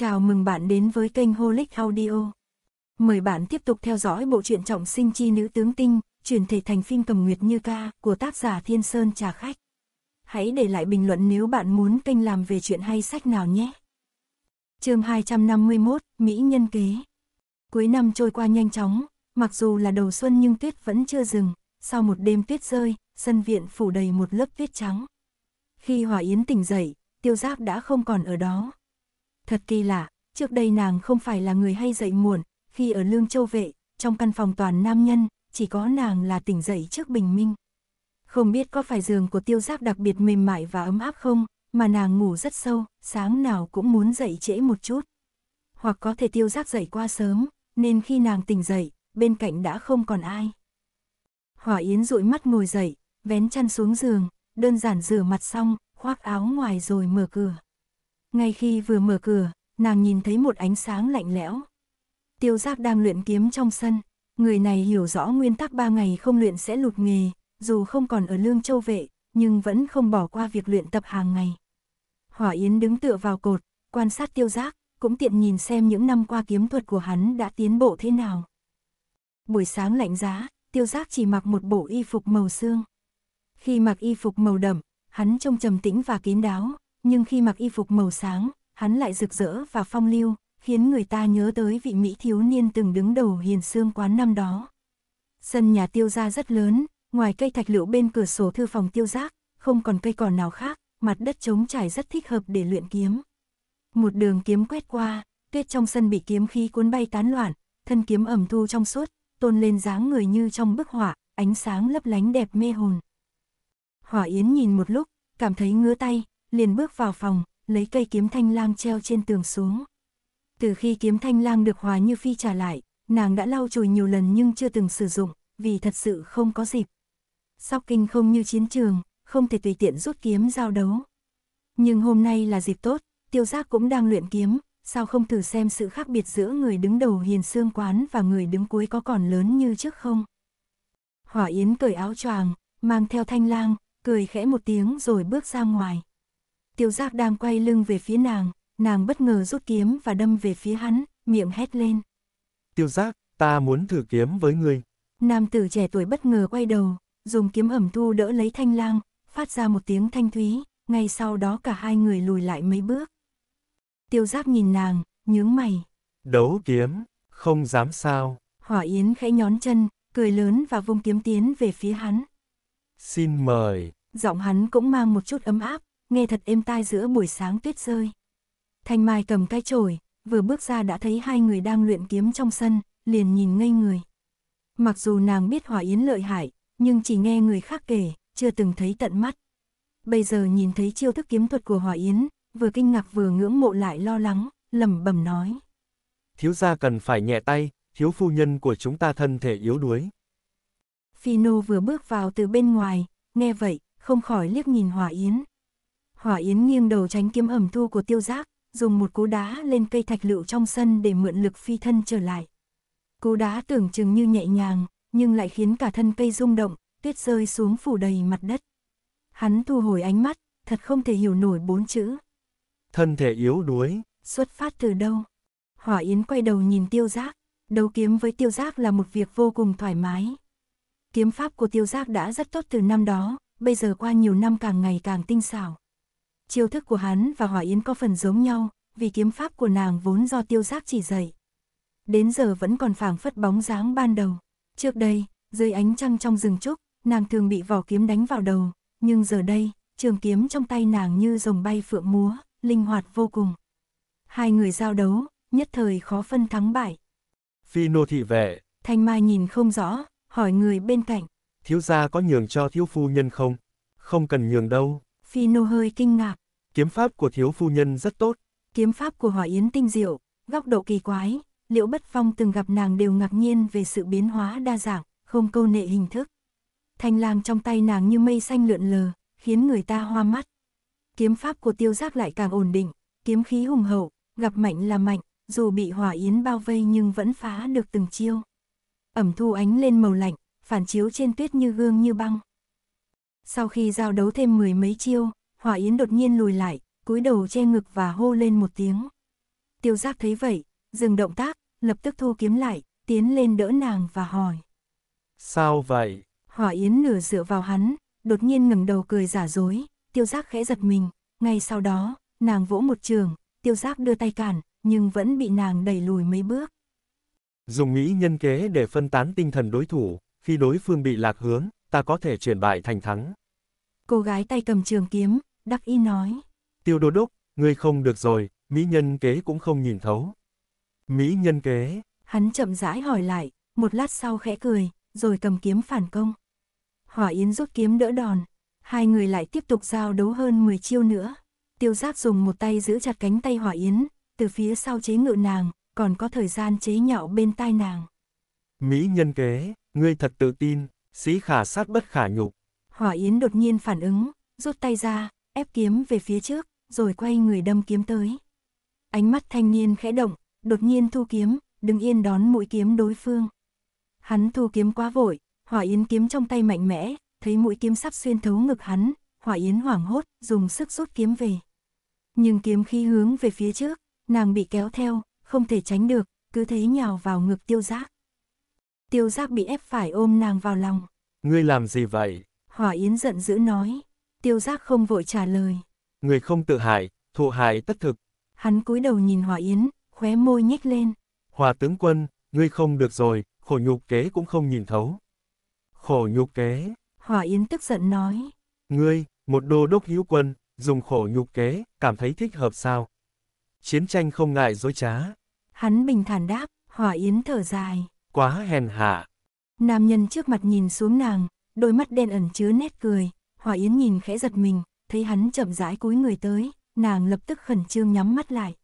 Chào mừng bạn đến với kênh Holic Audio. Mời bạn tiếp tục theo dõi bộ truyện trọng sinh chi nữ tướng tinh, chuyển thể thành phim cầm nguyệt như ca của tác giả Thiên Sơn Trà Khách. Hãy để lại bình luận nếu bạn muốn kênh làm về chuyện hay sách nào nhé. chương 251, Mỹ Nhân Kế Cuối năm trôi qua nhanh chóng, mặc dù là đầu xuân nhưng tuyết vẫn chưa dừng, sau một đêm tuyết rơi, sân viện phủ đầy một lớp tuyết trắng. Khi Hòa Yến tỉnh dậy, tiêu giác đã không còn ở đó Thật kỳ lạ, trước đây nàng không phải là người hay dậy muộn, khi ở Lương Châu Vệ, trong căn phòng toàn nam nhân, chỉ có nàng là tỉnh dậy trước bình minh. Không biết có phải giường của tiêu giác đặc biệt mềm mại và ấm áp không, mà nàng ngủ rất sâu, sáng nào cũng muốn dậy trễ một chút. Hoặc có thể tiêu giác dậy qua sớm, nên khi nàng tỉnh dậy, bên cạnh đã không còn ai. Hỏa Yến dụi mắt ngồi dậy, vén chăn xuống giường, đơn giản rửa mặt xong, khoác áo ngoài rồi mở cửa. Ngay khi vừa mở cửa, nàng nhìn thấy một ánh sáng lạnh lẽo. Tiêu giác đang luyện kiếm trong sân, người này hiểu rõ nguyên tắc ba ngày không luyện sẽ lụt nghề, dù không còn ở lương châu vệ, nhưng vẫn không bỏ qua việc luyện tập hàng ngày. Hỏa Yến đứng tựa vào cột, quan sát tiêu giác, cũng tiện nhìn xem những năm qua kiếm thuật của hắn đã tiến bộ thế nào. Buổi sáng lạnh giá, tiêu giác chỉ mặc một bộ y phục màu xương. Khi mặc y phục màu đậm, hắn trông trầm tĩnh và kín đáo, nhưng khi mặc y phục màu sáng, hắn lại rực rỡ và phong lưu, khiến người ta nhớ tới vị Mỹ thiếu niên từng đứng đầu hiền xương quán năm đó. Sân nhà tiêu gia rất lớn, ngoài cây thạch liễu bên cửa sổ thư phòng tiêu giác, không còn cây cỏ nào khác, mặt đất trống trải rất thích hợp để luyện kiếm. Một đường kiếm quét qua, tuyết trong sân bị kiếm khí cuốn bay tán loạn, thân kiếm ẩm thu trong suốt, tôn lên dáng người như trong bức họa, ánh sáng lấp lánh đẹp mê hồn. Hỏa Yến nhìn một lúc, cảm thấy ngứa tay, liền bước vào phòng, lấy cây kiếm thanh lang treo trên tường xuống. Từ khi kiếm thanh lang được hòa như phi trả lại, nàng đã lau chùi nhiều lần nhưng chưa từng sử dụng, vì thật sự không có dịp. Sóc kinh không như chiến trường, không thể tùy tiện rút kiếm giao đấu. Nhưng hôm nay là dịp tốt, tiêu giác cũng đang luyện kiếm, sao không thử xem sự khác biệt giữa người đứng đầu hiền xương quán và người đứng cuối có còn lớn như trước không? Hỏa Yến cởi áo choàng, mang theo thanh lang, cười khẽ một tiếng rồi bước ra ngoài. Tiêu giác đang quay lưng về phía nàng, nàng bất ngờ rút kiếm và đâm về phía hắn, miệng hét lên. Tiêu giác, ta muốn thử kiếm với người. Nam tử trẻ tuổi bất ngờ quay đầu, dùng kiếm ẩm thu đỡ lấy thanh lang, phát ra một tiếng thanh thúy, ngay sau đó cả hai người lùi lại mấy bước. Tiêu giác nhìn nàng, nhướng mày. Đấu kiếm, không dám sao. Hỏa Yến khẽ nhón chân, cười lớn và vung kiếm tiến về phía hắn. Xin mời. Giọng hắn cũng mang một chút ấm áp, nghe thật êm tai giữa buổi sáng tuyết rơi. Thanh Mai cầm cái chổi, vừa bước ra đã thấy hai người đang luyện kiếm trong sân, liền nhìn ngây người. Mặc dù nàng biết Hòa Yến lợi hại, nhưng chỉ nghe người khác kể, chưa từng thấy tận mắt. Bây giờ nhìn thấy chiêu thức kiếm thuật của Hòa Yến, vừa kinh ngạc vừa ngưỡng mộ lại lo lắng, lẩm bẩm nói. Thiếu gia cần phải nhẹ tay, thiếu phu nhân của chúng ta thân thể yếu đuối. Phino vừa bước vào từ bên ngoài, nghe vậy, không khỏi liếc nhìn Hòa Yến. Hỏa Yến nghiêng đầu tránh kiếm ẩm thu của tiêu giác, dùng một cú đá lên cây thạch lựu trong sân để mượn lực phi thân trở lại. Cú đá tưởng chừng như nhẹ nhàng, nhưng lại khiến cả thân cây rung động, tuyết rơi xuống phủ đầy mặt đất. Hắn thu hồi ánh mắt, thật không thể hiểu nổi bốn chữ. Thân thể yếu đuối. Xuất phát từ đâu? Hỏa Yến quay đầu nhìn tiêu giác. Đấu kiếm với tiêu giác là một việc vô cùng thoải mái. Kiếm pháp của tiêu giác đã rất tốt từ năm đó, bây giờ qua nhiều năm càng ngày càng tinh xảo chiêu thức của hắn và Hỏa Yến có phần giống nhau, vì kiếm pháp của nàng vốn do tiêu giác chỉ dạy. Đến giờ vẫn còn phảng phất bóng dáng ban đầu. Trước đây, dưới ánh trăng trong rừng trúc, nàng thường bị vỏ kiếm đánh vào đầu, nhưng giờ đây, trường kiếm trong tay nàng như rồng bay phượng múa, linh hoạt vô cùng. Hai người giao đấu, nhất thời khó phân thắng bại. Phi nô thị vệ. Thanh Mai nhìn không rõ, hỏi người bên cạnh. Thiếu gia có nhường cho thiếu phu nhân không? Không cần nhường đâu. Phi Nô hơi kinh ngạc. Kiếm pháp của thiếu phu nhân rất tốt. Kiếm pháp của Hỏa Yến tinh diệu, góc độ kỳ quái, Liễu Bất Phong từng gặp nàng đều ngạc nhiên về sự biến hóa đa dạng, không câu nệ hình thức. Thanh lang trong tay nàng như mây xanh lượn lờ, khiến người ta hoa mắt. Kiếm pháp của tiêu giác lại càng ổn định, kiếm khí hùng hậu, gặp mạnh là mạnh, dù bị hỏa yến bao vây nhưng vẫn phá được từng chiêu. Ẩm thu ánh lên màu lạnh, phản chiếu trên tuyết như gương như băng. Sau khi giao đấu thêm mười mấy chiêu, Hỏa Yến đột nhiên lùi lại, cúi đầu che ngực và hô lên một tiếng. Tiêu giác thấy vậy, dừng động tác, lập tức thu kiếm lại, tiến lên đỡ nàng và hỏi. Sao vậy? Hỏa Yến nửa dựa vào hắn, đột nhiên ngẩng đầu cười giả dối, tiêu giác khẽ giật mình, ngay sau đó, nàng vỗ một trường, tiêu giác đưa tay cản, nhưng vẫn bị nàng đẩy lùi mấy bước. Dùng nghĩ nhân kế để phân tán tinh thần đối thủ, khi đối phương bị lạc hướng, ta có thể chuyển bại thành thắng. Cô gái tay cầm trường kiếm, đắc y nói. Tiêu đô đốc, ngươi không được rồi, mỹ nhân kế cũng không nhìn thấu. Mỹ nhân kế. Hắn chậm rãi hỏi lại, một lát sau khẽ cười, rồi cầm kiếm phản công. Hỏa Yến rút kiếm đỡ đòn, hai người lại tiếp tục giao đấu hơn 10 chiêu nữa. Tiêu giác dùng một tay giữ chặt cánh tay Hỏa Yến, từ phía sau chế ngự nàng, còn có thời gian chế nhạo bên tai nàng. Mỹ nhân kế, ngươi thật tự tin. Sĩ khả sát bất khả nhục. Hỏa Yến đột nhiên phản ứng, rút tay ra, ép kiếm về phía trước, rồi quay người đâm kiếm tới. Ánh mắt thanh niên khẽ động, đột nhiên thu kiếm, đứng yên đón mũi kiếm đối phương. Hắn thu kiếm quá vội, Hỏa Yến kiếm trong tay mạnh mẽ, thấy mũi kiếm sắp xuyên thấu ngực hắn, Hỏa Yến hoảng hốt, dùng sức rút kiếm về. Nhưng kiếm khí hướng về phía trước, nàng bị kéo theo, không thể tránh được, cứ thế nhào vào ngực tiêu giác tiêu giác bị ép phải ôm nàng vào lòng. Ngươi làm gì vậy? Hỏa Yến giận dữ nói. Tiêu giác không vội trả lời. Ngươi không tự hại, thụ hại tất thực. Hắn cúi đầu nhìn Hỏa Yến, khóe môi nhếch lên. Hòa tướng quân, ngươi không được rồi, khổ nhục kế cũng không nhìn thấu. Khổ nhục kế. Hỏa Yến tức giận nói. Ngươi, một đô đốc hữu quân, dùng khổ nhục kế, cảm thấy thích hợp sao? Chiến tranh không ngại dối trá. Hắn bình thản đáp, Hỏa Yến thở dài quá hèn hạ. Nam nhân trước mặt nhìn xuống nàng, đôi mắt đen ẩn chứa nét cười, Hòa Yến nhìn khẽ giật mình, thấy hắn chậm rãi cúi người tới, nàng lập tức khẩn trương nhắm mắt lại.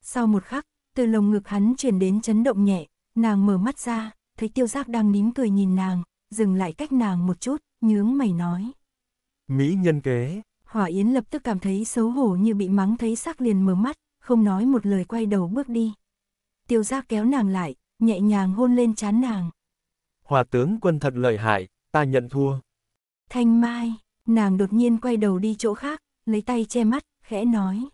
Sau một khắc, từ lồng ngực hắn truyền đến chấn động nhẹ, nàng mở mắt ra, thấy tiêu giác đang nín cười nhìn nàng, dừng lại cách nàng một chút, nhướng mày nói. Mỹ nhân kế. Hỏa Yến lập tức cảm thấy xấu hổ như bị mắng thấy sắc liền mở mắt, không nói một lời quay đầu bước đi. Tiêu giác kéo nàng lại, nhẹ nhàng hôn lên chán nàng. Hòa tướng quân thật lợi hại, ta nhận thua. Thanh Mai, nàng đột nhiên quay đầu đi chỗ khác, lấy tay che mắt, khẽ nói.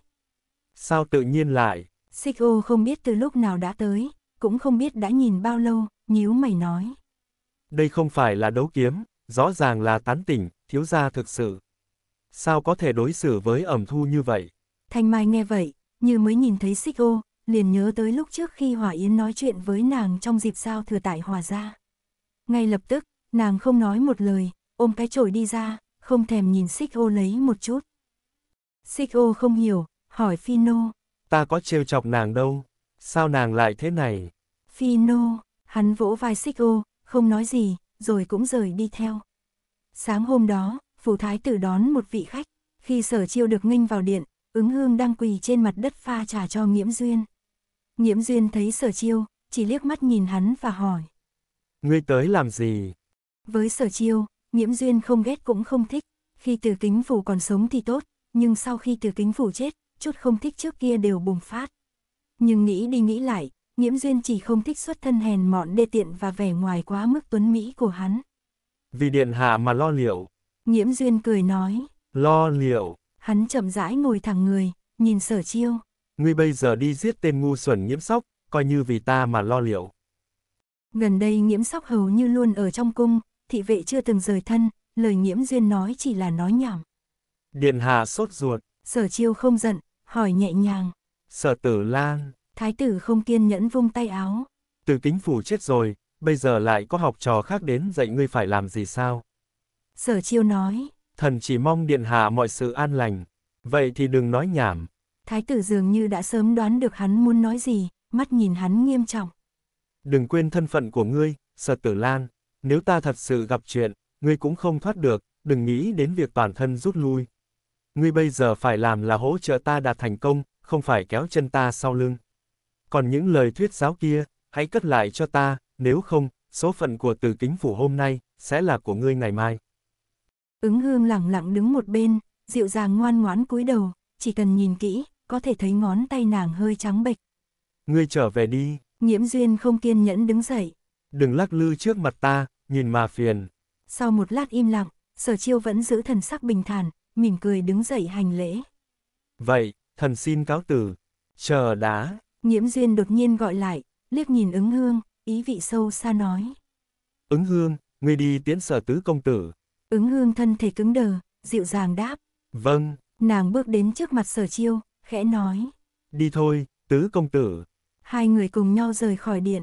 Sao tự nhiên lại? Xích ô không biết từ lúc nào đã tới, cũng không biết đã nhìn bao lâu, nhíu mày nói. Đây không phải là đấu kiếm, rõ ràng là tán tỉnh, thiếu gia thực sự. Sao có thể đối xử với ẩm thu như vậy? Thanh Mai nghe vậy, như mới nhìn thấy xích ô, liền nhớ tới lúc trước khi Hòa Yến nói chuyện với nàng trong dịp giao thừa tại Hòa Gia. Ngay lập tức, nàng không nói một lời, ôm cái chổi đi ra, không thèm nhìn xích ô lấy một chút. Xích ô không hiểu, hỏi Nô: Ta có trêu chọc nàng đâu, sao nàng lại thế này? Nô, hắn vỗ vai xích ô, không nói gì, rồi cũng rời đi theo. Sáng hôm đó, phủ thái tử đón một vị khách, khi sở chiêu được nghinh vào điện, ứng hương đang quỳ trên mặt đất pha trà cho nghiễm duyên. Nhiễm duyên thấy sở chiêu, chỉ liếc mắt nhìn hắn và hỏi. Ngươi tới làm gì? Với sở chiêu, nhiễm duyên không ghét cũng không thích, khi từ kính phủ còn sống thì tốt, nhưng sau khi từ kính phủ chết, chút không thích trước kia đều bùng phát. Nhưng nghĩ đi nghĩ lại, nhiễm duyên chỉ không thích xuất thân hèn mọn đê tiện và vẻ ngoài quá mức tuấn mỹ của hắn. Vì điện hạ mà lo liệu. Nhiễm duyên cười nói. Lo liệu. Hắn chậm rãi ngồi thẳng người, nhìn sở chiêu ngươi bây giờ đi giết tên ngu xuẩn nhiễm sóc, coi như vì ta mà lo liệu. Gần đây nhiễm sóc hầu như luôn ở trong cung, thị vệ chưa từng rời thân, lời nhiễm duyên nói chỉ là nói nhảm. Điện hạ sốt ruột. Sở chiêu không giận, hỏi nhẹ nhàng. Sở tử lan. Thái tử không kiên nhẫn vung tay áo. Từ kính phủ chết rồi, bây giờ lại có học trò khác đến dạy ngươi phải làm gì sao? Sở chiêu nói. Thần chỉ mong điện hạ mọi sự an lành. Vậy thì đừng nói nhảm, Thái tử dường như đã sớm đoán được hắn muốn nói gì, mắt nhìn hắn nghiêm trọng. Đừng quên thân phận của ngươi, sật tử lan, nếu ta thật sự gặp chuyện, ngươi cũng không thoát được, đừng nghĩ đến việc bản thân rút lui. Ngươi bây giờ phải làm là hỗ trợ ta đạt thành công, không phải kéo chân ta sau lưng. Còn những lời thuyết giáo kia, hãy cất lại cho ta, nếu không, số phận của từ kính phủ hôm nay, sẽ là của ngươi ngày mai. Ứng hương lặng lặng đứng một bên, dịu dàng ngoan ngoãn cúi đầu, chỉ cần nhìn kỹ, có thể thấy ngón tay nàng hơi trắng bệch. Ngươi trở về đi. Nhiễm duyên không kiên nhẫn đứng dậy. Đừng lắc lư trước mặt ta, nhìn mà phiền. Sau một lát im lặng, sở chiêu vẫn giữ thần sắc bình thản, mỉm cười đứng dậy hành lễ. Vậy, thần xin cáo từ. Chờ đã. Nhiễm duyên đột nhiên gọi lại, liếc nhìn ứng hương, ý vị sâu xa nói. Ứng hương, ngươi đi tiến sở tứ công tử. Ứng hương thân thể cứng đờ, dịu dàng đáp. Vâng. Nàng bước đến trước mặt sở chiêu, khẽ nói. Đi thôi, tứ công tử. Hai người cùng nhau rời khỏi điện.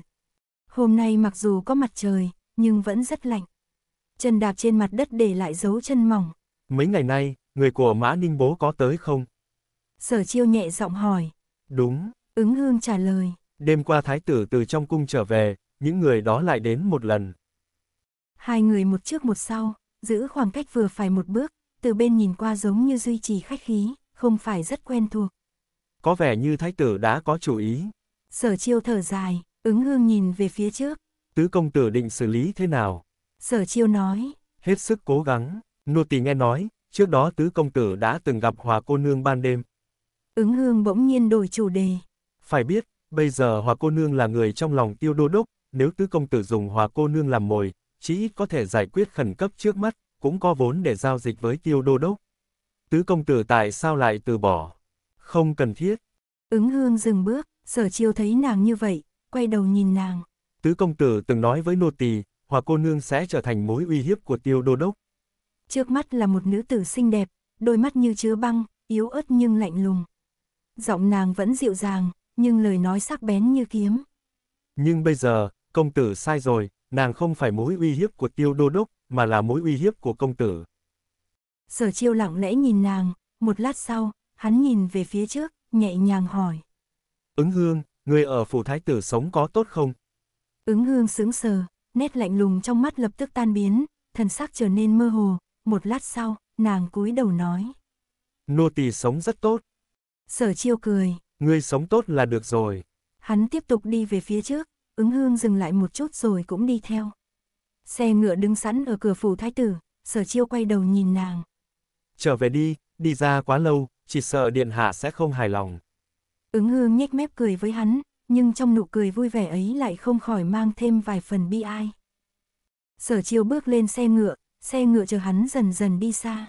Hôm nay mặc dù có mặt trời, nhưng vẫn rất lạnh. Chân đạp trên mặt đất để lại dấu chân mỏng. Mấy ngày nay, người của Mã Ninh Bố có tới không? Sở chiêu nhẹ giọng hỏi. Đúng. Ứng hương trả lời. Đêm qua thái tử từ trong cung trở về, những người đó lại đến một lần. Hai người một trước một sau, giữ khoảng cách vừa phải một bước, từ bên nhìn qua giống như duy trì khách khí, không phải rất quen thuộc có vẻ như thái tử đã có chủ ý. Sở chiêu thở dài, ứng hương nhìn về phía trước. Tứ công tử định xử lý thế nào? Sở chiêu nói. Hết sức cố gắng, nô tỳ nghe nói, trước đó tứ công tử đã từng gặp hòa cô nương ban đêm. Ứng hương bỗng nhiên đổi chủ đề. Phải biết, bây giờ hòa cô nương là người trong lòng tiêu đô đốc, nếu tứ công tử dùng hòa cô nương làm mồi, chí ít có thể giải quyết khẩn cấp trước mắt, cũng có vốn để giao dịch với tiêu đô đốc. Tứ công tử tại sao lại từ bỏ? Không cần thiết. Ứng hương dừng bước, sở chiêu thấy nàng như vậy, quay đầu nhìn nàng. Tứ công tử từng nói với nô tỳ, hòa cô nương sẽ trở thành mối uy hiếp của tiêu đô đốc. Trước mắt là một nữ tử xinh đẹp, đôi mắt như chứa băng, yếu ớt nhưng lạnh lùng. Giọng nàng vẫn dịu dàng, nhưng lời nói sắc bén như kiếm. Nhưng bây giờ, công tử sai rồi, nàng không phải mối uy hiếp của tiêu đô đốc, mà là mối uy hiếp của công tử. Sở chiêu lặng lẽ nhìn nàng, một lát sau, hắn nhìn về phía trước, nhẹ nhàng hỏi. Ứng hương, người ở phủ thái tử sống có tốt không? Ứng hương sững sờ, nét lạnh lùng trong mắt lập tức tan biến, thần sắc trở nên mơ hồ, một lát sau, nàng cúi đầu nói. Nô tỳ sống rất tốt. Sở chiêu cười. Ngươi sống tốt là được rồi. Hắn tiếp tục đi về phía trước, ứng hương dừng lại một chút rồi cũng đi theo. Xe ngựa đứng sẵn ở cửa phủ thái tử, sở chiêu quay đầu nhìn nàng. Trở về đi, đi ra quá lâu, chỉ sợ điện hạ sẽ không hài lòng. Ứng hương nhếch mép cười với hắn, nhưng trong nụ cười vui vẻ ấy lại không khỏi mang thêm vài phần bi ai. Sở chiêu bước lên xe ngựa, xe ngựa chờ hắn dần dần đi xa.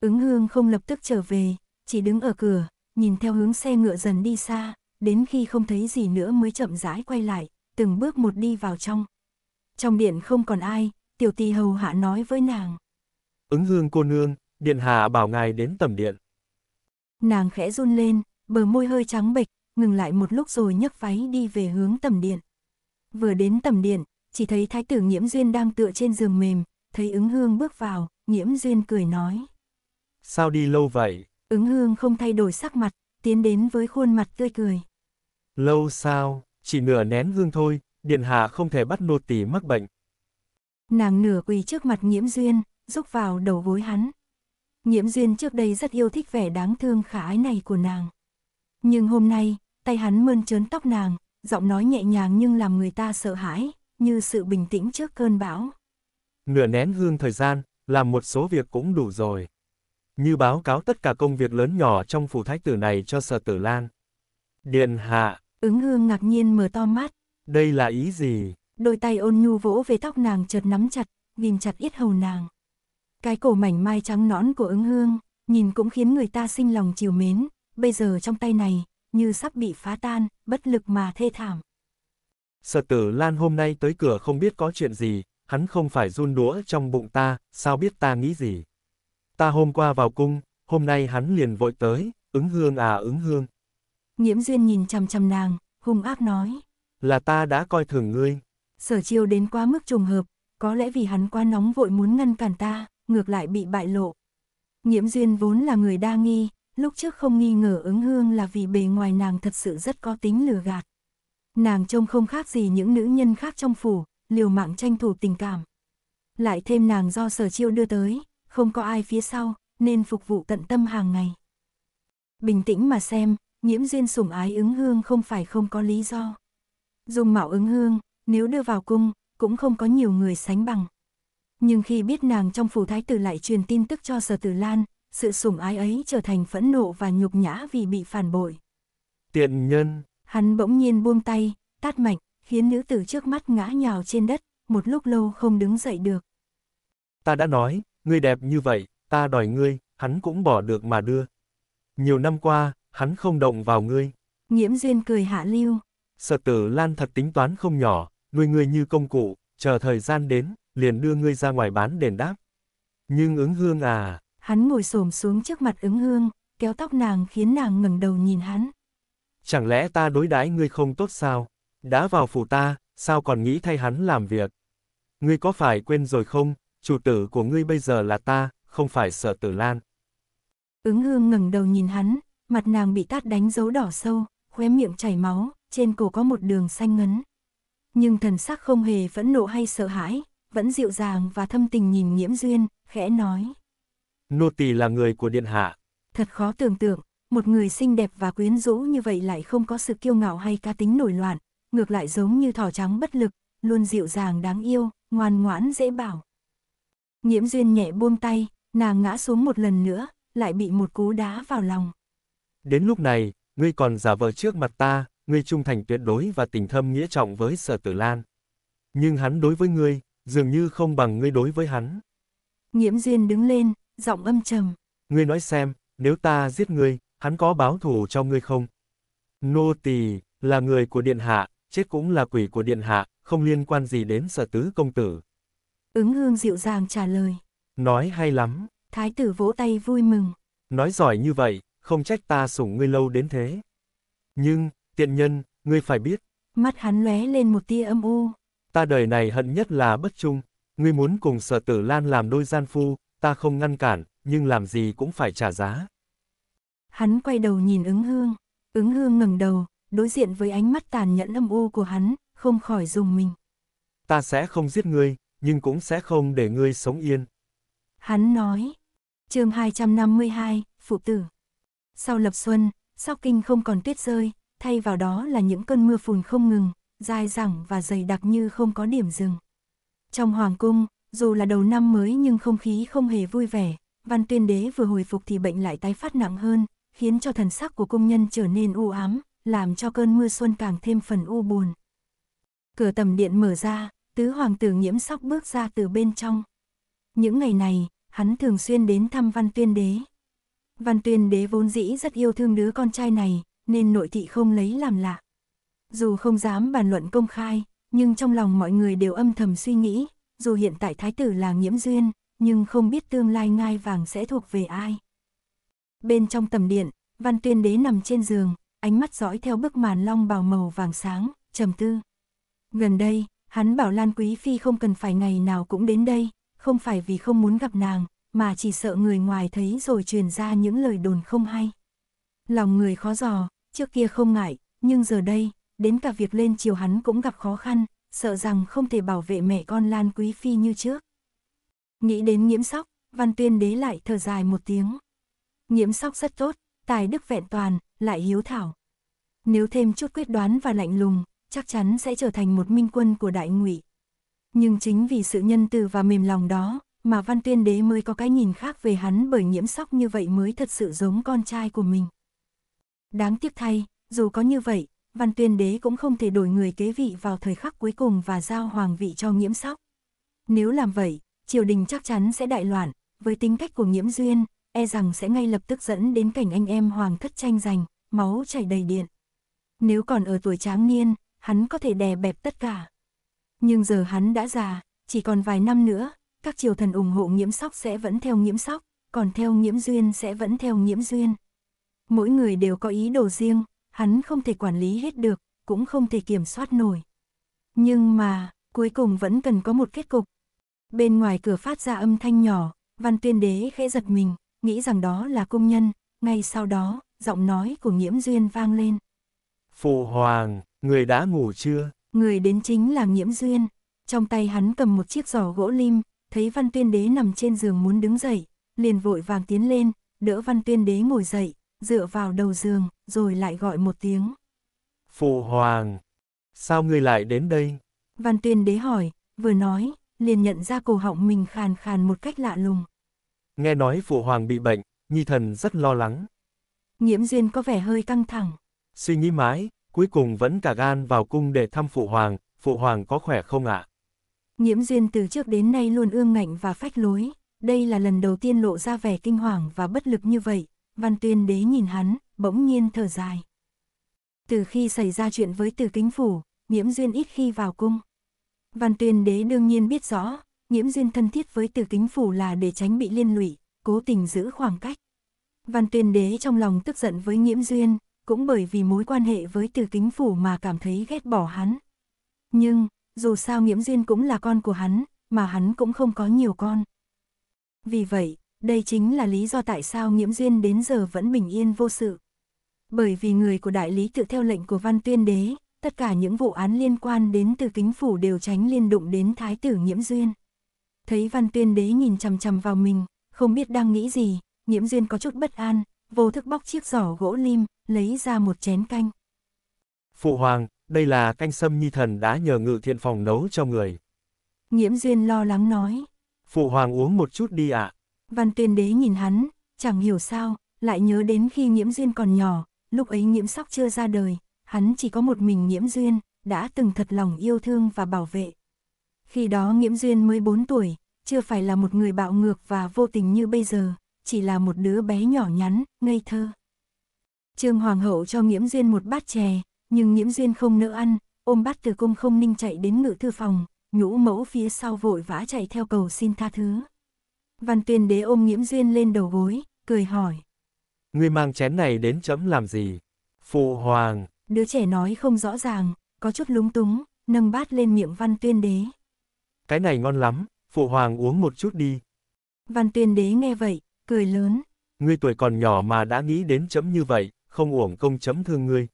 Ứng hương không lập tức trở về, chỉ đứng ở cửa, nhìn theo hướng xe ngựa dần đi xa, đến khi không thấy gì nữa mới chậm rãi quay lại, từng bước một đi vào trong. Trong điện không còn ai, tiểu tỳ hầu hạ nói với nàng. Ứng hương cô nương, điện hạ bảo ngài đến tầm điện nàng khẽ run lên, bờ môi hơi trắng bệch, ngừng lại một lúc rồi nhấc váy đi về hướng tầm điện. Vừa đến tầm điện, chỉ thấy thái tử nhiễm Duyên đang tựa trên giường mềm, thấy ứng hương bước vào, nhiễm Duyên cười nói. Sao đi lâu vậy? Ứng hương không thay đổi sắc mặt, tiến đến với khuôn mặt tươi cười. Lâu sao, chỉ nửa nén hương thôi, điện hạ không thể bắt nô tỳ mắc bệnh. Nàng nửa quỳ trước mặt nhiễm Duyên, rúc vào đầu gối hắn, Nhiễm duyên trước đây rất yêu thích vẻ đáng thương khả ái này của nàng. Nhưng hôm nay, tay hắn mơn trớn tóc nàng, giọng nói nhẹ nhàng nhưng làm người ta sợ hãi, như sự bình tĩnh trước cơn bão. Nửa nén hương thời gian, làm một số việc cũng đủ rồi. Như báo cáo tất cả công việc lớn nhỏ trong phủ thái tử này cho sở tử lan. Điện hạ. Ứng hương ngạc nhiên mở to mắt. Đây là ý gì? Đôi tay ôn nhu vỗ về tóc nàng chợt nắm chặt, ghim chặt yết hầu nàng. Cái cổ mảnh mai trắng nõn của ứng hương, nhìn cũng khiến người ta sinh lòng chiều mến, bây giờ trong tay này, như sắp bị phá tan, bất lực mà thê thảm. Sở tử Lan hôm nay tới cửa không biết có chuyện gì, hắn không phải run đũa trong bụng ta, sao biết ta nghĩ gì. Ta hôm qua vào cung, hôm nay hắn liền vội tới, ứng hương à ứng hương. Nhiễm duyên nhìn chằm chằm nàng, hung ác nói. Là ta đã coi thường ngươi. Sở chiêu đến quá mức trùng hợp, có lẽ vì hắn quá nóng vội muốn ngăn cản ta ngược lại bị bại lộ. Nhiễm duyên vốn là người đa nghi, lúc trước không nghi ngờ ứng hương là vì bề ngoài nàng thật sự rất có tính lừa gạt. Nàng trông không khác gì những nữ nhân khác trong phủ, liều mạng tranh thủ tình cảm. Lại thêm nàng do sở chiêu đưa tới, không có ai phía sau, nên phục vụ tận tâm hàng ngày. Bình tĩnh mà xem, nhiễm duyên sủng ái ứng hương không phải không có lý do. Dùng mạo ứng hương, nếu đưa vào cung, cũng không có nhiều người sánh bằng nhưng khi biết nàng trong phủ thái tử lại truyền tin tức cho Sở Tử Lan, sự sủng ái ấy trở thành phẫn nộ và nhục nhã vì bị phản bội. Tiện nhân! Hắn bỗng nhiên buông tay, tát mạnh, khiến nữ tử trước mắt ngã nhào trên đất, một lúc lâu không đứng dậy được. Ta đã nói, ngươi đẹp như vậy, ta đòi ngươi, hắn cũng bỏ được mà đưa. Nhiều năm qua, hắn không động vào ngươi. Nhiễm duyên cười hạ lưu. Sở tử Lan thật tính toán không nhỏ, nuôi ngươi như công cụ, chờ thời gian đến, liền đưa ngươi ra ngoài bán đền đáp. Nhưng ứng hương à... Hắn ngồi xổm xuống trước mặt ứng hương, kéo tóc nàng khiến nàng ngẩng đầu nhìn hắn. Chẳng lẽ ta đối đãi ngươi không tốt sao? Đã vào phủ ta, sao còn nghĩ thay hắn làm việc? Ngươi có phải quên rồi không? Chủ tử của ngươi bây giờ là ta, không phải sở tử lan. Ứng hương ngẩng đầu nhìn hắn, mặt nàng bị tát đánh dấu đỏ sâu, khóe miệng chảy máu, trên cổ có một đường xanh ngấn. Nhưng thần sắc không hề phẫn nộ hay sợ hãi, vẫn dịu dàng và thâm tình nhìn nhiễm Duyên, khẽ nói. Nô tỳ là người của Điện Hạ. Thật khó tưởng tượng, một người xinh đẹp và quyến rũ như vậy lại không có sự kiêu ngạo hay cá tính nổi loạn, ngược lại giống như thỏ trắng bất lực, luôn dịu dàng đáng yêu, ngoan ngoãn dễ bảo. nhiễm Duyên nhẹ buông tay, nàng ngã xuống một lần nữa, lại bị một cú đá vào lòng. Đến lúc này, ngươi còn giả vờ trước mặt ta, ngươi trung thành tuyệt đối và tình thâm nghĩa trọng với sở tử lan. Nhưng hắn đối với ngươi, dường như không bằng ngươi đối với hắn. Nghiễm Duyên đứng lên, giọng âm trầm. Ngươi nói xem, nếu ta giết ngươi, hắn có báo thù cho ngươi không? Nô tỳ là người của Điện Hạ, chết cũng là quỷ của Điện Hạ, không liên quan gì đến sở tứ công tử. Ứng hương dịu dàng trả lời. Nói hay lắm. Thái tử vỗ tay vui mừng. Nói giỏi như vậy, không trách ta sủng ngươi lâu đến thế. Nhưng, tiện nhân, ngươi phải biết. Mắt hắn lóe lên một tia âm u ta đời này hận nhất là bất trung, ngươi muốn cùng sở tử lan làm đôi gian phu, ta không ngăn cản, nhưng làm gì cũng phải trả giá. Hắn quay đầu nhìn ứng hương, ứng hương ngẩng đầu, đối diện với ánh mắt tàn nhẫn âm u của hắn, không khỏi dùng mình. Ta sẽ không giết ngươi, nhưng cũng sẽ không để ngươi sống yên. Hắn nói, chương 252, Phụ Tử. Sau lập xuân, sau kinh không còn tuyết rơi, thay vào đó là những cơn mưa phùn không ngừng, dài dẳng và dày đặc như không có điểm dừng. Trong hoàng cung, dù là đầu năm mới nhưng không khí không hề vui vẻ, văn tuyên đế vừa hồi phục thì bệnh lại tái phát nặng hơn, khiến cho thần sắc của công nhân trở nên u ám, làm cho cơn mưa xuân càng thêm phần u buồn. Cửa tầm điện mở ra, tứ hoàng tử nhiễm sóc bước ra từ bên trong. Những ngày này, hắn thường xuyên đến thăm văn tuyên đế. Văn tuyên đế vốn dĩ rất yêu thương đứa con trai này, nên nội thị không lấy làm lạ. Dù không dám bàn luận công khai, nhưng trong lòng mọi người đều âm thầm suy nghĩ, dù hiện tại thái tử là nhiễm duyên, nhưng không biết tương lai ngai vàng sẽ thuộc về ai. Bên trong tầm điện, văn tuyên đế nằm trên giường, ánh mắt dõi theo bức màn long bào màu vàng sáng, trầm tư. Gần đây, hắn bảo Lan Quý Phi không cần phải ngày nào cũng đến đây, không phải vì không muốn gặp nàng, mà chỉ sợ người ngoài thấy rồi truyền ra những lời đồn không hay. Lòng người khó dò, trước kia không ngại, nhưng giờ đây, đến cả việc lên chiều hắn cũng gặp khó khăn, sợ rằng không thể bảo vệ mẹ con Lan Quý Phi như trước. Nghĩ đến nhiễm sóc, văn tuyên đế lại thở dài một tiếng. Nhiễm sóc rất tốt, tài đức vẹn toàn, lại hiếu thảo. Nếu thêm chút quyết đoán và lạnh lùng, chắc chắn sẽ trở thành một minh quân của đại ngụy. Nhưng chính vì sự nhân từ và mềm lòng đó, mà văn tuyên đế mới có cái nhìn khác về hắn bởi nhiễm sóc như vậy mới thật sự giống con trai của mình. Đáng tiếc thay, dù có như vậy, Văn Tuyên Đế cũng không thể đổi người kế vị vào thời khắc cuối cùng và giao hoàng vị cho Nghiễm Sóc. Nếu làm vậy, triều đình chắc chắn sẽ đại loạn, với tính cách của Nghiễm Duyên, e rằng sẽ ngay lập tức dẫn đến cảnh anh em hoàng thất tranh giành, máu chảy đầy điện. Nếu còn ở tuổi tráng niên, hắn có thể đè bẹp tất cả. Nhưng giờ hắn đã già, chỉ còn vài năm nữa, các triều thần ủng hộ Nghiễm Sóc sẽ vẫn theo Nghiễm Sóc, còn theo Nghiễm Duyên sẽ vẫn theo Nghiễm Duyên. Mỗi người đều có ý đồ riêng, hắn không thể quản lý hết được, cũng không thể kiểm soát nổi. Nhưng mà, cuối cùng vẫn cần có một kết cục. Bên ngoài cửa phát ra âm thanh nhỏ, văn tuyên đế khẽ giật mình, nghĩ rằng đó là công nhân, ngay sau đó, giọng nói của Nghiễm Duyên vang lên. Phụ hoàng, người đã ngủ chưa? Người đến chính là Nghiễm Duyên. Trong tay hắn cầm một chiếc giỏ gỗ lim, thấy văn tuyên đế nằm trên giường muốn đứng dậy, liền vội vàng tiến lên, đỡ văn tuyên đế ngồi dậy, dựa vào đầu giường, rồi lại gọi một tiếng. Phụ hoàng, sao ngươi lại đến đây? Văn tuyên đế hỏi, vừa nói, liền nhận ra cổ họng mình khàn khàn một cách lạ lùng. Nghe nói phụ hoàng bị bệnh, nhi thần rất lo lắng. Nhiễm duyên có vẻ hơi căng thẳng. Suy nghĩ mãi, cuối cùng vẫn cả gan vào cung để thăm phụ hoàng, phụ hoàng có khỏe không ạ? Nhiễm duyên từ trước đến nay luôn ương ngạnh và phách lối, đây là lần đầu tiên lộ ra vẻ kinh hoàng và bất lực như vậy, Văn Tuyên Đế nhìn hắn, bỗng nhiên thở dài. Từ khi xảy ra chuyện với Từ Kính Phủ, Nhiễm Duyên ít khi vào cung. Văn Tuyên Đế đương nhiên biết rõ, Nhiễm Duyên thân thiết với Từ Kính Phủ là để tránh bị liên lụy, cố tình giữ khoảng cách. Văn Tuyên Đế trong lòng tức giận với Nhiễm Duyên, cũng bởi vì mối quan hệ với Từ Kính Phủ mà cảm thấy ghét bỏ hắn. Nhưng, dù sao Nhiễm Duyên cũng là con của hắn, mà hắn cũng không có nhiều con. Vì vậy, đây chính là lý do tại sao Nghiễm Duyên đến giờ vẫn bình yên vô sự. Bởi vì người của đại lý tự theo lệnh của Văn Tuyên Đế, tất cả những vụ án liên quan đến từ kính phủ đều tránh liên đụng đến thái tử Nghiễm Duyên. Thấy Văn Tuyên Đế nhìn chằm chằm vào mình, không biết đang nghĩ gì, Nghiễm Duyên có chút bất an, vô thức bóc chiếc giỏ gỗ lim, lấy ra một chén canh. Phụ hoàng, đây là canh sâm nhi thần đã nhờ ngự thiện phòng nấu cho người. Nghiễm Duyên lo lắng nói. Phụ hoàng uống một chút đi ạ. À. Văn tuyên đế nhìn hắn, chẳng hiểu sao, lại nhớ đến khi nhiễm duyên còn nhỏ, lúc ấy nhiễm sóc chưa ra đời, hắn chỉ có một mình nhiễm duyên, đã từng thật lòng yêu thương và bảo vệ. Khi đó nhiễm duyên mới 4 tuổi, chưa phải là một người bạo ngược và vô tình như bây giờ, chỉ là một đứa bé nhỏ nhắn, ngây thơ. Trương Hoàng hậu cho nhiễm Duyên một bát chè, nhưng nhiễm Duyên không nỡ ăn, ôm bát từ cung không ninh chạy đến ngự thư phòng, nhũ mẫu phía sau vội vã chạy theo cầu xin tha thứ. Văn tuyên đế ôm nghiễm duyên lên đầu gối, cười hỏi. Ngươi mang chén này đến chấm làm gì? Phụ hoàng. Đứa trẻ nói không rõ ràng, có chút lúng túng, nâng bát lên miệng văn tuyên đế. Cái này ngon lắm, phụ hoàng uống một chút đi. Văn tuyên đế nghe vậy, cười lớn. Ngươi tuổi còn nhỏ mà đã nghĩ đến chấm như vậy, không uổng công chấm thương ngươi.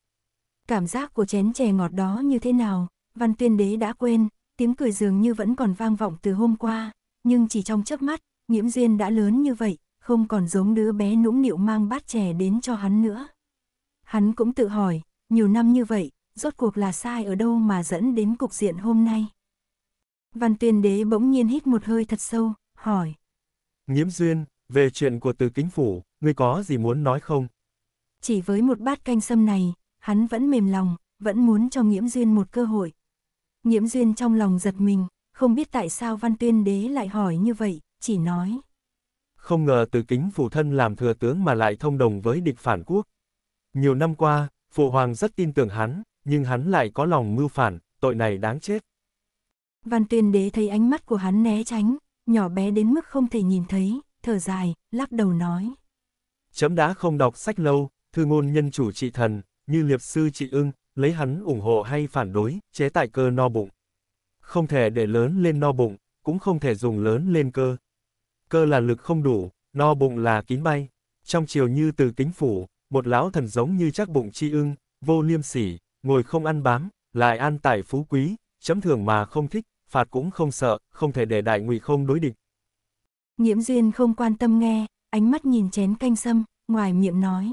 Cảm giác của chén chè ngọt đó như thế nào, văn tuyên đế đã quên, tiếng cười dường như vẫn còn vang vọng từ hôm qua, nhưng chỉ trong chớp mắt, Nghiễm Diên đã lớn như vậy, không còn giống đứa bé nũng nịu mang bát chè đến cho hắn nữa. Hắn cũng tự hỏi, nhiều năm như vậy, rốt cuộc là sai ở đâu mà dẫn đến cục diện hôm nay. Văn tuyên đế bỗng nhiên hít một hơi thật sâu, hỏi. Nghiễm Duyên, về chuyện của từ kính phủ, ngươi có gì muốn nói không? Chỉ với một bát canh sâm này, hắn vẫn mềm lòng, vẫn muốn cho Nghiễm Duyên một cơ hội. Nghiễm Duyên trong lòng giật mình, không biết tại sao Văn Tuyên Đế lại hỏi như vậy, chỉ nói. Không ngờ từ kính phụ thân làm thừa tướng mà lại thông đồng với địch phản quốc. Nhiều năm qua, phụ hoàng rất tin tưởng hắn, nhưng hắn lại có lòng mưu phản, tội này đáng chết. Văn tuyên đế thấy ánh mắt của hắn né tránh, nhỏ bé đến mức không thể nhìn thấy, thở dài, lắc đầu nói. Chấm đã không đọc sách lâu, thư ngôn nhân chủ trị thần, như liệp sư trị ưng, lấy hắn ủng hộ hay phản đối, chế tại cơ no bụng. Không thể để lớn lên no bụng, cũng không thể dùng lớn lên cơ, cơ là lực không đủ, no bụng là kín bay. Trong chiều như từ kính phủ, một lão thần giống như chắc bụng chi ưng, vô liêm sỉ, ngồi không ăn bám, lại an tại phú quý, chấm thường mà không thích, phạt cũng không sợ, không thể để đại ngụy không đối địch. Nhiễm duyên không quan tâm nghe, ánh mắt nhìn chén canh sâm, ngoài miệng nói.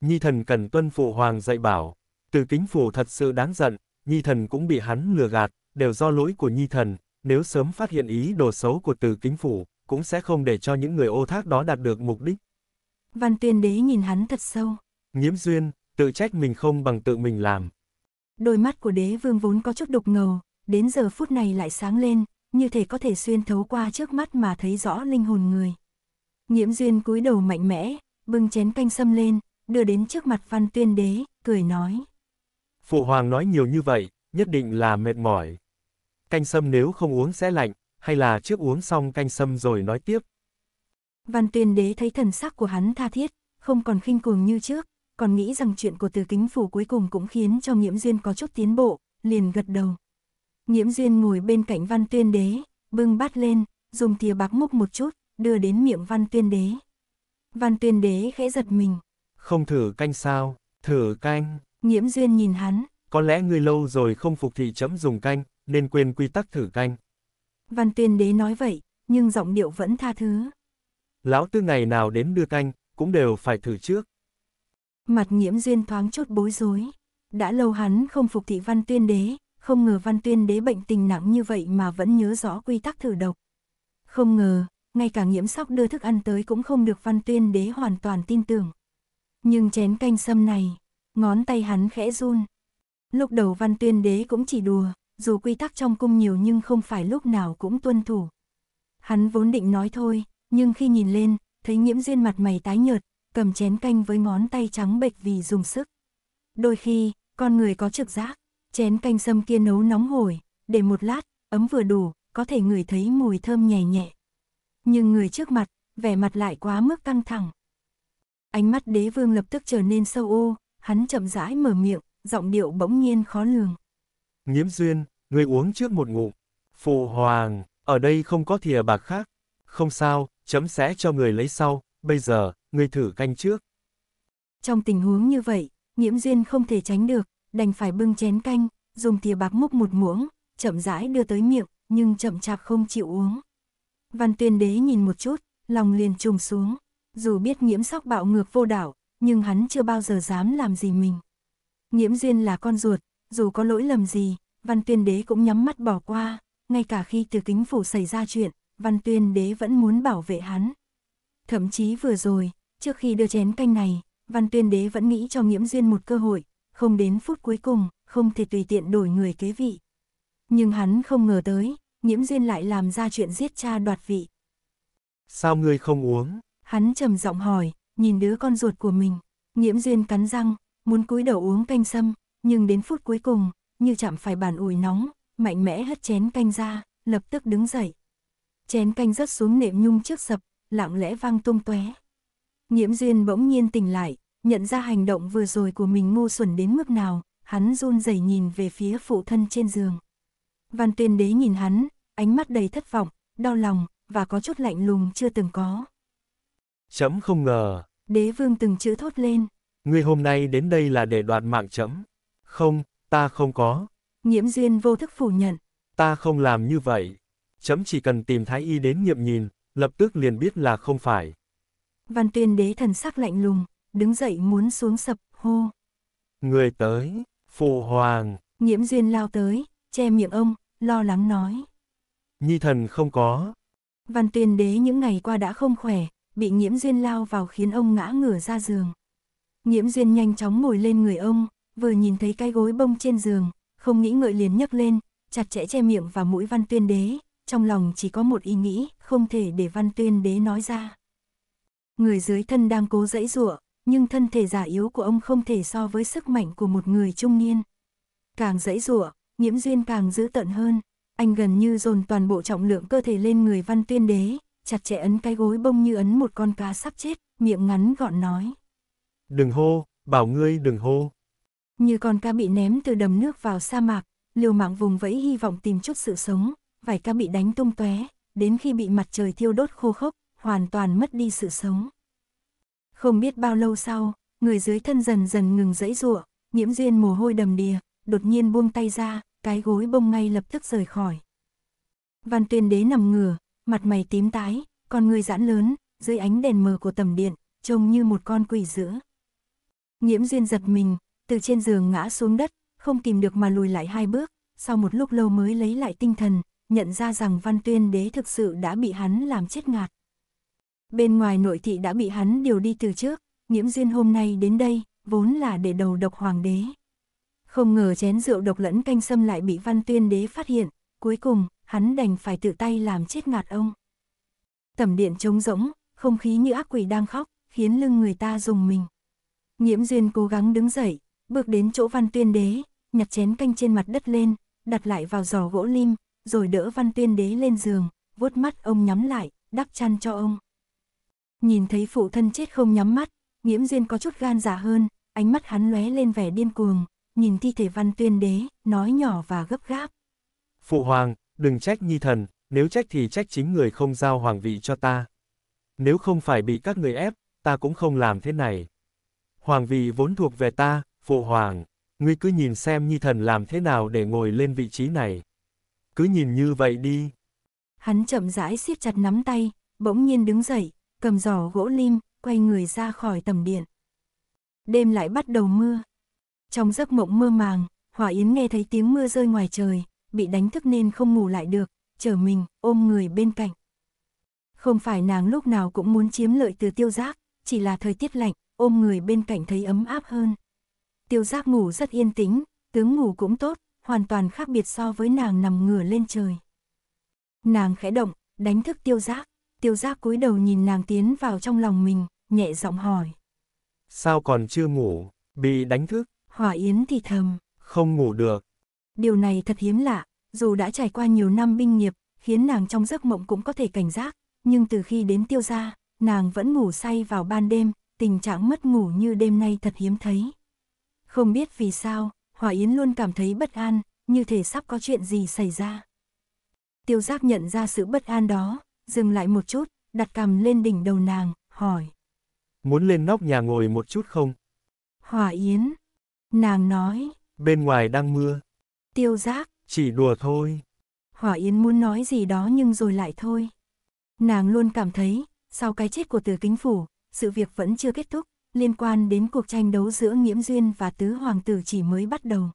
Nhi thần cần tuân phụ hoàng dạy bảo, từ kính phủ thật sự đáng giận, Nhi thần cũng bị hắn lừa gạt, đều do lỗi của Nhi thần, nếu sớm phát hiện ý đồ xấu của từ kính phủ, cũng sẽ không để cho những người ô thác đó đạt được mục đích. Văn tuyên đế nhìn hắn thật sâu. Nhiễm duyên, tự trách mình không bằng tự mình làm. Đôi mắt của đế vương vốn có chút đục ngầu, đến giờ phút này lại sáng lên, như thể có thể xuyên thấu qua trước mắt mà thấy rõ linh hồn người. Nhiễm duyên cúi đầu mạnh mẽ, bưng chén canh sâm lên, đưa đến trước mặt văn tuyên đế, cười nói. Phụ hoàng nói nhiều như vậy, nhất định là mệt mỏi. Canh sâm nếu không uống sẽ lạnh, hay là trước uống xong canh sâm rồi nói tiếp. Văn tuyên đế thấy thần sắc của hắn tha thiết, không còn khinh cuồng như trước, còn nghĩ rằng chuyện của từ kính phủ cuối cùng cũng khiến cho nghiễm duyên có chút tiến bộ, liền gật đầu. Nghiễm duyên ngồi bên cạnh văn tuyên đế, bưng bát lên, dùng thìa bạc múc một chút, đưa đến miệng văn tuyên đế. Văn tuyên đế khẽ giật mình. Không thử canh sao, thử canh. Nhiễm duyên nhìn hắn. Có lẽ người lâu rồi không phục thị chấm dùng canh, nên quên quy tắc thử canh. Văn tuyên đế nói vậy, nhưng giọng điệu vẫn tha thứ. Lão tư ngày nào đến đưa canh, cũng đều phải thử trước. Mặt nhiễm duyên thoáng chốt bối rối. Đã lâu hắn không phục thị văn tuyên đế, không ngờ văn tuyên đế bệnh tình nặng như vậy mà vẫn nhớ rõ quy tắc thử độc. Không ngờ, ngay cả nhiễm sóc đưa thức ăn tới cũng không được văn tuyên đế hoàn toàn tin tưởng. Nhưng chén canh sâm này, ngón tay hắn khẽ run. Lúc đầu văn tuyên đế cũng chỉ đùa, dù quy tắc trong cung nhiều nhưng không phải lúc nào cũng tuân thủ. Hắn vốn định nói thôi, nhưng khi nhìn lên, thấy nhiễm duyên mặt mày tái nhợt, cầm chén canh với ngón tay trắng bệch vì dùng sức. Đôi khi, con người có trực giác, chén canh sâm kia nấu nóng hổi, để một lát, ấm vừa đủ, có thể ngửi thấy mùi thơm nhẹ nhẹ. Nhưng người trước mặt, vẻ mặt lại quá mức căng thẳng. Ánh mắt đế vương lập tức trở nên sâu ô, hắn chậm rãi mở miệng, giọng điệu bỗng nhiên khó lường. Nghiễm duyên, người uống trước một ngụm. Phụ hoàng, ở đây không có thìa bạc khác. Không sao, chấm sẽ cho người lấy sau, bây giờ, người thử canh trước. Trong tình huống như vậy, Nghiễm duyên không thể tránh được, đành phải bưng chén canh, dùng thìa bạc múc một muỗng, chậm rãi đưa tới miệng, nhưng chậm chạp không chịu uống. Văn tuyên đế nhìn một chút, lòng liền trùng xuống, dù biết nghiễm sóc bạo ngược vô đảo, nhưng hắn chưa bao giờ dám làm gì mình. Nghiễm duyên là con ruột, dù có lỗi lầm gì, Văn Tuyên Đế cũng nhắm mắt bỏ qua, ngay cả khi từ kính phủ xảy ra chuyện, Văn Tuyên Đế vẫn muốn bảo vệ hắn. Thậm chí vừa rồi, trước khi đưa chén canh này, Văn Tuyên Đế vẫn nghĩ cho Nghiễm Duyên một cơ hội, không đến phút cuối cùng, không thể tùy tiện đổi người kế vị. Nhưng hắn không ngờ tới, Nghiễm Duyên lại làm ra chuyện giết cha đoạt vị. Sao ngươi không uống? Hắn trầm giọng hỏi, nhìn đứa con ruột của mình. Nghiễm Duyên cắn răng, muốn cúi đầu uống canh sâm, nhưng đến phút cuối cùng, như chạm phải bàn ủi nóng, mạnh mẽ hất chén canh ra, lập tức đứng dậy. Chén canh rớt xuống nệm nhung trước sập, lặng lẽ vang tung tóe. Nhiễm duyên bỗng nhiên tỉnh lại, nhận ra hành động vừa rồi của mình ngu xuẩn đến mức nào, hắn run rẩy nhìn về phía phụ thân trên giường. Văn tuyên đế nhìn hắn, ánh mắt đầy thất vọng, đau lòng, và có chút lạnh lùng chưa từng có. Chấm không ngờ. Đế vương từng chữ thốt lên. người hôm nay đến đây là để đoạt mạng chấm. Không, ta không có. Nhiễm duyên vô thức phủ nhận. Ta không làm như vậy. Chấm chỉ cần tìm thái y đến nghiệm nhìn, lập tức liền biết là không phải. Văn tuyên đế thần sắc lạnh lùng, đứng dậy muốn xuống sập, hô. Người tới, phụ hoàng. Nhiễm duyên lao tới, che miệng ông, lo lắng nói. Nhi thần không có. Văn tuyên đế những ngày qua đã không khỏe, bị nhiễm duyên lao vào khiến ông ngã ngửa ra giường. Nhiễm duyên nhanh chóng ngồi lên người ông, vừa nhìn thấy cái gối bông trên giường, không nghĩ ngợi liền nhấc lên, chặt chẽ che miệng và mũi văn tuyên đế, trong lòng chỉ có một ý nghĩ, không thể để văn tuyên đế nói ra. Người dưới thân đang cố dẫy dụa, nhưng thân thể giả yếu của ông không thể so với sức mạnh của một người trung niên. Càng dẫy dụa, nhiễm duyên càng dữ tận hơn, anh gần như dồn toàn bộ trọng lượng cơ thể lên người văn tuyên đế, chặt chẽ ấn cái gối bông như ấn một con cá sắp chết, miệng ngắn gọn nói. Đừng hô, bảo ngươi đừng hô. Như con ca bị ném từ đầm nước vào sa mạc, liều mạng vùng vẫy hy vọng tìm chút sự sống, vài ca bị đánh tung tóe, đến khi bị mặt trời thiêu đốt khô khốc, hoàn toàn mất đi sự sống. Không biết bao lâu sau, người dưới thân dần dần ngừng dãy giụa, nhiễm duyên mồ hôi đầm đìa, đột nhiên buông tay ra, cái gối bông ngay lập tức rời khỏi. Văn tuyên đế nằm ngửa, mặt mày tím tái, con người giãn lớn, dưới ánh đèn mờ của tầm điện, trông như một con quỷ dữ. Nhiễm duyên giật mình, từ trên giường ngã xuống đất, không kìm được mà lùi lại hai bước, sau một lúc lâu mới lấy lại tinh thần, nhận ra rằng Văn Tuyên Đế thực sự đã bị hắn làm chết ngạt. Bên ngoài nội thị đã bị hắn điều đi từ trước, nhiễm duyên hôm nay đến đây, vốn là để đầu độc hoàng đế. Không ngờ chén rượu độc lẫn canh sâm lại bị Văn Tuyên Đế phát hiện, cuối cùng, hắn đành phải tự tay làm chết ngạt ông. Tẩm điện trống rỗng, không khí như ác quỷ đang khóc, khiến lưng người ta rùng mình. Nhiễm duyên cố gắng đứng dậy, bước đến chỗ văn tuyên đế, nhặt chén canh trên mặt đất lên, đặt lại vào giỏ gỗ lim, rồi đỡ văn tuyên đế lên giường, vuốt mắt ông nhắm lại, đắp chăn cho ông. Nhìn thấy phụ thân chết không nhắm mắt, nghiễm duyên có chút gan dạ hơn, ánh mắt hắn lóe lên vẻ điên cuồng, nhìn thi thể văn tuyên đế, nói nhỏ và gấp gáp. Phụ hoàng, đừng trách nhi thần, nếu trách thì trách chính người không giao hoàng vị cho ta. Nếu không phải bị các người ép, ta cũng không làm thế này. Hoàng vị vốn thuộc về ta, Phụ hoàng, ngươi cứ nhìn xem nhi thần làm thế nào để ngồi lên vị trí này. Cứ nhìn như vậy đi. Hắn chậm rãi siết chặt nắm tay, bỗng nhiên đứng dậy, cầm giỏ gỗ lim, quay người ra khỏi tầm điện. Đêm lại bắt đầu mưa. Trong giấc mộng mơ màng, Hòa Yến nghe thấy tiếng mưa rơi ngoài trời, bị đánh thức nên không ngủ lại được, chờ mình, ôm người bên cạnh. Không phải nàng lúc nào cũng muốn chiếm lợi từ tiêu giác, chỉ là thời tiết lạnh, ôm người bên cạnh thấy ấm áp hơn tiêu giác ngủ rất yên tĩnh, tướng ngủ cũng tốt, hoàn toàn khác biệt so với nàng nằm ngửa lên trời. Nàng khẽ động, đánh thức tiêu giác, tiêu giác cúi đầu nhìn nàng tiến vào trong lòng mình, nhẹ giọng hỏi. Sao còn chưa ngủ, bị đánh thức? Hỏa Yến thì thầm. Không ngủ được. Điều này thật hiếm lạ, dù đã trải qua nhiều năm binh nghiệp, khiến nàng trong giấc mộng cũng có thể cảnh giác, nhưng từ khi đến tiêu gia, nàng vẫn ngủ say vào ban đêm, tình trạng mất ngủ như đêm nay thật hiếm thấy. Không biết vì sao, Hòa Yến luôn cảm thấy bất an, như thể sắp có chuyện gì xảy ra. Tiêu giác nhận ra sự bất an đó, dừng lại một chút, đặt cằm lên đỉnh đầu nàng, hỏi. Muốn lên nóc nhà ngồi một chút không? Hòa Yến. Nàng nói. Bên ngoài đang mưa. Tiêu giác. Chỉ đùa thôi. Hòa Yến muốn nói gì đó nhưng rồi lại thôi. Nàng luôn cảm thấy, sau cái chết của từ kính phủ, sự việc vẫn chưa kết thúc, liên quan đến cuộc tranh đấu giữa Nghiễm Duyên và Tứ Hoàng tử chỉ mới bắt đầu.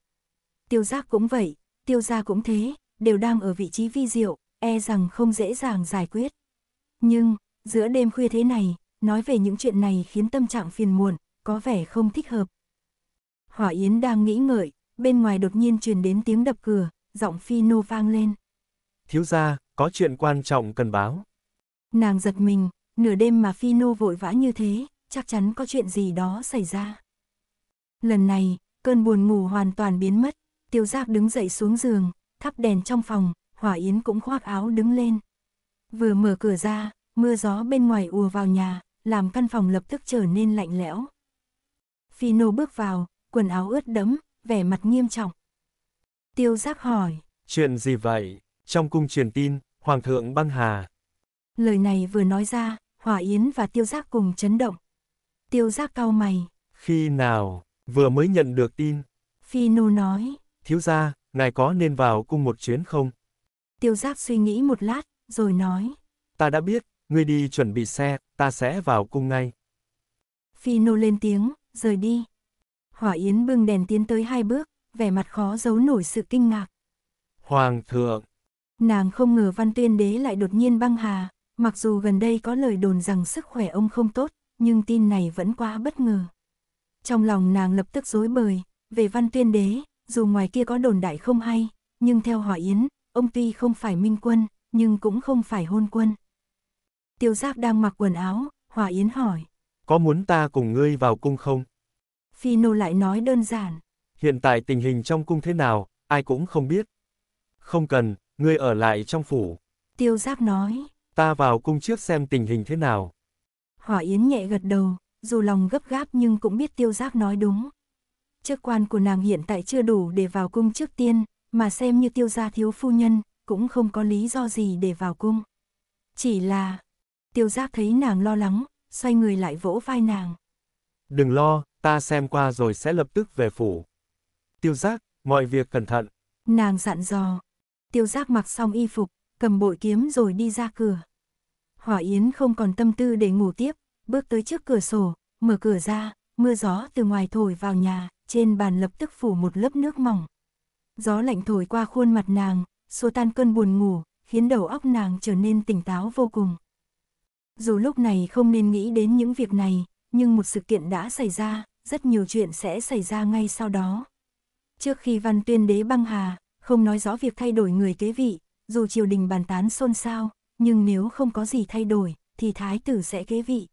Tiêu giác cũng vậy, tiêu gia cũng thế, đều đang ở vị trí vi diệu, e rằng không dễ dàng giải quyết. Nhưng, giữa đêm khuya thế này, nói về những chuyện này khiến tâm trạng phiền muộn, có vẻ không thích hợp. Hỏa Yến đang nghĩ ngợi, bên ngoài đột nhiên truyền đến tiếng đập cửa, giọng phi nô vang lên. Thiếu gia, có chuyện quan trọng cần báo. Nàng giật mình, nửa đêm mà phi nô vội vã như thế, chắc chắn có chuyện gì đó xảy ra. Lần này, cơn buồn ngủ hoàn toàn biến mất, tiêu giác đứng dậy xuống giường, thắp đèn trong phòng, hỏa yến cũng khoác áo đứng lên. Vừa mở cửa ra, mưa gió bên ngoài ùa vào nhà, làm căn phòng lập tức trở nên lạnh lẽo. Phino bước vào, quần áo ướt đẫm, vẻ mặt nghiêm trọng. Tiêu giác hỏi. Chuyện gì vậy? Trong cung truyền tin, Hoàng thượng băng hà. Lời này vừa nói ra, Hỏa Yến và Tiêu giác cùng chấn động tiêu giác cao mày. Khi nào, vừa mới nhận được tin. Phi nô nói. Thiếu gia, ngài có nên vào cung một chuyến không? Tiêu giác suy nghĩ một lát, rồi nói. Ta đã biết, ngươi đi chuẩn bị xe, ta sẽ vào cung ngay. Phi nô lên tiếng, rời đi. Hỏa Yến bưng đèn tiến tới hai bước, vẻ mặt khó giấu nổi sự kinh ngạc. Hoàng thượng! Nàng không ngờ văn tuyên đế lại đột nhiên băng hà, mặc dù gần đây có lời đồn rằng sức khỏe ông không tốt, nhưng tin này vẫn quá bất ngờ. Trong lòng nàng lập tức dối bời, về văn tuyên đế, dù ngoài kia có đồn đại không hay, nhưng theo Hòa Yến, ông tuy không phải minh quân, nhưng cũng không phải hôn quân. Tiêu Giáp đang mặc quần áo, Hòa Yến hỏi. Có muốn ta cùng ngươi vào cung không? Phi Nô lại nói đơn giản. Hiện tại tình hình trong cung thế nào, ai cũng không biết. Không cần, ngươi ở lại trong phủ. Tiêu Giáp nói. Ta vào cung trước xem tình hình thế nào. Hỏa Yến nhẹ gật đầu, dù lòng gấp gáp nhưng cũng biết tiêu giác nói đúng. Chức quan của nàng hiện tại chưa đủ để vào cung trước tiên, mà xem như tiêu gia thiếu phu nhân, cũng không có lý do gì để vào cung. Chỉ là, tiêu giác thấy nàng lo lắng, xoay người lại vỗ vai nàng. Đừng lo, ta xem qua rồi sẽ lập tức về phủ. Tiêu giác, mọi việc cẩn thận. Nàng dặn dò. Tiêu giác mặc xong y phục, cầm bội kiếm rồi đi ra cửa. Hỏa Yến không còn tâm tư để ngủ tiếp, bước tới trước cửa sổ, mở cửa ra, mưa gió từ ngoài thổi vào nhà, trên bàn lập tức phủ một lớp nước mỏng. Gió lạnh thổi qua khuôn mặt nàng, xua tan cơn buồn ngủ, khiến đầu óc nàng trở nên tỉnh táo vô cùng. Dù lúc này không nên nghĩ đến những việc này, nhưng một sự kiện đã xảy ra, rất nhiều chuyện sẽ xảy ra ngay sau đó. Trước khi văn tuyên đế băng hà, không nói rõ việc thay đổi người kế vị, dù triều đình bàn tán xôn xao, nhưng nếu không có gì thay đổi, thì thái tử sẽ kế vị.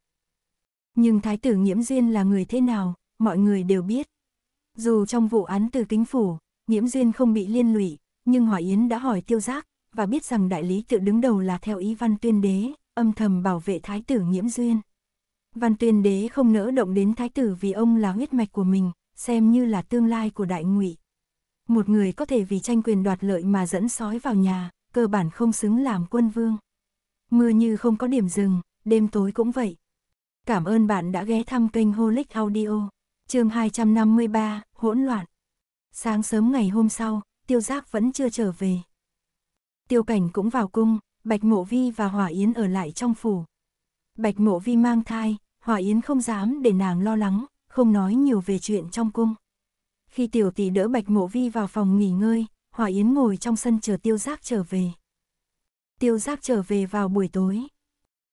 Nhưng thái tử nghiễm duyên là người thế nào, mọi người đều biết. Dù trong vụ án từ kính phủ, nghiễm duyên không bị liên lụy, nhưng Hòa Yến đã hỏi tiêu giác, và biết rằng đại lý tự đứng đầu là theo ý văn tuyên đế, âm thầm bảo vệ thái tử nghiễm duyên. Văn tuyên đế không nỡ động đến thái tử vì ông là huyết mạch của mình, xem như là tương lai của đại ngụy. Một người có thể vì tranh quyền đoạt lợi mà dẫn sói vào nhà, cơ bản không xứng làm quân vương mưa như không có điểm dừng, đêm tối cũng vậy. Cảm ơn bạn đã ghé thăm kênh Holic Audio, chương 253, hỗn loạn. Sáng sớm ngày hôm sau, tiêu giác vẫn chưa trở về. Tiêu cảnh cũng vào cung, Bạch Mộ Vi và Hỏa Yến ở lại trong phủ. Bạch Mộ Vi mang thai, Hỏa Yến không dám để nàng lo lắng, không nói nhiều về chuyện trong cung. Khi tiểu tỷ đỡ Bạch Mộ Vi vào phòng nghỉ ngơi, Hỏa Yến ngồi trong sân chờ tiêu giác trở về tiêu giác trở về vào buổi tối.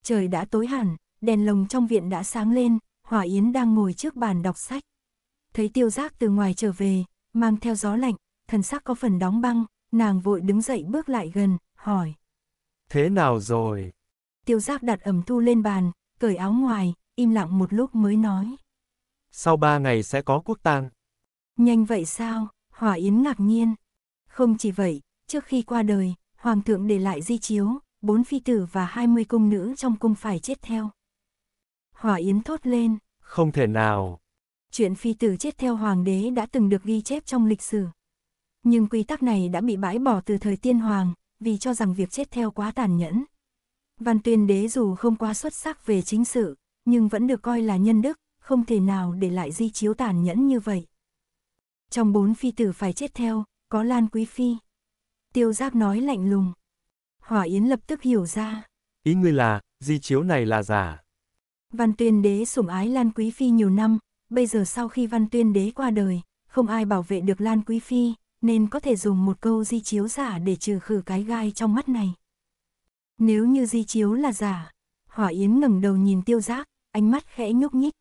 Trời đã tối hẳn, đèn lồng trong viện đã sáng lên, Hỏa Yến đang ngồi trước bàn đọc sách. Thấy tiêu giác từ ngoài trở về, mang theo gió lạnh, thần sắc có phần đóng băng, nàng vội đứng dậy bước lại gần, hỏi. Thế nào rồi? Tiêu giác đặt ẩm thu lên bàn, cởi áo ngoài, im lặng một lúc mới nói. Sau ba ngày sẽ có quốc tang. Nhanh vậy sao? Hỏa Yến ngạc nhiên. Không chỉ vậy, trước khi qua đời, hoàng thượng để lại di chiếu, bốn phi tử và hai mươi cung nữ trong cung phải chết theo. Hỏa Yến thốt lên. Không thể nào. Chuyện phi tử chết theo hoàng đế đã từng được ghi chép trong lịch sử. Nhưng quy tắc này đã bị bãi bỏ từ thời tiên hoàng, vì cho rằng việc chết theo quá tàn nhẫn. Văn tuyên đế dù không quá xuất sắc về chính sự, nhưng vẫn được coi là nhân đức, không thể nào để lại di chiếu tàn nhẫn như vậy. Trong bốn phi tử phải chết theo, có Lan Quý Phi tiêu giác nói lạnh lùng. Hỏa Yến lập tức hiểu ra. Ý ngươi là, di chiếu này là giả. Văn tuyên đế sủng ái Lan Quý Phi nhiều năm, bây giờ sau khi văn tuyên đế qua đời, không ai bảo vệ được Lan Quý Phi, nên có thể dùng một câu di chiếu giả để trừ khử cái gai trong mắt này. Nếu như di chiếu là giả, Hỏa Yến ngẩng đầu nhìn tiêu giác, ánh mắt khẽ nhúc nhích.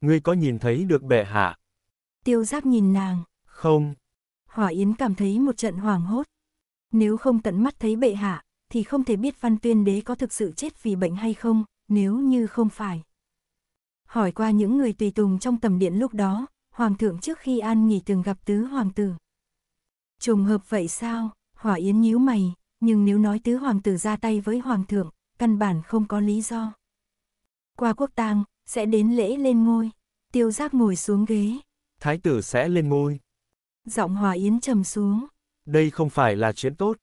Ngươi có nhìn thấy được bệ hạ? Tiêu giác nhìn nàng. Không. Hỏa Yến cảm thấy một trận hoảng hốt, nếu không tận mắt thấy bệ hạ, thì không thể biết văn tuyên đế có thực sự chết vì bệnh hay không, nếu như không phải. Hỏi qua những người tùy tùng trong tầm điện lúc đó, hoàng thượng trước khi an nghỉ từng gặp tứ hoàng tử. Trùng hợp vậy sao, hỏa yến nhíu mày, nhưng nếu nói tứ hoàng tử ra tay với hoàng thượng, căn bản không có lý do. Qua quốc tang, sẽ đến lễ lên ngôi, tiêu giác ngồi xuống ghế. Thái tử sẽ lên ngôi. Giọng hòa yến trầm xuống, đây không phải là chuyện tốt.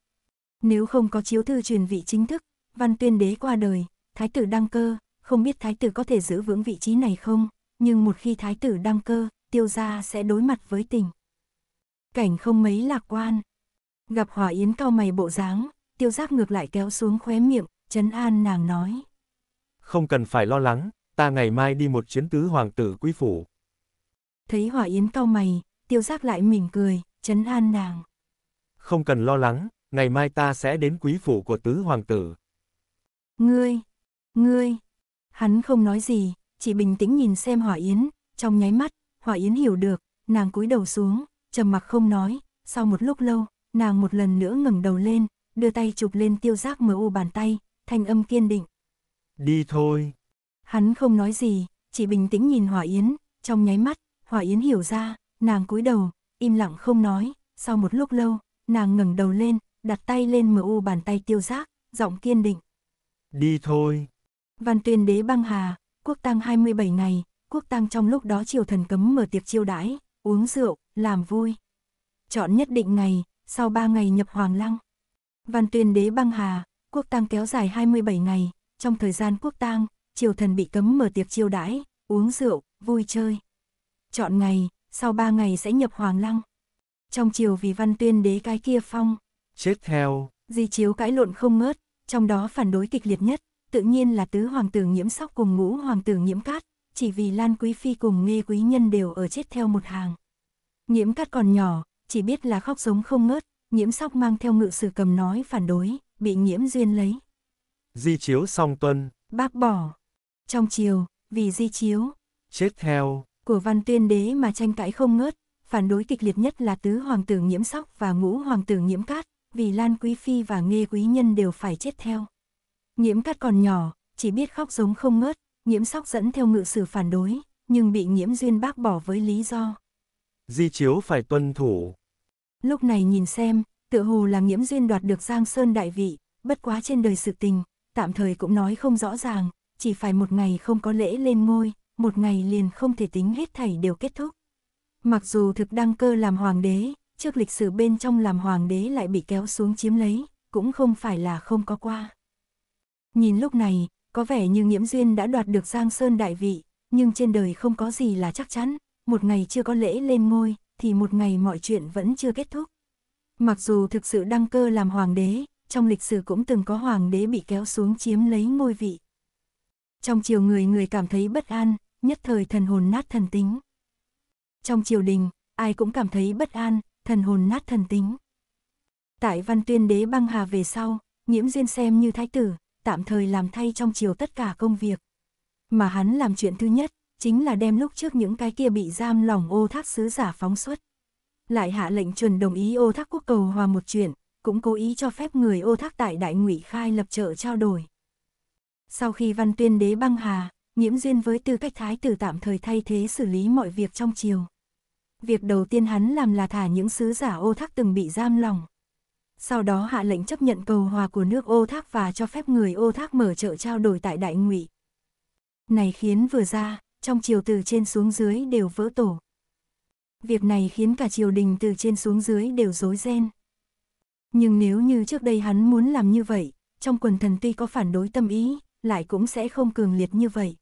Nếu không có chiếu thư truyền vị chính thức, văn tuyên đế qua đời, thái tử đăng cơ, không biết thái tử có thể giữ vững vị trí này không, nhưng một khi thái tử đăng cơ, tiêu gia sẽ đối mặt với tình. Cảnh không mấy lạc quan. Gặp hỏa yến cao mày bộ dáng, tiêu giác ngược lại kéo xuống khóe miệng, chấn an nàng nói. Không cần phải lo lắng, ta ngày mai đi một chuyến tứ hoàng tử quý phủ. Thấy hỏa yến cao mày, tiêu giác lại mỉm cười, chấn an nàng không cần lo lắng, ngày mai ta sẽ đến quý phủ của tứ hoàng tử. Ngươi, ngươi, hắn không nói gì, chỉ bình tĩnh nhìn xem Hỏa Yến, trong nháy mắt, Hỏa Yến hiểu được, nàng cúi đầu xuống, trầm mặc không nói, sau một lúc lâu, nàng một lần nữa ngẩng đầu lên, đưa tay chụp lên tiêu giác mờ u bàn tay, thanh âm kiên định. Đi thôi. Hắn không nói gì, chỉ bình tĩnh nhìn Hỏa Yến, trong nháy mắt, Hỏa Yến hiểu ra, nàng cúi đầu, im lặng không nói, sau một lúc lâu, Nàng ngẩng đầu lên, đặt tay lên mu bàn tay tiêu giác, giọng kiên định. Đi thôi. Văn tuyên đế băng hà, quốc tang 27 ngày, quốc tang trong lúc đó triều thần cấm mở tiệc chiêu đãi, uống rượu, làm vui. Chọn nhất định ngày, sau 3 ngày nhập hoàng lăng. Văn tuyên đế băng hà, quốc tang kéo dài 27 ngày, trong thời gian quốc tang, triều thần bị cấm mở tiệc chiêu đãi, uống rượu, vui chơi. Chọn ngày, sau 3 ngày sẽ nhập hoàng lăng trong chiều vì văn tuyên đế cái kia phong. Chết theo. Di chiếu cãi lộn không ngớt, trong đó phản đối kịch liệt nhất, tự nhiên là tứ hoàng tử nhiễm sóc cùng ngũ hoàng tử nhiễm cát, chỉ vì Lan Quý Phi cùng nghe quý nhân đều ở chết theo một hàng. Nhiễm cát còn nhỏ, chỉ biết là khóc giống không ngớt, nhiễm sóc mang theo ngự sử cầm nói phản đối, bị nhiễm duyên lấy. Di chiếu song tuân. Bác bỏ. Trong chiều, vì di chiếu. Chết theo. Của văn tuyên đế mà tranh cãi không ngớt, phản đối kịch liệt nhất là tứ hoàng tử nhiễm sóc và ngũ hoàng tử nhiễm cát, vì Lan Quý Phi và Nghê Quý Nhân đều phải chết theo. Nhiễm cát còn nhỏ, chỉ biết khóc giống không ngớt, nhiễm sóc dẫn theo ngự sử phản đối, nhưng bị nhiễm duyên bác bỏ với lý do. Di chiếu phải tuân thủ. Lúc này nhìn xem, tựa hồ là nhiễm duyên đoạt được Giang Sơn đại vị, bất quá trên đời sự tình, tạm thời cũng nói không rõ ràng, chỉ phải một ngày không có lễ lên ngôi, một ngày liền không thể tính hết thảy đều kết thúc. Mặc dù thực đăng cơ làm hoàng đế, trước lịch sử bên trong làm hoàng đế lại bị kéo xuống chiếm lấy, cũng không phải là không có qua. Nhìn lúc này, có vẻ như nhiễm Duyên đã đoạt được Giang Sơn đại vị, nhưng trên đời không có gì là chắc chắn, một ngày chưa có lễ lên ngôi, thì một ngày mọi chuyện vẫn chưa kết thúc. Mặc dù thực sự đăng cơ làm hoàng đế, trong lịch sử cũng từng có hoàng đế bị kéo xuống chiếm lấy ngôi vị. Trong chiều người người cảm thấy bất an, nhất thời thần hồn nát thần tính. Trong triều đình, ai cũng cảm thấy bất an, thần hồn nát thần tính. Tại văn tuyên đế băng hà về sau, nhiễm duyên xem như thái tử, tạm thời làm thay trong triều tất cả công việc. Mà hắn làm chuyện thứ nhất, chính là đem lúc trước những cái kia bị giam lỏng ô thác sứ giả phóng xuất. Lại hạ lệnh chuẩn đồng ý ô thác quốc cầu hòa một chuyện, cũng cố ý cho phép người ô thác tại đại ngụy khai lập chợ trao đổi. Sau khi văn tuyên đế băng hà, nhiễm duyên với tư cách thái tử tạm thời thay thế xử lý mọi việc trong triều việc đầu tiên hắn làm là thả những sứ giả ô thác từng bị giam lòng. Sau đó hạ lệnh chấp nhận cầu hòa của nước ô thác và cho phép người ô thác mở chợ trao đổi tại đại ngụy. Này khiến vừa ra, trong triều từ trên xuống dưới đều vỡ tổ. Việc này khiến cả triều đình từ trên xuống dưới đều rối ren. Nhưng nếu như trước đây hắn muốn làm như vậy, trong quần thần tuy có phản đối tâm ý, lại cũng sẽ không cường liệt như vậy.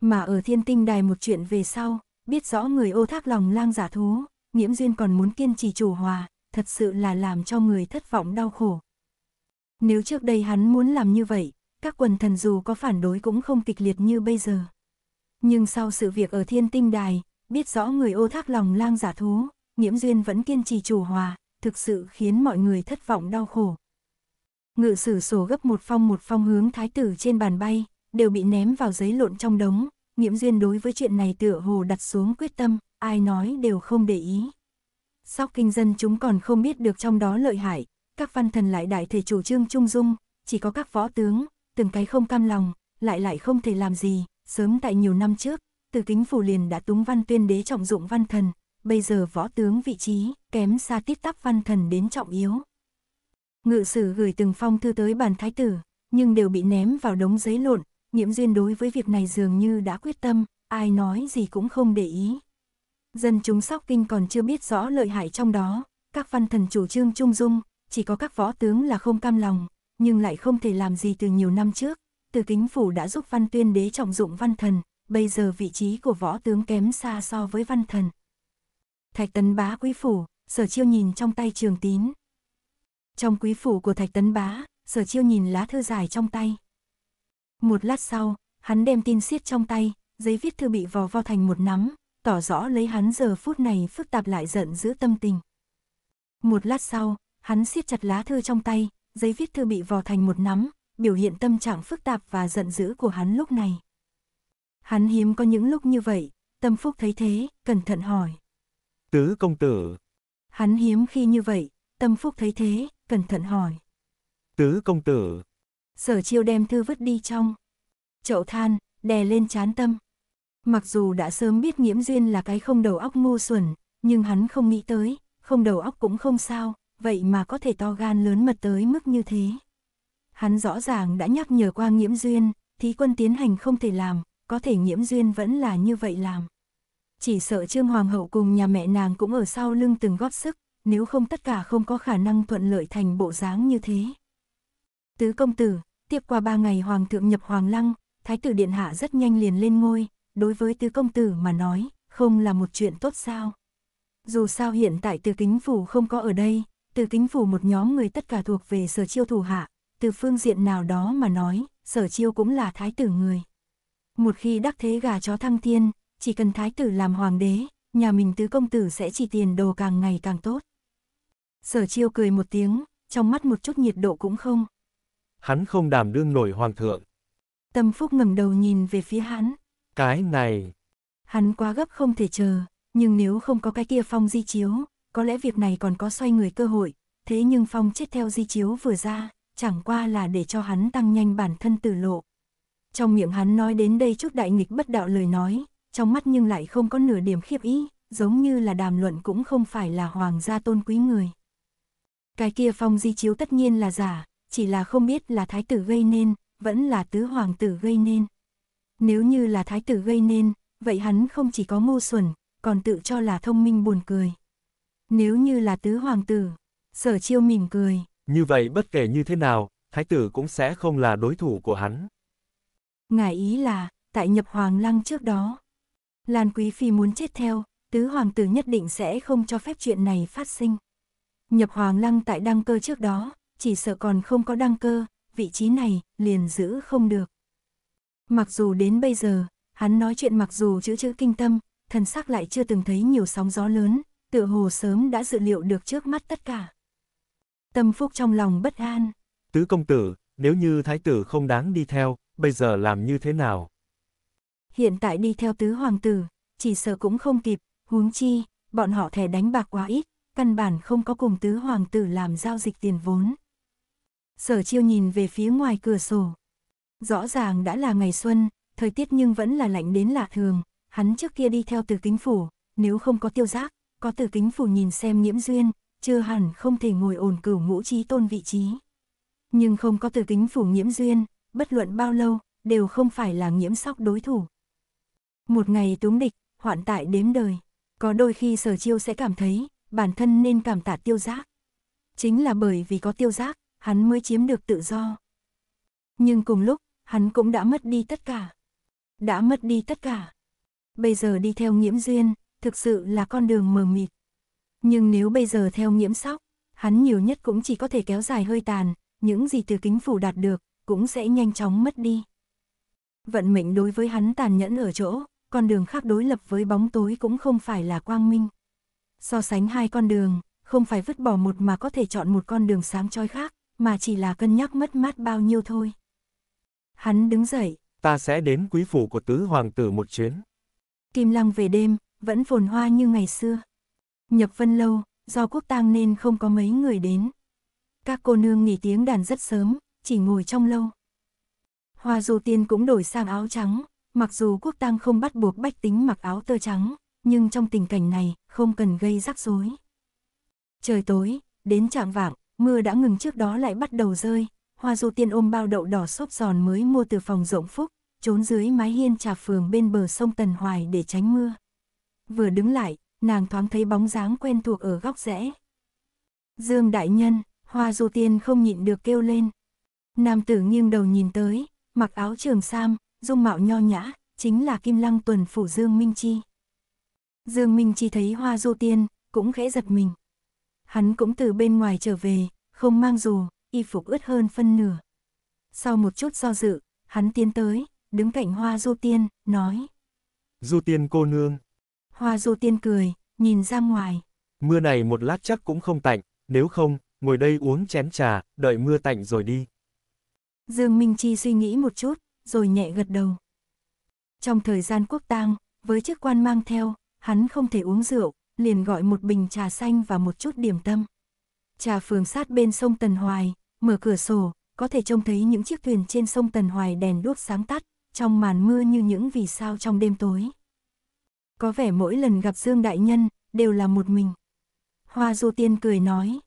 Mà ở thiên tinh đài một chuyện về sau, biết rõ người ô thác lòng lang giả thú, nhiễm duyên còn muốn kiên trì chủ hòa, thật sự là làm cho người thất vọng đau khổ. Nếu trước đây hắn muốn làm như vậy, các quần thần dù có phản đối cũng không kịch liệt như bây giờ. Nhưng sau sự việc ở thiên tinh đài, biết rõ người ô thác lòng lang giả thú, nhiễm duyên vẫn kiên trì chủ hòa, thực sự khiến mọi người thất vọng đau khổ. Ngự sử sổ gấp một phong một phong hướng thái tử trên bàn bay, đều bị ném vào giấy lộn trong đống, Nghiễm Duyên đối với chuyện này tựa hồ đặt xuống quyết tâm, ai nói đều không để ý. Sóc kinh dân chúng còn không biết được trong đó lợi hại, các văn thần lại đại thể chủ trương trung dung, chỉ có các võ tướng, từng cái không cam lòng, lại lại không thể làm gì, sớm tại nhiều năm trước, từ kính phủ liền đã túng văn tuyên đế trọng dụng văn thần, bây giờ võ tướng vị trí, kém xa tiết tắp văn thần đến trọng yếu. Ngự sử gửi từng phong thư tới bàn thái tử, nhưng đều bị ném vào đống giấy lộn, Nhiễm duyên đối với việc này dường như đã quyết tâm, ai nói gì cũng không để ý. Dân chúng sóc kinh còn chưa biết rõ lợi hại trong đó, các văn thần chủ trương trung dung, chỉ có các võ tướng là không cam lòng, nhưng lại không thể làm gì từ nhiều năm trước. Từ kính phủ đã giúp văn tuyên đế trọng dụng văn thần, bây giờ vị trí của võ tướng kém xa so với văn thần. Thạch tấn bá quý phủ, sở chiêu nhìn trong tay trường tín. Trong quý phủ của thạch tấn bá, sở chiêu nhìn lá thư dài trong tay. Một lát sau, hắn đem tin siết trong tay, giấy viết thư bị vò vo thành một nắm, tỏ rõ lấy hắn giờ phút này phức tạp lại giận giữ tâm tình. Một lát sau, hắn siết chặt lá thư trong tay, giấy viết thư bị vò thành một nắm, biểu hiện tâm trạng phức tạp và giận dữ của hắn lúc này. Hắn hiếm có những lúc như vậy, tâm phúc thấy thế, cẩn thận hỏi. Tứ công tử. Hắn hiếm khi như vậy, tâm phúc thấy thế, cẩn thận hỏi. Tứ công tử, sở chiêu đem thư vứt đi trong. Chậu than, đè lên chán tâm. Mặc dù đã sớm biết nhiễm duyên là cái không đầu óc ngu xuẩn, nhưng hắn không nghĩ tới, không đầu óc cũng không sao, vậy mà có thể to gan lớn mật tới mức như thế. Hắn rõ ràng đã nhắc nhở qua nhiễm duyên, thí quân tiến hành không thể làm, có thể nhiễm duyên vẫn là như vậy làm. Chỉ sợ Trương Hoàng hậu cùng nhà mẹ nàng cũng ở sau lưng từng góp sức, nếu không tất cả không có khả năng thuận lợi thành bộ dáng như thế. Tứ công tử, Tiếp qua ba ngày hoàng thượng nhập hoàng lăng, thái tử điện hạ rất nhanh liền lên ngôi, đối với tứ công tử mà nói, không là một chuyện tốt sao. Dù sao hiện tại từ kính phủ không có ở đây, từ kính phủ một nhóm người tất cả thuộc về sở chiêu thủ hạ, từ phương diện nào đó mà nói, sở chiêu cũng là thái tử người. Một khi đắc thế gà chó thăng thiên, chỉ cần thái tử làm hoàng đế, nhà mình tứ công tử sẽ chỉ tiền đồ càng ngày càng tốt. Sở chiêu cười một tiếng, trong mắt một chút nhiệt độ cũng không hắn không đảm đương nổi hoàng thượng. Tâm Phúc ngẩng đầu nhìn về phía hắn. Cái này. Hắn quá gấp không thể chờ, nhưng nếu không có cái kia phong di chiếu, có lẽ việc này còn có xoay người cơ hội, thế nhưng phong chết theo di chiếu vừa ra, chẳng qua là để cho hắn tăng nhanh bản thân tử lộ. Trong miệng hắn nói đến đây chút đại nghịch bất đạo lời nói, trong mắt nhưng lại không có nửa điểm khiếp ý, giống như là đàm luận cũng không phải là hoàng gia tôn quý người. Cái kia phong di chiếu tất nhiên là giả, chỉ là không biết là thái tử gây nên, vẫn là tứ hoàng tử gây nên. Nếu như là thái tử gây nên, vậy hắn không chỉ có ngu xuẩn, còn tự cho là thông minh buồn cười. Nếu như là tứ hoàng tử, sở chiêu mỉm cười. Như vậy bất kể như thế nào, thái tử cũng sẽ không là đối thủ của hắn. Ngài ý là, tại nhập hoàng lăng trước đó, Lan Quý Phi muốn chết theo, tứ hoàng tử nhất định sẽ không cho phép chuyện này phát sinh. Nhập hoàng lăng tại đăng cơ trước đó, chỉ sợ còn không có đăng cơ, vị trí này liền giữ không được. Mặc dù đến bây giờ, hắn nói chuyện mặc dù chữ chữ kinh tâm, thần sắc lại chưa từng thấy nhiều sóng gió lớn, tựa hồ sớm đã dự liệu được trước mắt tất cả. Tâm Phúc trong lòng bất an. Tứ công tử, nếu như thái tử không đáng đi theo, bây giờ làm như thế nào? Hiện tại đi theo tứ hoàng tử, chỉ sợ cũng không kịp, huống chi, bọn họ thẻ đánh bạc quá ít, căn bản không có cùng tứ hoàng tử làm giao dịch tiền vốn sở chiêu nhìn về phía ngoài cửa sổ. Rõ ràng đã là ngày xuân, thời tiết nhưng vẫn là lạnh đến lạ thường, hắn trước kia đi theo từ kính phủ, nếu không có tiêu giác, có từ kính phủ nhìn xem nhiễm duyên, chưa hẳn không thể ngồi ổn cửu ngũ trí tôn vị trí. Nhưng không có từ kính phủ nhiễm duyên, bất luận bao lâu, đều không phải là nhiễm sóc đối thủ. Một ngày túm địch, hoạn tại đếm đời, có đôi khi sở chiêu sẽ cảm thấy, bản thân nên cảm tạ tiêu giác. Chính là bởi vì có tiêu giác, hắn mới chiếm được tự do. Nhưng cùng lúc, hắn cũng đã mất đi tất cả. Đã mất đi tất cả. Bây giờ đi theo nghiễm duyên, thực sự là con đường mờ mịt. Nhưng nếu bây giờ theo nghiễm sóc, hắn nhiều nhất cũng chỉ có thể kéo dài hơi tàn, những gì từ kính phủ đạt được, cũng sẽ nhanh chóng mất đi. Vận mệnh đối với hắn tàn nhẫn ở chỗ, con đường khác đối lập với bóng tối cũng không phải là quang minh. So sánh hai con đường, không phải vứt bỏ một mà có thể chọn một con đường sáng chói khác, mà chỉ là cân nhắc mất mát bao nhiêu thôi. Hắn đứng dậy. Ta sẽ đến quý phủ của tứ hoàng tử một chuyến. Kim lăng về đêm, vẫn phồn hoa như ngày xưa. Nhập vân lâu, do quốc tang nên không có mấy người đến. Các cô nương nghỉ tiếng đàn rất sớm, chỉ ngồi trong lâu. Hoa du tiên cũng đổi sang áo trắng, mặc dù quốc tang không bắt buộc bách tính mặc áo tơ trắng, nhưng trong tình cảnh này không cần gây rắc rối. Trời tối, đến trạng vạng, Mưa đã ngừng trước đó lại bắt đầu rơi, Hoa Du Tiên ôm bao đậu đỏ xốp giòn mới mua từ phòng rộng phúc, trốn dưới mái hiên trà phường bên bờ sông Tần Hoài để tránh mưa. Vừa đứng lại, nàng thoáng thấy bóng dáng quen thuộc ở góc rẽ. Dương đại nhân, Hoa Du Tiên không nhịn được kêu lên. Nam tử nghiêng đầu nhìn tới, mặc áo trường sam, dung mạo nho nhã, chính là Kim Lăng Tuần phủ Dương Minh Chi. Dương Minh Chi thấy Hoa Du Tiên, cũng khẽ giật mình. Hắn cũng từ bên ngoài trở về, không mang dù, y phục ướt hơn phân nửa. Sau một chút do dự, hắn tiến tới, đứng cạnh hoa du tiên, nói. Du tiên cô nương. Hoa du tiên cười, nhìn ra ngoài. Mưa này một lát chắc cũng không tạnh, nếu không, ngồi đây uống chén trà, đợi mưa tạnh rồi đi. Dương Minh Chi suy nghĩ một chút, rồi nhẹ gật đầu. Trong thời gian quốc tang, với chức quan mang theo, hắn không thể uống rượu, liền gọi một bình trà xanh và một chút điểm tâm. Trà phường sát bên sông Tần Hoài, mở cửa sổ, có thể trông thấy những chiếc thuyền trên sông Tần Hoài đèn đuốc sáng tắt, trong màn mưa như những vì sao trong đêm tối. Có vẻ mỗi lần gặp Dương Đại Nhân, đều là một mình. Hoa Du Tiên cười nói.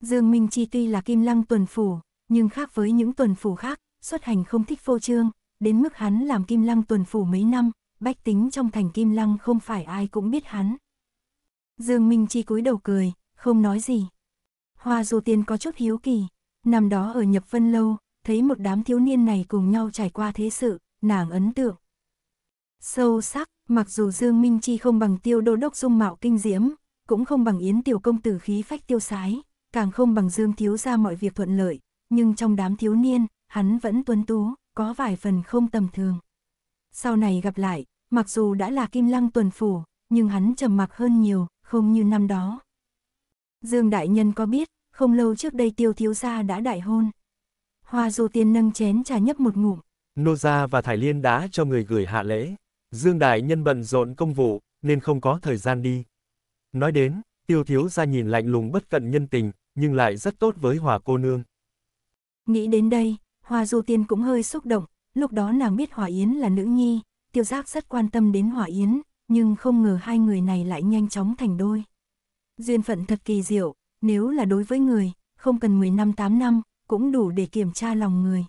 Dương Minh Chi tuy là kim lăng tuần phủ, nhưng khác với những tuần phủ khác, xuất hành không thích phô trương, đến mức hắn làm kim lăng tuần phủ mấy năm, bách tính trong thành kim lăng không phải ai cũng biết hắn. Dương Minh Chi cúi đầu cười, không nói gì. Hoa Du Tiên có chút hiếu kỳ, nằm đó ở Nhập Vân Lâu, thấy một đám thiếu niên này cùng nhau trải qua thế sự, nàng ấn tượng. Sâu sắc, mặc dù Dương Minh Chi không bằng tiêu đô đốc dung mạo kinh diễm, cũng không bằng yến tiểu công tử khí phách tiêu sái, càng không bằng Dương thiếu ra mọi việc thuận lợi, nhưng trong đám thiếu niên, hắn vẫn tuấn tú, có vài phần không tầm thường. Sau này gặp lại, mặc dù đã là kim lăng tuần phủ, nhưng hắn trầm mặc hơn nhiều, không như năm đó. Dương Đại Nhân có biết, không lâu trước đây tiêu thiếu gia đã đại hôn. Hoa Du Tiên nâng chén trà nhấp một ngụm. Nô gia và Thải Liên đã cho người gửi hạ lễ. Dương Đại Nhân bận rộn công vụ, nên không có thời gian đi. Nói đến, tiêu thiếu gia nhìn lạnh lùng bất cận nhân tình, nhưng lại rất tốt với hòa cô nương. Nghĩ đến đây, Hoa Du Tiên cũng hơi xúc động, lúc đó nàng biết Hòa Yến là nữ nhi, tiêu giác rất quan tâm đến Hòa Yến, nhưng không ngờ hai người này lại nhanh chóng thành đôi. Duyên phận thật kỳ diệu, nếu là đối với người, không cần 10 năm 8 năm, cũng đủ để kiểm tra lòng người.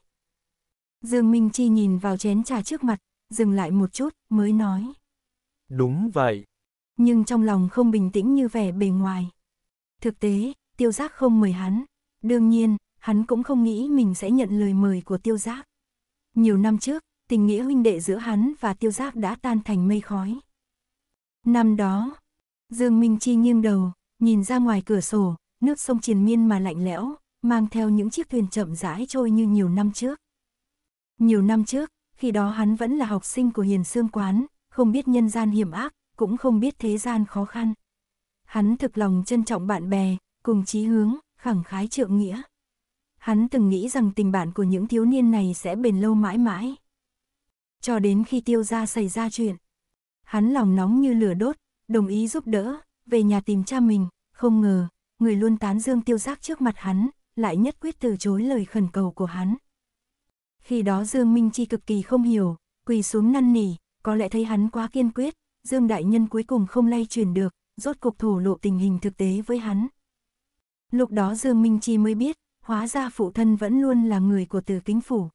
Dương Minh Chi nhìn vào chén trà trước mặt, dừng lại một chút, mới nói. Đúng vậy. Nhưng trong lòng không bình tĩnh như vẻ bề ngoài. Thực tế, tiêu giác không mời hắn. Đương nhiên, hắn cũng không nghĩ mình sẽ nhận lời mời của tiêu giác. Nhiều năm trước, tình nghĩa huynh đệ giữa hắn và tiêu giác đã tan thành mây khói. Năm đó, Dương Minh Chi nghiêng đầu, nhìn ra ngoài cửa sổ, nước sông triền miên mà lạnh lẽo, mang theo những chiếc thuyền chậm rãi trôi như nhiều năm trước. Nhiều năm trước, khi đó hắn vẫn là học sinh của hiền Sương quán, không biết nhân gian hiểm ác, cũng không biết thế gian khó khăn. Hắn thực lòng trân trọng bạn bè, cùng chí hướng, khẳng khái trượng nghĩa. Hắn từng nghĩ rằng tình bạn của những thiếu niên này sẽ bền lâu mãi mãi. Cho đến khi tiêu gia xảy ra chuyện, Hắn lòng nóng như lửa đốt, đồng ý giúp đỡ, về nhà tìm cha mình, không ngờ, người luôn tán dương tiêu giác trước mặt hắn, lại nhất quyết từ chối lời khẩn cầu của hắn. Khi đó Dương Minh Chi cực kỳ không hiểu, quỳ xuống năn nỉ, có lẽ thấy hắn quá kiên quyết, Dương Đại Nhân cuối cùng không lay chuyển được, rốt cuộc thổ lộ tình hình thực tế với hắn. Lúc đó Dương Minh Chi mới biết, hóa ra phụ thân vẫn luôn là người của từ kính phủ.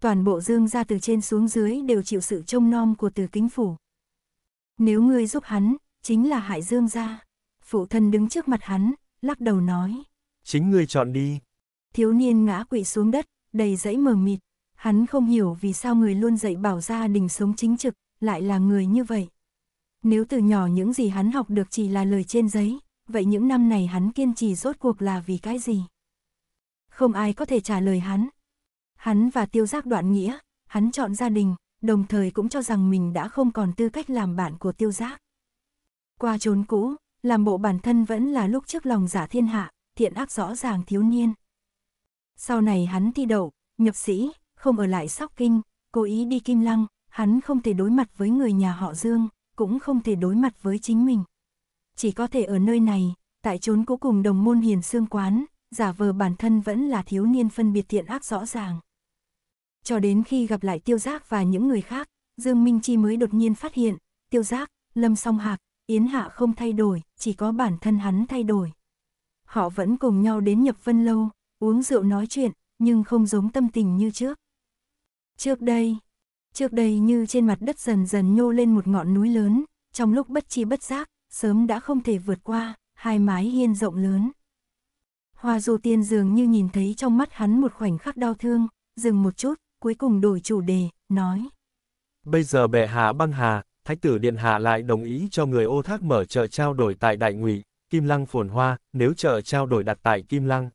Toàn bộ Dương ra từ trên xuống dưới đều chịu sự trông nom của từ kính phủ. Nếu ngươi giúp hắn, chính là hại Dương gia. Phụ thân đứng trước mặt hắn, lắc đầu nói. Chính ngươi chọn đi. Thiếu niên ngã quỵ xuống đất, đầy dẫy mờ mịt. Hắn không hiểu vì sao người luôn dạy bảo gia đình sống chính trực, lại là người như vậy. Nếu từ nhỏ những gì hắn học được chỉ là lời trên giấy, vậy những năm này hắn kiên trì rốt cuộc là vì cái gì? Không ai có thể trả lời hắn. Hắn và tiêu giác đoạn nghĩa, hắn chọn gia đình đồng thời cũng cho rằng mình đã không còn tư cách làm bạn của tiêu giác. Qua trốn cũ, làm bộ bản thân vẫn là lúc trước lòng giả thiên hạ, thiện ác rõ ràng thiếu niên. Sau này hắn thi đậu, nhập sĩ, không ở lại sóc kinh, cố ý đi kim lăng, hắn không thể đối mặt với người nhà họ Dương, cũng không thể đối mặt với chính mình. Chỉ có thể ở nơi này, tại trốn cũ cùng đồng môn hiền xương quán, giả vờ bản thân vẫn là thiếu niên phân biệt thiện ác rõ ràng. Cho đến khi gặp lại Tiêu Giác và những người khác, Dương Minh Chi mới đột nhiên phát hiện, Tiêu Giác, Lâm Song Hạc, Yến Hạ không thay đổi, chỉ có bản thân hắn thay đổi. Họ vẫn cùng nhau đến Nhập Vân Lâu, uống rượu nói chuyện, nhưng không giống tâm tình như trước. Trước đây, trước đây như trên mặt đất dần dần nhô lên một ngọn núi lớn, trong lúc bất chi bất giác, sớm đã không thể vượt qua, hai mái hiên rộng lớn. Hoa Du Tiên dường như nhìn thấy trong mắt hắn một khoảnh khắc đau thương, dừng một chút, cuối cùng đổi chủ đề, nói. Bây giờ bệ hạ băng hà, thái tử Điện Hạ lại đồng ý cho người ô thác mở chợ trao đổi tại Đại Ngụy, Kim Lăng Phồn Hoa, nếu chợ trao đổi đặt tại Kim Lăng.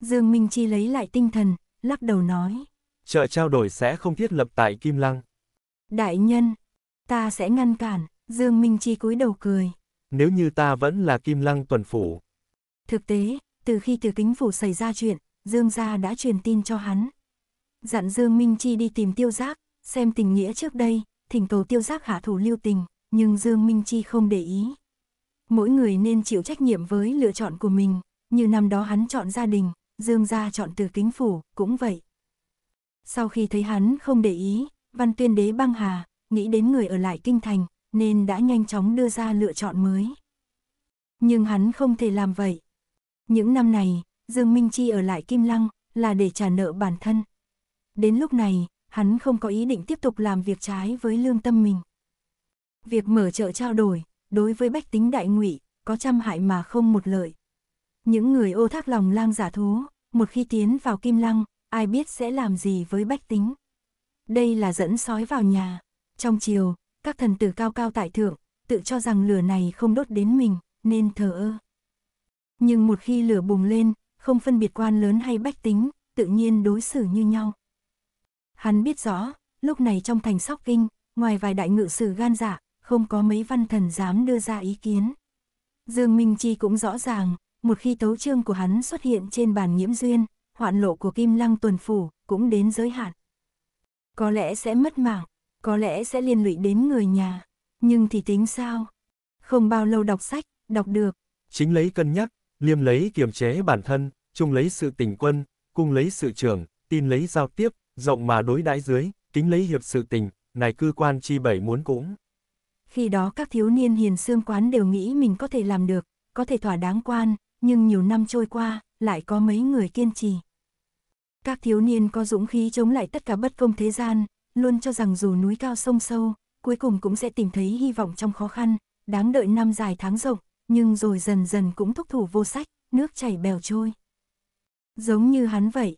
Dương Minh Chi lấy lại tinh thần, lắc đầu nói. Chợ trao đổi sẽ không thiết lập tại Kim Lăng. Đại nhân, ta sẽ ngăn cản, Dương Minh Chi cúi đầu cười. Nếu như ta vẫn là Kim Lăng tuần phủ. Thực tế, từ khi từ kính phủ xảy ra chuyện, Dương gia đã truyền tin cho hắn, Dặn Dương Minh Chi đi tìm tiêu giác, xem tình nghĩa trước đây, thỉnh cầu tiêu giác hạ thủ lưu tình, nhưng Dương Minh Chi không để ý. Mỗi người nên chịu trách nhiệm với lựa chọn của mình, như năm đó hắn chọn gia đình, Dương gia chọn từ kính phủ, cũng vậy. Sau khi thấy hắn không để ý, văn tuyên đế băng hà, nghĩ đến người ở lại kinh thành, nên đã nhanh chóng đưa ra lựa chọn mới. Nhưng hắn không thể làm vậy. Những năm này, Dương Minh Chi ở lại Kim Lăng là để trả nợ bản thân, Đến lúc này, hắn không có ý định tiếp tục làm việc trái với lương tâm mình. Việc mở chợ trao đổi, đối với bách tính đại ngụy, có trăm hại mà không một lợi. Những người ô thác lòng lang giả thú, một khi tiến vào kim lăng, ai biết sẽ làm gì với bách tính. Đây là dẫn sói vào nhà. Trong chiều, các thần tử cao cao tại thượng, tự cho rằng lửa này không đốt đến mình, nên thờ ơ. Nhưng một khi lửa bùng lên, không phân biệt quan lớn hay bách tính, tự nhiên đối xử như nhau. Hắn biết rõ, lúc này trong thành sóc kinh, ngoài vài đại ngự sử gan dạ, không có mấy văn thần dám đưa ra ý kiến. Dương Minh Chi cũng rõ ràng, một khi tấu chương của hắn xuất hiện trên bàn nhiễm duyên, hoạn lộ của Kim Lăng tuần phủ cũng đến giới hạn. Có lẽ sẽ mất mạng, có lẽ sẽ liên lụy đến người nhà, nhưng thì tính sao? Không bao lâu đọc sách, đọc được. Chính lấy cân nhắc, liêm lấy kiềm chế bản thân, chung lấy sự tình quân, cung lấy sự trưởng, tin lấy giao tiếp, rộng mà đối đãi dưới, kính lấy hiệp sự tình, này cư quan chi bảy muốn cũng. Khi đó các thiếu niên hiền xương quán đều nghĩ mình có thể làm được, có thể thỏa đáng quan, nhưng nhiều năm trôi qua, lại có mấy người kiên trì. Các thiếu niên có dũng khí chống lại tất cả bất công thế gian, luôn cho rằng dù núi cao sông sâu, cuối cùng cũng sẽ tìm thấy hy vọng trong khó khăn, đáng đợi năm dài tháng rộng, nhưng rồi dần dần cũng thúc thủ vô sách, nước chảy bèo trôi. Giống như hắn vậy,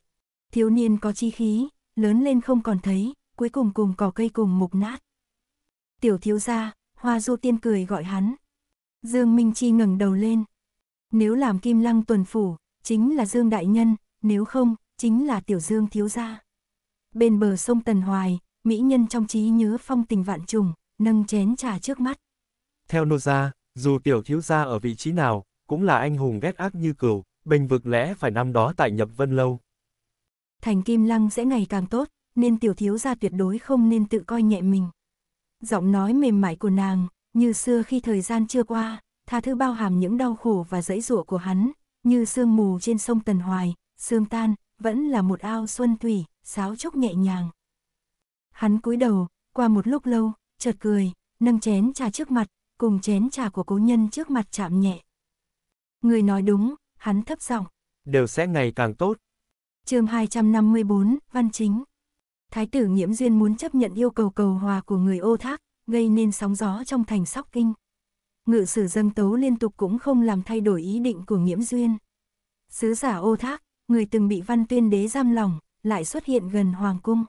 thiếu niên có chi khí, lớn lên không còn thấy, cuối cùng cùng cỏ cây cùng mục nát. Tiểu thiếu gia, hoa du tiên cười gọi hắn. Dương Minh Chi ngẩng đầu lên. Nếu làm kim lăng tuần phủ, chính là Dương Đại Nhân, nếu không, chính là Tiểu Dương Thiếu Gia. Bên bờ sông Tần Hoài, mỹ nhân trong trí nhớ phong tình vạn trùng, nâng chén trà trước mắt. Theo nô gia, dù Tiểu Thiếu Gia ở vị trí nào, cũng là anh hùng ghét ác như cừu, bình vực lẽ phải năm đó tại nhập vân lâu thành kim lăng sẽ ngày càng tốt, nên tiểu thiếu gia tuyệt đối không nên tự coi nhẹ mình. Giọng nói mềm mại của nàng, như xưa khi thời gian chưa qua, tha thứ bao hàm những đau khổ và dẫy dụa của hắn, như sương mù trên sông Tần Hoài, sương tan, vẫn là một ao xuân thủy, sáo trúc nhẹ nhàng. Hắn cúi đầu, qua một lúc lâu, chợt cười, nâng chén trà trước mặt, cùng chén trà của cố nhân trước mặt chạm nhẹ. Người nói đúng, hắn thấp giọng. Đều sẽ ngày càng tốt chương 254, Văn Chính. Thái tử Nghiễm Duyên muốn chấp nhận yêu cầu cầu hòa của người ô thác, gây nên sóng gió trong thành sóc kinh. Ngự sử dâng tấu liên tục cũng không làm thay đổi ý định của Nghiễm Duyên. Sứ giả ô thác, người từng bị văn tuyên đế giam lòng, lại xuất hiện gần hoàng cung.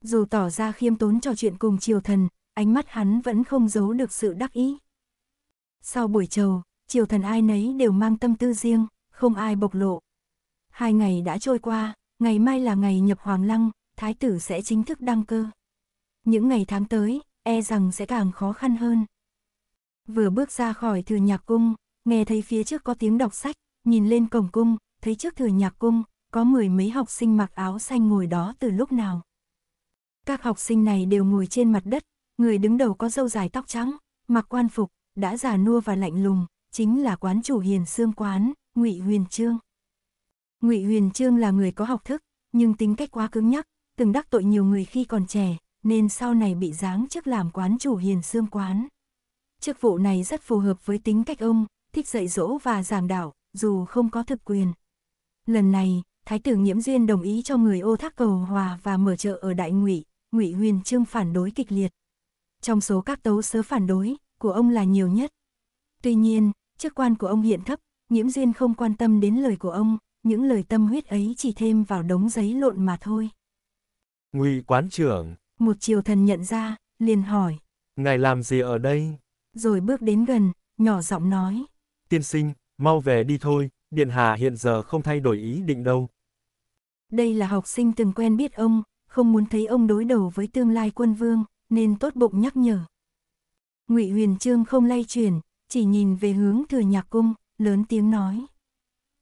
Dù tỏ ra khiêm tốn trò chuyện cùng triều thần, ánh mắt hắn vẫn không giấu được sự đắc ý. Sau buổi trầu, triều thần ai nấy đều mang tâm tư riêng, không ai bộc lộ, Hai ngày đã trôi qua, ngày mai là ngày nhập Hoàng Lăng, Thái tử sẽ chính thức đăng cơ. Những ngày tháng tới, e rằng sẽ càng khó khăn hơn. Vừa bước ra khỏi thừa nhạc cung, nghe thấy phía trước có tiếng đọc sách, nhìn lên cổng cung, thấy trước thừa nhạc cung, có mười mấy học sinh mặc áo xanh ngồi đó từ lúc nào. Các học sinh này đều ngồi trên mặt đất, người đứng đầu có râu dài tóc trắng, mặc quan phục, đã già nua và lạnh lùng, chính là quán chủ hiền xương quán, ngụy huyền trương. Ngụy Huyền Trương là người có học thức, nhưng tính cách quá cứng nhắc, từng đắc tội nhiều người khi còn trẻ, nên sau này bị giáng chức làm quán chủ Hiền Sương quán. Chức vụ này rất phù hợp với tính cách ông, thích dạy dỗ và giảng đạo, dù không có thực quyền. Lần này, Thái tử Nhiễm Duyên đồng ý cho người ô thác cầu hòa và mở chợ ở Đại Ngụy, Ngụy Huyền Trương phản đối kịch liệt. Trong số các tấu sớ phản đối, của ông là nhiều nhất. Tuy nhiên, chức quan của ông hiện thấp, Nhiễm Duyên không quan tâm đến lời của ông, những lời tâm huyết ấy chỉ thêm vào đống giấy lộn mà thôi. Ngụy quán trưởng. Một triều thần nhận ra, liền hỏi. Ngài làm gì ở đây? Rồi bước đến gần, nhỏ giọng nói. Tiên sinh, mau về đi thôi, Điện Hà hiện giờ không thay đổi ý định đâu. Đây là học sinh từng quen biết ông, không muốn thấy ông đối đầu với tương lai quân vương, nên tốt bụng nhắc nhở. Ngụy Huyền Trương không lay chuyển, chỉ nhìn về hướng thừa nhạc cung, lớn tiếng nói.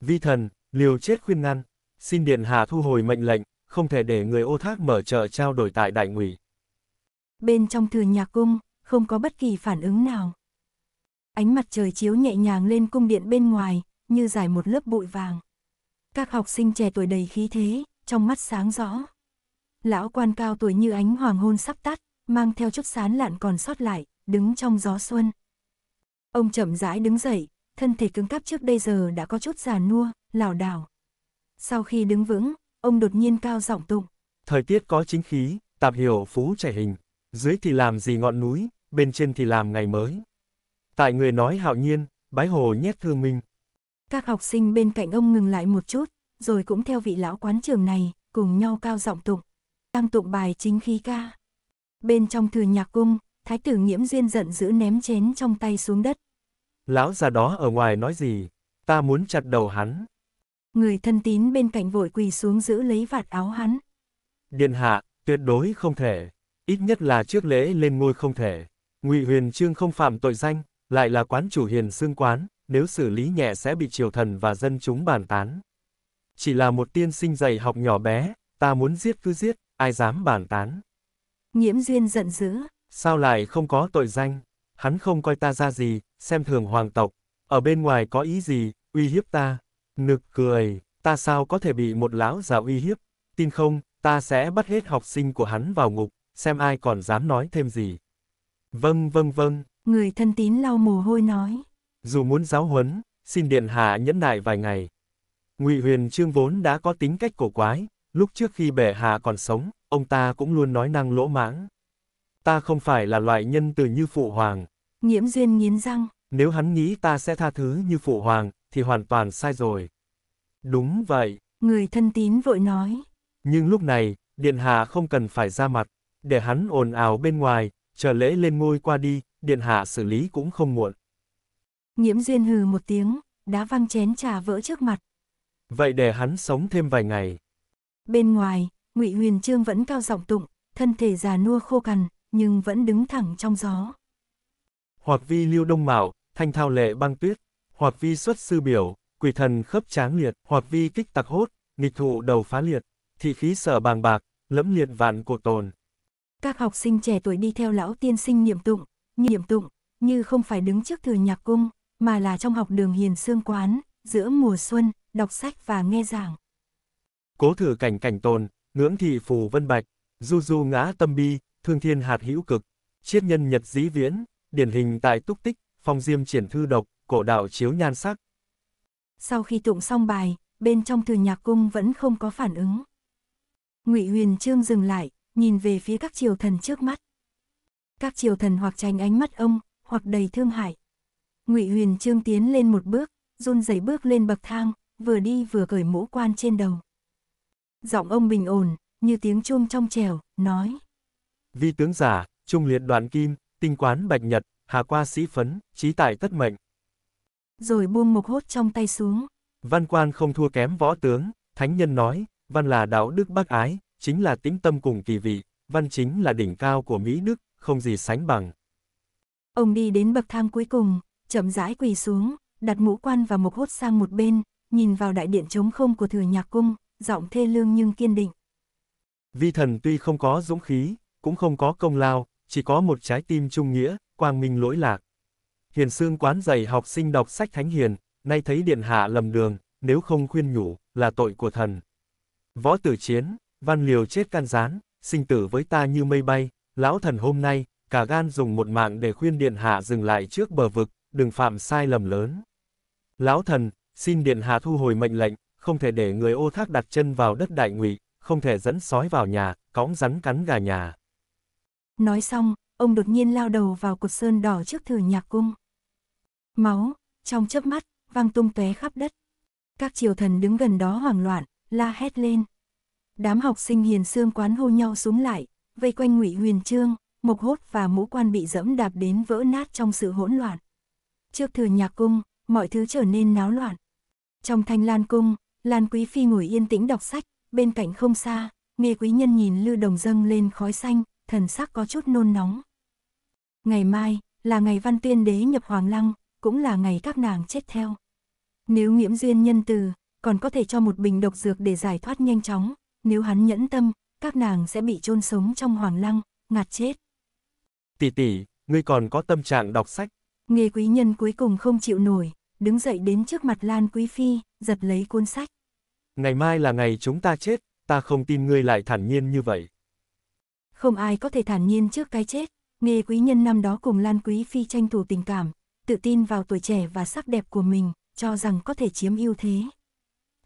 Vi thần, liều chết khuyên ngăn, xin Điện Hạ thu hồi mệnh lệnh, không thể để người ô thác mở chợ trao đổi tại đại ngụy. Bên trong thừa nhà cung, không có bất kỳ phản ứng nào. Ánh mặt trời chiếu nhẹ nhàng lên cung điện bên ngoài, như giải một lớp bụi vàng. Các học sinh trẻ tuổi đầy khí thế, trong mắt sáng rõ. Lão quan cao tuổi như ánh hoàng hôn sắp tắt, mang theo chút sán lạn còn sót lại, đứng trong gió xuân. Ông chậm rãi đứng dậy, thân thể cứng cáp trước đây giờ đã có chút già nua, lảo đảo. Sau khi đứng vững, ông đột nhiên cao giọng tụng. Thời tiết có chính khí, tạp hiểu phú trẻ hình, dưới thì làm gì ngọn núi, bên trên thì làm ngày mới. Tại người nói hạo nhiên, bái hồ nhét thương minh. Các học sinh bên cạnh ông ngừng lại một chút, rồi cũng theo vị lão quán trường này, cùng nhau cao giọng tụng. Tam tụng bài chính khí ca. Bên trong thừa nhạc cung, thái tử nghiễm duyên giận dữ ném chén trong tay xuống đất, Lão già đó ở ngoài nói gì? Ta muốn chặt đầu hắn. Người thân tín bên cạnh vội quỳ xuống giữ lấy vạt áo hắn. Điện hạ, tuyệt đối không thể. Ít nhất là trước lễ lên ngôi không thể. Ngụy Huyền Trương không phạm tội danh, lại là quán chủ hiền xương quán, nếu xử lý nhẹ sẽ bị triều thần và dân chúng bàn tán. Chỉ là một tiên sinh dạy học nhỏ bé, ta muốn giết cứ giết, ai dám bàn tán. Nhiễm Duyên giận dữ. Sao lại không có tội danh? hắn không coi ta ra gì, xem thường hoàng tộc, ở bên ngoài có ý gì, uy hiếp ta. Nực cười, ta sao có thể bị một lão già uy hiếp, tin không, ta sẽ bắt hết học sinh của hắn vào ngục, xem ai còn dám nói thêm gì. Vâng vâng vâng. Người thân tín lau mồ hôi nói. Dù muốn giáo huấn, xin điện hạ nhẫn nại vài ngày. Ngụy Huyền Trương vốn đã có tính cách cổ quái, lúc trước khi bệ hạ còn sống, ông ta cũng luôn nói năng lỗ mãng. Ta không phải là loại nhân từ như phụ hoàng, Nhiễm duyên nghiến răng. Nếu hắn nghĩ ta sẽ tha thứ như phụ hoàng, thì hoàn toàn sai rồi. Đúng vậy. Người thân tín vội nói. Nhưng lúc này, Điện Hạ không cần phải ra mặt, để hắn ồn ào bên ngoài, chờ lễ lên ngôi qua đi, Điện Hạ xử lý cũng không muộn. Nhiễm duyên hừ một tiếng, đá văng chén trà vỡ trước mặt. Vậy để hắn sống thêm vài ngày. Bên ngoài, ngụy Huyền Trương vẫn cao giọng tụng, thân thể già nua khô cằn, nhưng vẫn đứng thẳng trong gió hoặc vi lưu đông mạo, thanh thao lệ băng tuyết, hoặc vi xuất sư biểu, quỷ thần khớp tráng liệt, hoặc vi kích tặc hốt, nghịch thụ đầu phá liệt, thị khí sở bàng bạc, lẫm liệt vạn cổ tồn. Các học sinh trẻ tuổi đi theo lão tiên sinh niệm tụng, niệm tụng, như không phải đứng trước thừa nhạc cung, mà là trong học đường hiền xương quán, giữa mùa xuân, đọc sách và nghe giảng. Cố thử cảnh cảnh tồn, ngưỡng thị phù vân bạch, du du ngã tâm bi, thương thiên hạt hữu cực, triết nhân nhật dĩ viễn, điển hình tại túc tích, phong diêm triển thư độc, cổ đạo chiếu nhan sắc. Sau khi tụng xong bài, bên trong từ nhạc cung vẫn không có phản ứng. Ngụy Huyền Trương dừng lại, nhìn về phía các triều thần trước mắt. Các triều thần hoặc tránh ánh mắt ông, hoặc đầy thương hại. Ngụy Huyền Trương tiến lên một bước, run rẩy bước lên bậc thang, vừa đi vừa cởi mũ quan trên đầu. Giọng ông bình ổn, như tiếng chuông trong trẻo, nói: "Vi tướng giả, trung liệt đoàn kim, tinh quán bạch nhật, hà qua sĩ phấn, trí tại tất mệnh. Rồi buông mộc hốt trong tay xuống. Văn quan không thua kém võ tướng, thánh nhân nói, văn là đạo đức bác ái, chính là tính tâm cùng kỳ vị, văn chính là đỉnh cao của Mỹ Đức, không gì sánh bằng. Ông đi đến bậc thang cuối cùng, chậm rãi quỳ xuống, đặt mũ quan và mộc hốt sang một bên, nhìn vào đại điện trống không của thừa nhạc cung, giọng thê lương nhưng kiên định. Vi thần tuy không có dũng khí, cũng không có công lao, chỉ có một trái tim trung nghĩa, quang minh lỗi lạc. Hiền Sương quán dạy học sinh đọc sách thánh hiền, nay thấy điện hạ lầm đường, nếu không khuyên nhủ, là tội của thần. Võ tử chiến, văn liều chết can gián, sinh tử với ta như mây bay, lão thần hôm nay, cả gan dùng một mạng để khuyên điện hạ dừng lại trước bờ vực, đừng phạm sai lầm lớn. Lão thần, xin điện hạ thu hồi mệnh lệnh, không thể để người ô thác đặt chân vào đất đại ngụy, không thể dẫn sói vào nhà, cõng rắn cắn gà nhà. Nói xong, ông đột nhiên lao đầu vào cột sơn đỏ trước thừa nhạc cung. Máu, trong chớp mắt, văng tung tóe khắp đất. Các triều thần đứng gần đó hoảng loạn, la hét lên. Đám học sinh hiền xương quán hô nhau xuống lại, vây quanh ngụy huyền trương, mộc hốt và mũ quan bị dẫm đạp đến vỡ nát trong sự hỗn loạn. Trước thừa nhạc cung, mọi thứ trở nên náo loạn. Trong thanh lan cung, Lan Quý Phi ngồi yên tĩnh đọc sách, bên cạnh không xa, nghe quý nhân nhìn lư đồng dâng lên khói xanh, thần sắc có chút nôn nóng. Ngày mai, là ngày văn tiên đế nhập hoàng lăng, cũng là ngày các nàng chết theo. Nếu nghiễm duyên nhân từ, còn có thể cho một bình độc dược để giải thoát nhanh chóng, nếu hắn nhẫn tâm, các nàng sẽ bị chôn sống trong hoàng lăng, ngạt chết. Tỷ tỷ, ngươi còn có tâm trạng đọc sách. Nghề quý nhân cuối cùng không chịu nổi, đứng dậy đến trước mặt Lan Quý Phi, giật lấy cuốn sách. Ngày mai là ngày chúng ta chết, ta không tin ngươi lại thản nhiên như vậy không ai có thể thản nhiên trước cái chết, nghe quý nhân năm đó cùng Lan Quý Phi tranh thủ tình cảm, tự tin vào tuổi trẻ và sắc đẹp của mình, cho rằng có thể chiếm ưu thế.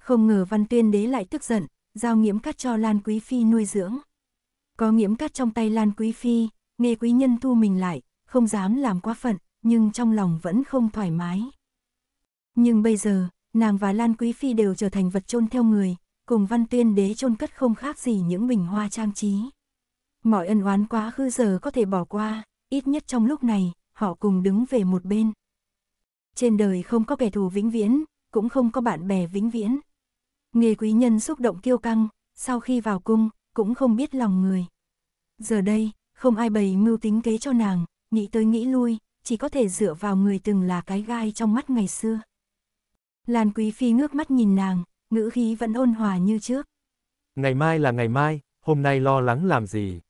Không ngờ Văn Tuyên Đế lại tức giận, giao nghiễm cắt cho Lan Quý Phi nuôi dưỡng. Có nghiễm cắt trong tay Lan Quý Phi, nghe quý nhân thu mình lại, không dám làm quá phận, nhưng trong lòng vẫn không thoải mái. Nhưng bây giờ, nàng và Lan Quý Phi đều trở thành vật chôn theo người, cùng Văn Tuyên Đế chôn cất không khác gì những bình hoa trang trí. Mọi ân oán quá khứ giờ có thể bỏ qua, ít nhất trong lúc này, họ cùng đứng về một bên. Trên đời không có kẻ thù vĩnh viễn, cũng không có bạn bè vĩnh viễn. Nghề quý nhân xúc động kiêu căng, sau khi vào cung, cũng không biết lòng người. Giờ đây, không ai bày mưu tính kế cho nàng, nghĩ tới nghĩ lui, chỉ có thể dựa vào người từng là cái gai trong mắt ngày xưa. Lan Quý Phi ngước mắt nhìn nàng, ngữ khí vẫn ôn hòa như trước. Ngày mai là ngày mai, hôm nay lo lắng làm gì?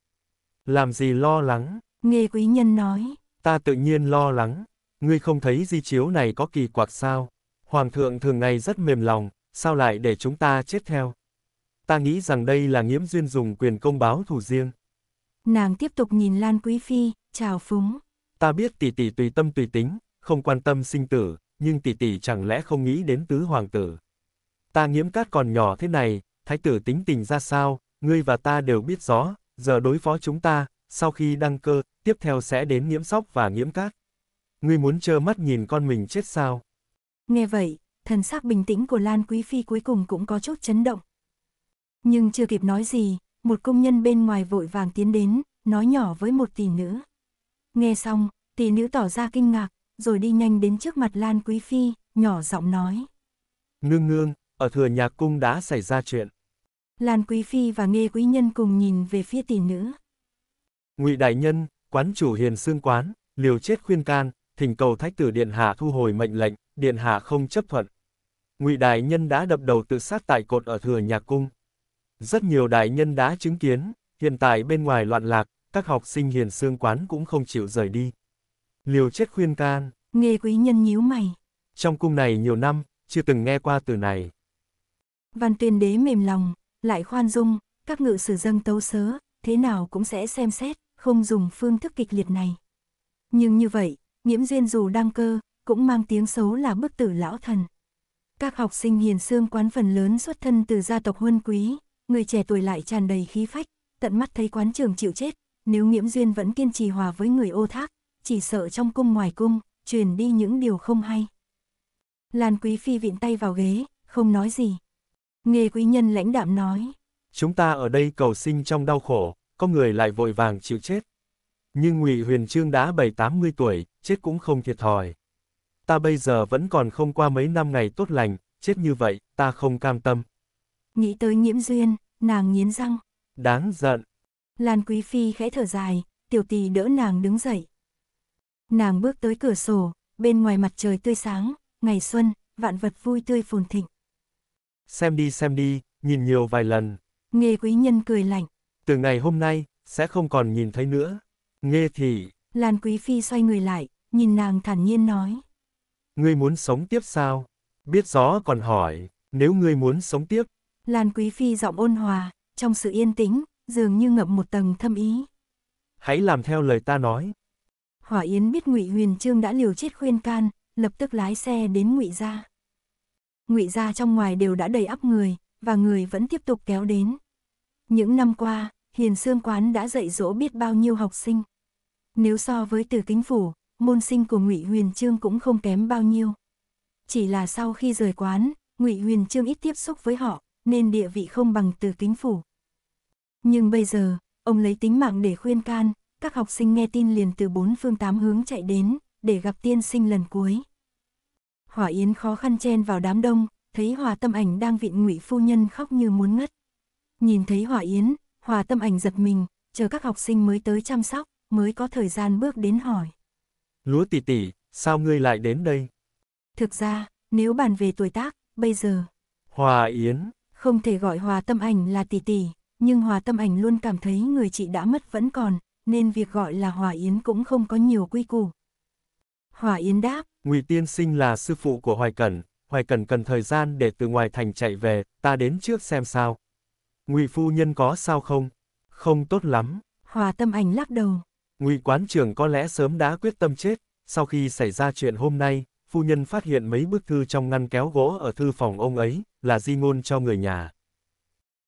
Làm gì lo lắng? Nghe quý nhân nói. Ta tự nhiên lo lắng. Ngươi không thấy di chiếu này có kỳ quặc sao? Hoàng thượng thường ngày rất mềm lòng, sao lại để chúng ta chết theo? Ta nghĩ rằng đây là nghiễm duyên dùng quyền công báo thủ riêng. Nàng tiếp tục nhìn Lan Quý Phi, chào phúng. Ta biết tỷ tỷ tùy tâm tùy tính, không quan tâm sinh tử, nhưng tỷ tỷ chẳng lẽ không nghĩ đến tứ hoàng tử. Ta nghiễm cát còn nhỏ thế này, thái tử tính tình ra sao, ngươi và ta đều biết rõ, giờ đối phó chúng ta, sau khi đăng cơ, tiếp theo sẽ đến nhiễm sóc và nhiễm cát. Ngươi muốn trơ mắt nhìn con mình chết sao? Nghe vậy, thần sắc bình tĩnh của Lan Quý Phi cuối cùng cũng có chút chấn động. Nhưng chưa kịp nói gì, một công nhân bên ngoài vội vàng tiến đến, nói nhỏ với một tỷ nữ. Nghe xong, tỷ nữ tỏ ra kinh ngạc, rồi đi nhanh đến trước mặt Lan Quý Phi, nhỏ giọng nói. Nương nương, ở thừa nhà cung đã xảy ra chuyện. Lan Quý Phi và Nghê Quý Nhân cùng nhìn về phía tỷ nữ. ngụy Đại Nhân, quán chủ hiền xương quán, liều chết khuyên can, thỉnh cầu thái tử Điện Hạ thu hồi mệnh lệnh, Điện Hạ không chấp thuận. ngụy Đại Nhân đã đập đầu tự sát tại cột ở thừa nhà cung. Rất nhiều đại nhân đã chứng kiến, hiện tại bên ngoài loạn lạc, các học sinh hiền xương quán cũng không chịu rời đi. Liều chết khuyên can. Nghề quý nhân nhíu mày. Trong cung này nhiều năm, chưa từng nghe qua từ này. Văn tuyên đế mềm lòng, lại khoan dung, các ngự sử dâng tấu sớ, thế nào cũng sẽ xem xét, không dùng phương thức kịch liệt này. Nhưng như vậy, nhiễm duyên dù đăng cơ, cũng mang tiếng xấu là bức tử lão thần. Các học sinh hiền xương quán phần lớn xuất thân từ gia tộc huân quý, người trẻ tuổi lại tràn đầy khí phách, tận mắt thấy quán trường chịu chết, nếu nhiễm duyên vẫn kiên trì hòa với người ô thác, chỉ sợ trong cung ngoài cung, truyền đi những điều không hay. Lan Quý Phi vịn tay vào ghế, không nói gì nghe quý nhân lãnh đạm nói. Chúng ta ở đây cầu sinh trong đau khổ, có người lại vội vàng chịu chết. Nhưng Ngụy Huyền Trương đã bảy tám mươi tuổi, chết cũng không thiệt thòi. Ta bây giờ vẫn còn không qua mấy năm ngày tốt lành, chết như vậy, ta không cam tâm. Nghĩ tới nhiễm duyên, nàng nghiến răng. Đáng giận. Lan Quý Phi khẽ thở dài, tiểu tỳ đỡ nàng đứng dậy. Nàng bước tới cửa sổ, bên ngoài mặt trời tươi sáng, ngày xuân, vạn vật vui tươi phồn thịnh. Xem đi xem đi, nhìn nhiều vài lần. Nghe quý nhân cười lạnh. Từ ngày hôm nay, sẽ không còn nhìn thấy nữa. Nghe thì... Lan quý phi xoay người lại, nhìn nàng thản nhiên nói. Ngươi muốn sống tiếp sao? Biết gió còn hỏi, nếu ngươi muốn sống tiếp. Lan quý phi giọng ôn hòa, trong sự yên tĩnh, dường như ngậm một tầng thâm ý. Hãy làm theo lời ta nói. Hỏa Yến biết Ngụy Huyền Trương đã liều chết khuyên can, lập tức lái xe đến Ngụy gia ngụy gia trong ngoài đều đã đầy ắp người, và người vẫn tiếp tục kéo đến. Những năm qua, Hiền Sương Quán đã dạy dỗ biết bao nhiêu học sinh. Nếu so với từ kính phủ, môn sinh của Ngụy Huyền Trương cũng không kém bao nhiêu. Chỉ là sau khi rời quán, Ngụy Huyền Trương ít tiếp xúc với họ, nên địa vị không bằng từ kính phủ. Nhưng bây giờ, ông lấy tính mạng để khuyên can, các học sinh nghe tin liền từ bốn phương tám hướng chạy đến, để gặp tiên sinh lần cuối. Hỏa Yến khó khăn chen vào đám đông, thấy Hòa Tâm Ảnh đang vịn ngụy phu nhân khóc như muốn ngất. Nhìn thấy Hỏa Yến, Hòa Tâm Ảnh giật mình, chờ các học sinh mới tới chăm sóc, mới có thời gian bước đến hỏi. Lúa tỷ tỷ, sao ngươi lại đến đây? Thực ra, nếu bàn về tuổi tác, bây giờ... Hòa Yến... Không thể gọi Hòa Tâm Ảnh là tỷ tỷ, nhưng Hòa Tâm Ảnh luôn cảm thấy người chị đã mất vẫn còn, nên việc gọi là Hòa Yến cũng không có nhiều quy củ, Hòa Yến đáp. Ngụy Tiên Sinh là sư phụ của Hoài Cẩn, Hoài Cẩn cần thời gian để từ ngoài thành chạy về, ta đến trước xem sao. Ngụy phu nhân có sao không? Không tốt lắm. Hòa Tâm Ảnh lắc đầu. Ngụy quán trưởng có lẽ sớm đã quyết tâm chết, sau khi xảy ra chuyện hôm nay, phu nhân phát hiện mấy bức thư trong ngăn kéo gỗ ở thư phòng ông ấy, là di ngôn cho người nhà.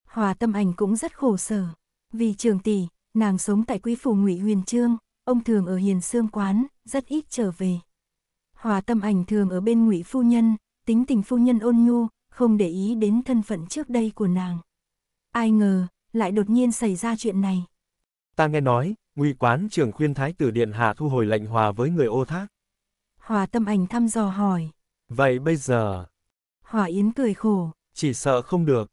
Hòa Tâm Ảnh cũng rất khổ sở, vì trường tỷ, nàng sống tại quý phủ Ngụy Huyền Trương, ông thường ở hiền xương quán, rất ít trở về. Hòa tâm ảnh thường ở bên ngụy phu nhân, tính tình phu nhân ôn nhu, không để ý đến thân phận trước đây của nàng. Ai ngờ, lại đột nhiên xảy ra chuyện này. Ta nghe nói, ngụy quán trưởng khuyên thái tử điện hạ thu hồi lệnh hòa với người ô thác. Hòa tâm ảnh thăm dò hỏi. Vậy bây giờ? Hòa yến cười khổ. Chỉ sợ không được.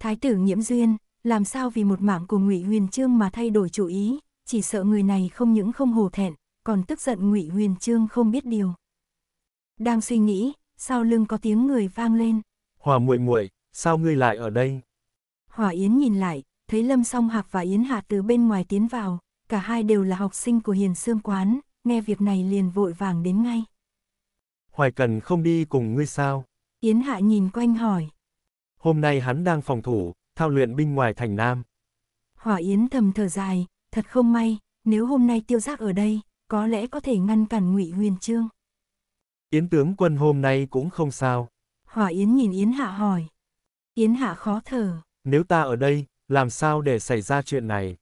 Thái tử nhiễm duyên, làm sao vì một mạng của ngụy huyền trương mà thay đổi chủ ý, chỉ sợ người này không những không hổ thẹn, còn tức giận Ngụy Huyền Trương không biết điều. Đang suy nghĩ, sau lưng có tiếng người vang lên. Hòa muội muội, sao ngươi lại ở đây? Hòa Yến nhìn lại, thấy Lâm Song Hạc và Yến Hạ từ bên ngoài tiến vào, cả hai đều là học sinh của Hiền Sương quán, nghe việc này liền vội vàng đến ngay. Hoài Cần không đi cùng ngươi sao? Yến Hạ nhìn quanh hỏi. Hôm nay hắn đang phòng thủ, thao luyện binh ngoài thành Nam. hòa Yến thầm thở dài, Thật không may, nếu hôm nay tiêu giác ở đây, có lẽ có thể ngăn cản ngụy huyền trương. Yến tướng quân hôm nay cũng không sao. Hỏa Yến nhìn Yến Hạ hỏi. Yến Hạ khó thở. Nếu ta ở đây, làm sao để xảy ra chuyện này?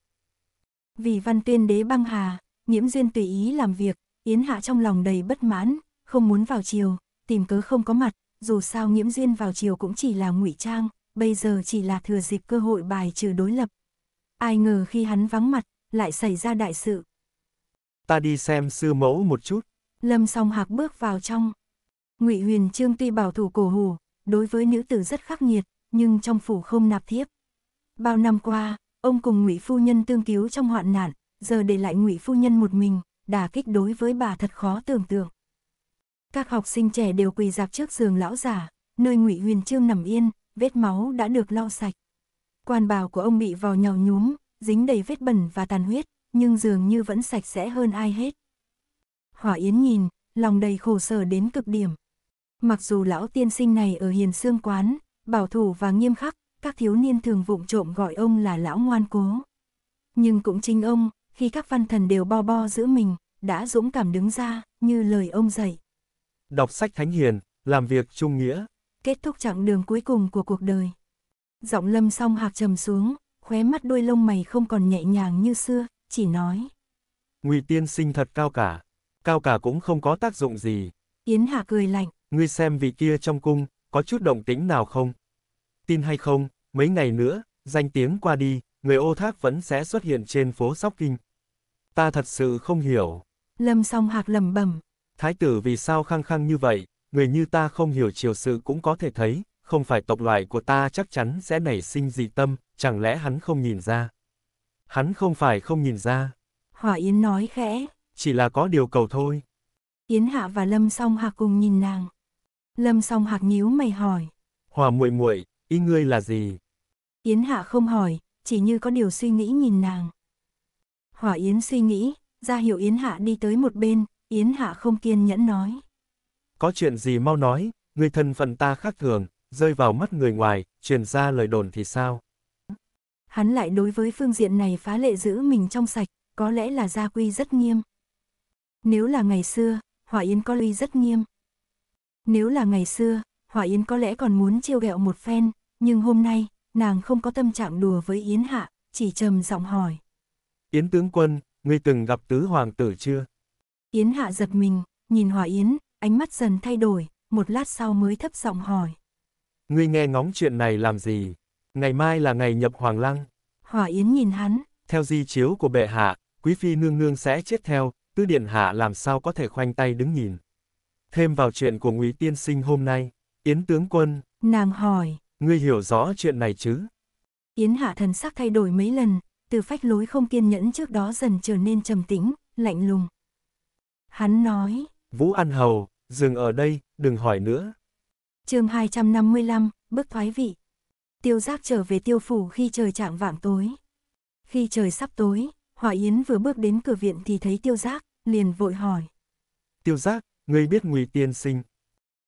Vì văn tuyên đế băng hà, nhiễm duyên tùy ý làm việc, Yến Hạ trong lòng đầy bất mãn, không muốn vào chiều, tìm cớ không có mặt, dù sao nhiễm duyên vào chiều cũng chỉ là ngụy trang, bây giờ chỉ là thừa dịp cơ hội bài trừ đối lập. Ai ngờ khi hắn vắng mặt, lại xảy ra đại sự. Ta đi xem sư mẫu một chút. Lâm song hạc bước vào trong. ngụy Huyền Trương tuy bảo thủ cổ hủ, đối với nữ tử rất khắc nghiệt, nhưng trong phủ không nạp thiếp. Bao năm qua, ông cùng ngụy Phu Nhân tương cứu trong hoạn nạn, giờ để lại ngụy Phu Nhân một mình, đả kích đối với bà thật khó tưởng tượng. Các học sinh trẻ đều quỳ dạp trước giường lão giả, nơi ngụy Huyền Trương nằm yên, vết máu đã được lau sạch. Quan bào của ông bị vò nhào nhúm, dính đầy vết bẩn và tàn huyết, nhưng dường như vẫn sạch sẽ hơn ai hết. Hỏa Yến nhìn, lòng đầy khổ sở đến cực điểm. Mặc dù lão tiên sinh này ở hiền xương quán, bảo thủ và nghiêm khắc, các thiếu niên thường vụng trộm gọi ông là lão ngoan cố. Nhưng cũng chính ông, khi các văn thần đều bo bo giữa mình, đã dũng cảm đứng ra, như lời ông dạy. Đọc sách thánh hiền, làm việc trung nghĩa. Kết thúc chặng đường cuối cùng của cuộc đời. Giọng lâm song hạc trầm xuống, khóe mắt đôi lông mày không còn nhẹ nhàng như xưa, chỉ nói. Ngụy tiên sinh thật cao cả, cao cả cũng không có tác dụng gì. Yến Hà cười lạnh. Ngươi xem vị kia trong cung, có chút động tính nào không? Tin hay không, mấy ngày nữa, danh tiếng qua đi, người ô thác vẫn sẽ xuất hiện trên phố Sóc Kinh. Ta thật sự không hiểu. Lâm song hạc lầm bẩm Thái tử vì sao khăng khăng như vậy, người như ta không hiểu chiều sự cũng có thể thấy, không phải tộc loại của ta chắc chắn sẽ nảy sinh dị tâm, chẳng lẽ hắn không nhìn ra? Hắn không phải không nhìn ra. Hỏa Yến nói khẽ. Chỉ là có điều cầu thôi. Yến Hạ và Lâm Song Hạc cùng nhìn nàng. Lâm Song Hạc nhíu mày hỏi. Hòa muội muội, ý ngươi là gì? Yến Hạ không hỏi, chỉ như có điều suy nghĩ nhìn nàng. Hỏa Yến suy nghĩ, ra hiệu Yến Hạ đi tới một bên, Yến Hạ không kiên nhẫn nói. Có chuyện gì mau nói, người thân phận ta khác thường, rơi vào mắt người ngoài, truyền ra lời đồn thì sao? Hắn lại đối với phương diện này phá lệ giữ mình trong sạch, có lẽ là gia quy rất nghiêm. Nếu là ngày xưa, Hỏa Yến có ly rất nghiêm. Nếu là ngày xưa, Hỏa Yến có lẽ còn muốn chiêu ghẹo một phen, nhưng hôm nay, nàng không có tâm trạng đùa với Yến Hạ, chỉ trầm giọng hỏi. Yến tướng quân, ngươi từng gặp tứ hoàng tử chưa? Yến Hạ giật mình, nhìn Hỏa Yến, ánh mắt dần thay đổi, một lát sau mới thấp giọng hỏi. Ngươi nghe ngóng chuyện này làm gì? Ngày mai là ngày nhập Hoàng Lăng. Hỏa Yến nhìn hắn. Theo di chiếu của bệ hạ, quý phi nương nương sẽ chết theo, Tư điện hạ làm sao có thể khoanh tay đứng nhìn. Thêm vào chuyện của Ngụy Tiên Sinh hôm nay, Yến tướng quân. Nàng hỏi. Ngươi hiểu rõ chuyện này chứ? Yến hạ thần sắc thay đổi mấy lần, từ phách lối không kiên nhẫn trước đó dần trở nên trầm tĩnh, lạnh lùng. Hắn nói. Vũ An Hầu, dừng ở đây, đừng hỏi nữa chương 255, bước thoái vị. Tiêu giác trở về tiêu phủ khi trời trạng vạng tối. Khi trời sắp tối, Hòa Yến vừa bước đến cửa viện thì thấy tiêu giác, liền vội hỏi. Tiêu giác, ngươi biết ngụy tiên sinh.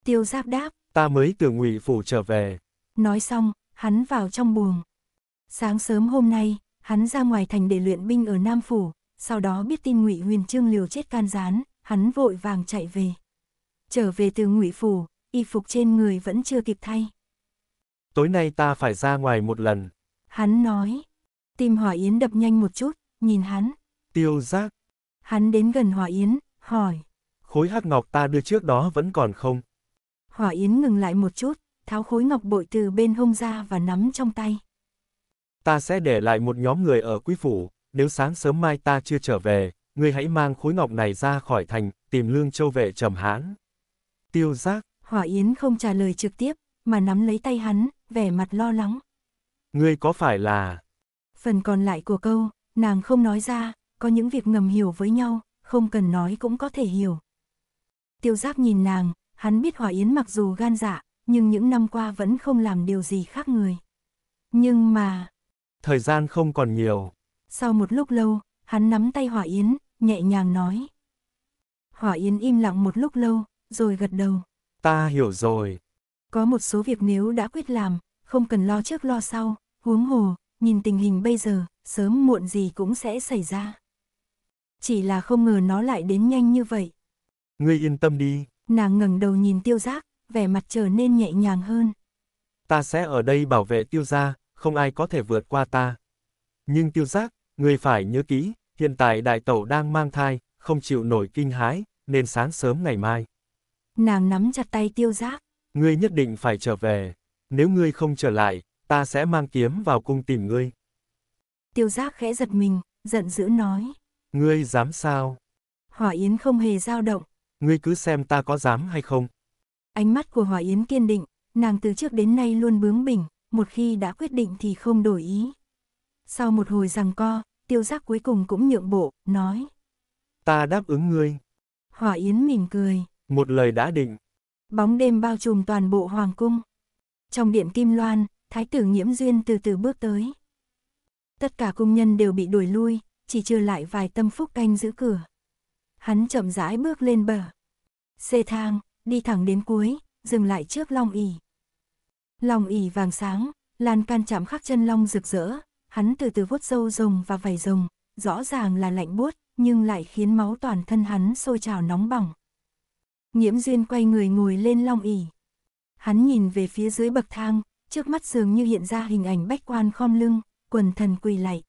Tiêu giác đáp. Ta mới từ ngụy phủ trở về. Nói xong, hắn vào trong buồng. Sáng sớm hôm nay, hắn ra ngoài thành để luyện binh ở Nam Phủ, sau đó biết tin ngụy huyền trương liều chết can gián, hắn vội vàng chạy về. Trở về từ ngụy phủ, y phục trên người vẫn chưa kịp thay. Tối nay ta phải ra ngoài một lần. Hắn nói. Tim Hỏa Yến đập nhanh một chút, nhìn hắn. Tiêu giác. Hắn đến gần Hỏa Yến, hỏi. Khối hắc ngọc ta đưa trước đó vẫn còn không? Hỏa Yến ngừng lại một chút, tháo khối ngọc bội từ bên hông ra và nắm trong tay. Ta sẽ để lại một nhóm người ở quý phủ, nếu sáng sớm mai ta chưa trở về, ngươi hãy mang khối ngọc này ra khỏi thành, tìm lương châu vệ trầm hãn. Tiêu giác, Hỏa Yến không trả lời trực tiếp, mà nắm lấy tay hắn, vẻ mặt lo lắng. Ngươi có phải là... Phần còn lại của câu, nàng không nói ra, có những việc ngầm hiểu với nhau, không cần nói cũng có thể hiểu. Tiêu giác nhìn nàng, hắn biết Hỏa Yến mặc dù gan dạ, nhưng những năm qua vẫn không làm điều gì khác người. Nhưng mà... Thời gian không còn nhiều. Sau một lúc lâu, hắn nắm tay Hỏa Yến, nhẹ nhàng nói. Hỏa Yến im lặng một lúc lâu, rồi gật đầu. Ta hiểu rồi. Có một số việc nếu đã quyết làm, không cần lo trước lo sau, huống hồ, nhìn tình hình bây giờ, sớm muộn gì cũng sẽ xảy ra. Chỉ là không ngờ nó lại đến nhanh như vậy. Ngươi yên tâm đi. Nàng ngẩng đầu nhìn tiêu giác, vẻ mặt trở nên nhẹ nhàng hơn. Ta sẽ ở đây bảo vệ tiêu gia, không ai có thể vượt qua ta. Nhưng tiêu giác, ngươi phải nhớ kỹ, hiện tại đại tẩu đang mang thai, không chịu nổi kinh hái, nên sáng sớm ngày mai. Nàng nắm chặt tay tiêu giác. Ngươi nhất định phải trở về. Nếu ngươi không trở lại, ta sẽ mang kiếm vào cung tìm ngươi. Tiêu giác khẽ giật mình, giận dữ nói. Ngươi dám sao? Hỏa Yến không hề dao động. Ngươi cứ xem ta có dám hay không. Ánh mắt của Hỏa Yến kiên định, nàng từ trước đến nay luôn bướng bỉnh, một khi đã quyết định thì không đổi ý. Sau một hồi rằng co, tiêu giác cuối cùng cũng nhượng bộ, nói. Ta đáp ứng ngươi. Hỏa Yến mỉm cười. Một lời đã định. Bóng đêm bao trùm toàn bộ hoàng cung. Trong điện kim loan, thái tử nhiễm duyên từ từ bước tới. Tất cả cung nhân đều bị đuổi lui, chỉ trừ lại vài tâm phúc canh giữ cửa. Hắn chậm rãi bước lên bờ. Xê thang, đi thẳng đến cuối, dừng lại trước long ỉ. Long ỉ vàng sáng, lan can chạm khắc chân long rực rỡ, hắn từ từ vuốt sâu rồng và vảy rồng, rõ ràng là lạnh buốt, nhưng lại khiến máu toàn thân hắn sôi trào nóng bỏng. Nhiễm Duyên quay người ngồi lên long ỉ. Hắn nhìn về phía dưới bậc thang, trước mắt dường như hiện ra hình ảnh bách quan khom lưng, quần thần quỳ lạy.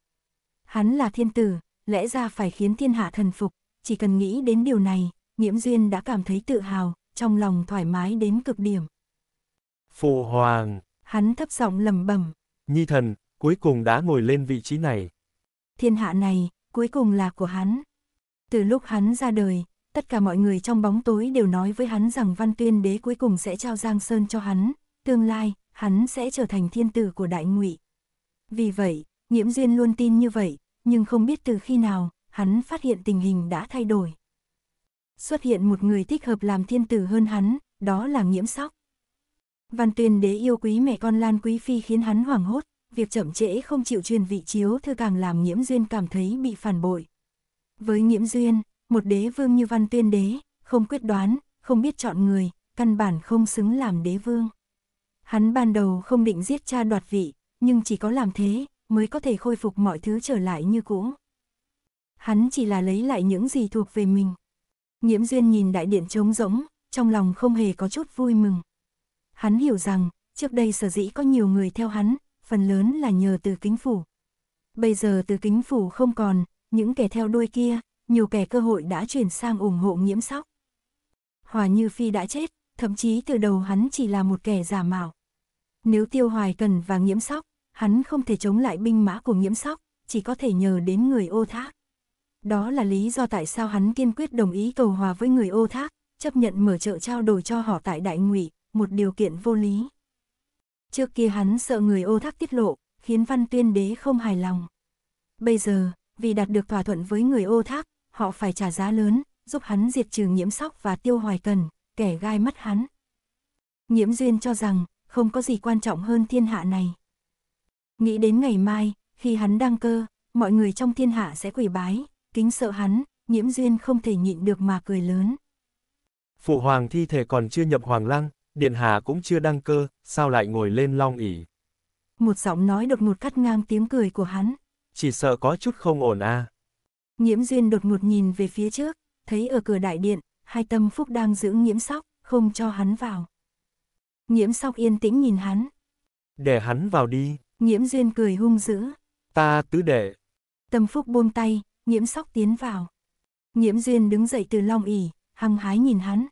Hắn là thiên tử, lẽ ra phải khiến thiên hạ thần phục, chỉ cần nghĩ đến điều này, Nhiễm Duyên đã cảm thấy tự hào, trong lòng thoải mái đến cực điểm. Phụ hoàng, hắn thấp giọng lầm bẩm. Nhi thần, cuối cùng đã ngồi lên vị trí này. Thiên hạ này, cuối cùng là của hắn. Từ lúc hắn ra đời, tất cả mọi người trong bóng tối đều nói với hắn rằng Văn Tuyên Đế cuối cùng sẽ trao Giang Sơn cho hắn, tương lai, hắn sẽ trở thành thiên tử của Đại Ngụy. Vì vậy, Nhiễm Duyên luôn tin như vậy, nhưng không biết từ khi nào, hắn phát hiện tình hình đã thay đổi. Xuất hiện một người thích hợp làm thiên tử hơn hắn, đó là Nhiễm Sóc. Văn Tuyên Đế yêu quý mẹ con Lan Quý Phi khiến hắn hoảng hốt, việc chậm trễ không chịu truyền vị chiếu thư càng làm Nhiễm Duyên cảm thấy bị phản bội. Với Nhiễm Duyên, một đế vương như văn tuyên đế, không quyết đoán, không biết chọn người, căn bản không xứng làm đế vương. Hắn ban đầu không định giết cha đoạt vị, nhưng chỉ có làm thế, mới có thể khôi phục mọi thứ trở lại như cũ. Hắn chỉ là lấy lại những gì thuộc về mình. Nhiễm duyên nhìn đại điện trống rỗng, trong lòng không hề có chút vui mừng. Hắn hiểu rằng, trước đây sở dĩ có nhiều người theo hắn, phần lớn là nhờ từ kính phủ. Bây giờ từ kính phủ không còn, những kẻ theo đuôi kia, nhiều kẻ cơ hội đã chuyển sang ủng hộ nhiễm sóc. Hòa Như Phi đã chết, thậm chí từ đầu hắn chỉ là một kẻ giả mạo. Nếu Tiêu Hoài Cần và nhiễm sóc, hắn không thể chống lại binh mã của nhiễm sóc, chỉ có thể nhờ đến người ô thác. Đó là lý do tại sao hắn kiên quyết đồng ý cầu hòa với người ô thác, chấp nhận mở chợ trao đổi cho họ tại Đại Ngụy, một điều kiện vô lý. Trước kia hắn sợ người ô thác tiết lộ, khiến văn tuyên đế không hài lòng. Bây giờ, vì đạt được thỏa thuận với người ô thác, họ phải trả giá lớn, giúp hắn diệt trừ nhiễm sóc và tiêu hoài cần, kẻ gai mắt hắn. Nhiễm duyên cho rằng, không có gì quan trọng hơn thiên hạ này. Nghĩ đến ngày mai, khi hắn đăng cơ, mọi người trong thiên hạ sẽ quỷ bái, kính sợ hắn, nhiễm duyên không thể nhịn được mà cười lớn. Phụ hoàng thi thể còn chưa nhập hoàng lăng, điện hạ cũng chưa đăng cơ, sao lại ngồi lên long ỉ. Một giọng nói đột ngột cắt ngang tiếng cười của hắn. Chỉ sợ có chút không ổn à. Nhiễm Duyên đột ngột nhìn về phía trước, thấy ở cửa đại điện, hai tâm phúc đang giữ nhiễm sóc, không cho hắn vào. Nhiễm sóc yên tĩnh nhìn hắn. Để hắn vào đi. Nhiễm Duyên cười hung dữ. Ta tứ đệ. Tâm phúc buông tay, nhiễm sóc tiến vào. Nhiễm Duyên đứng dậy từ long ỉ, hăng hái nhìn hắn.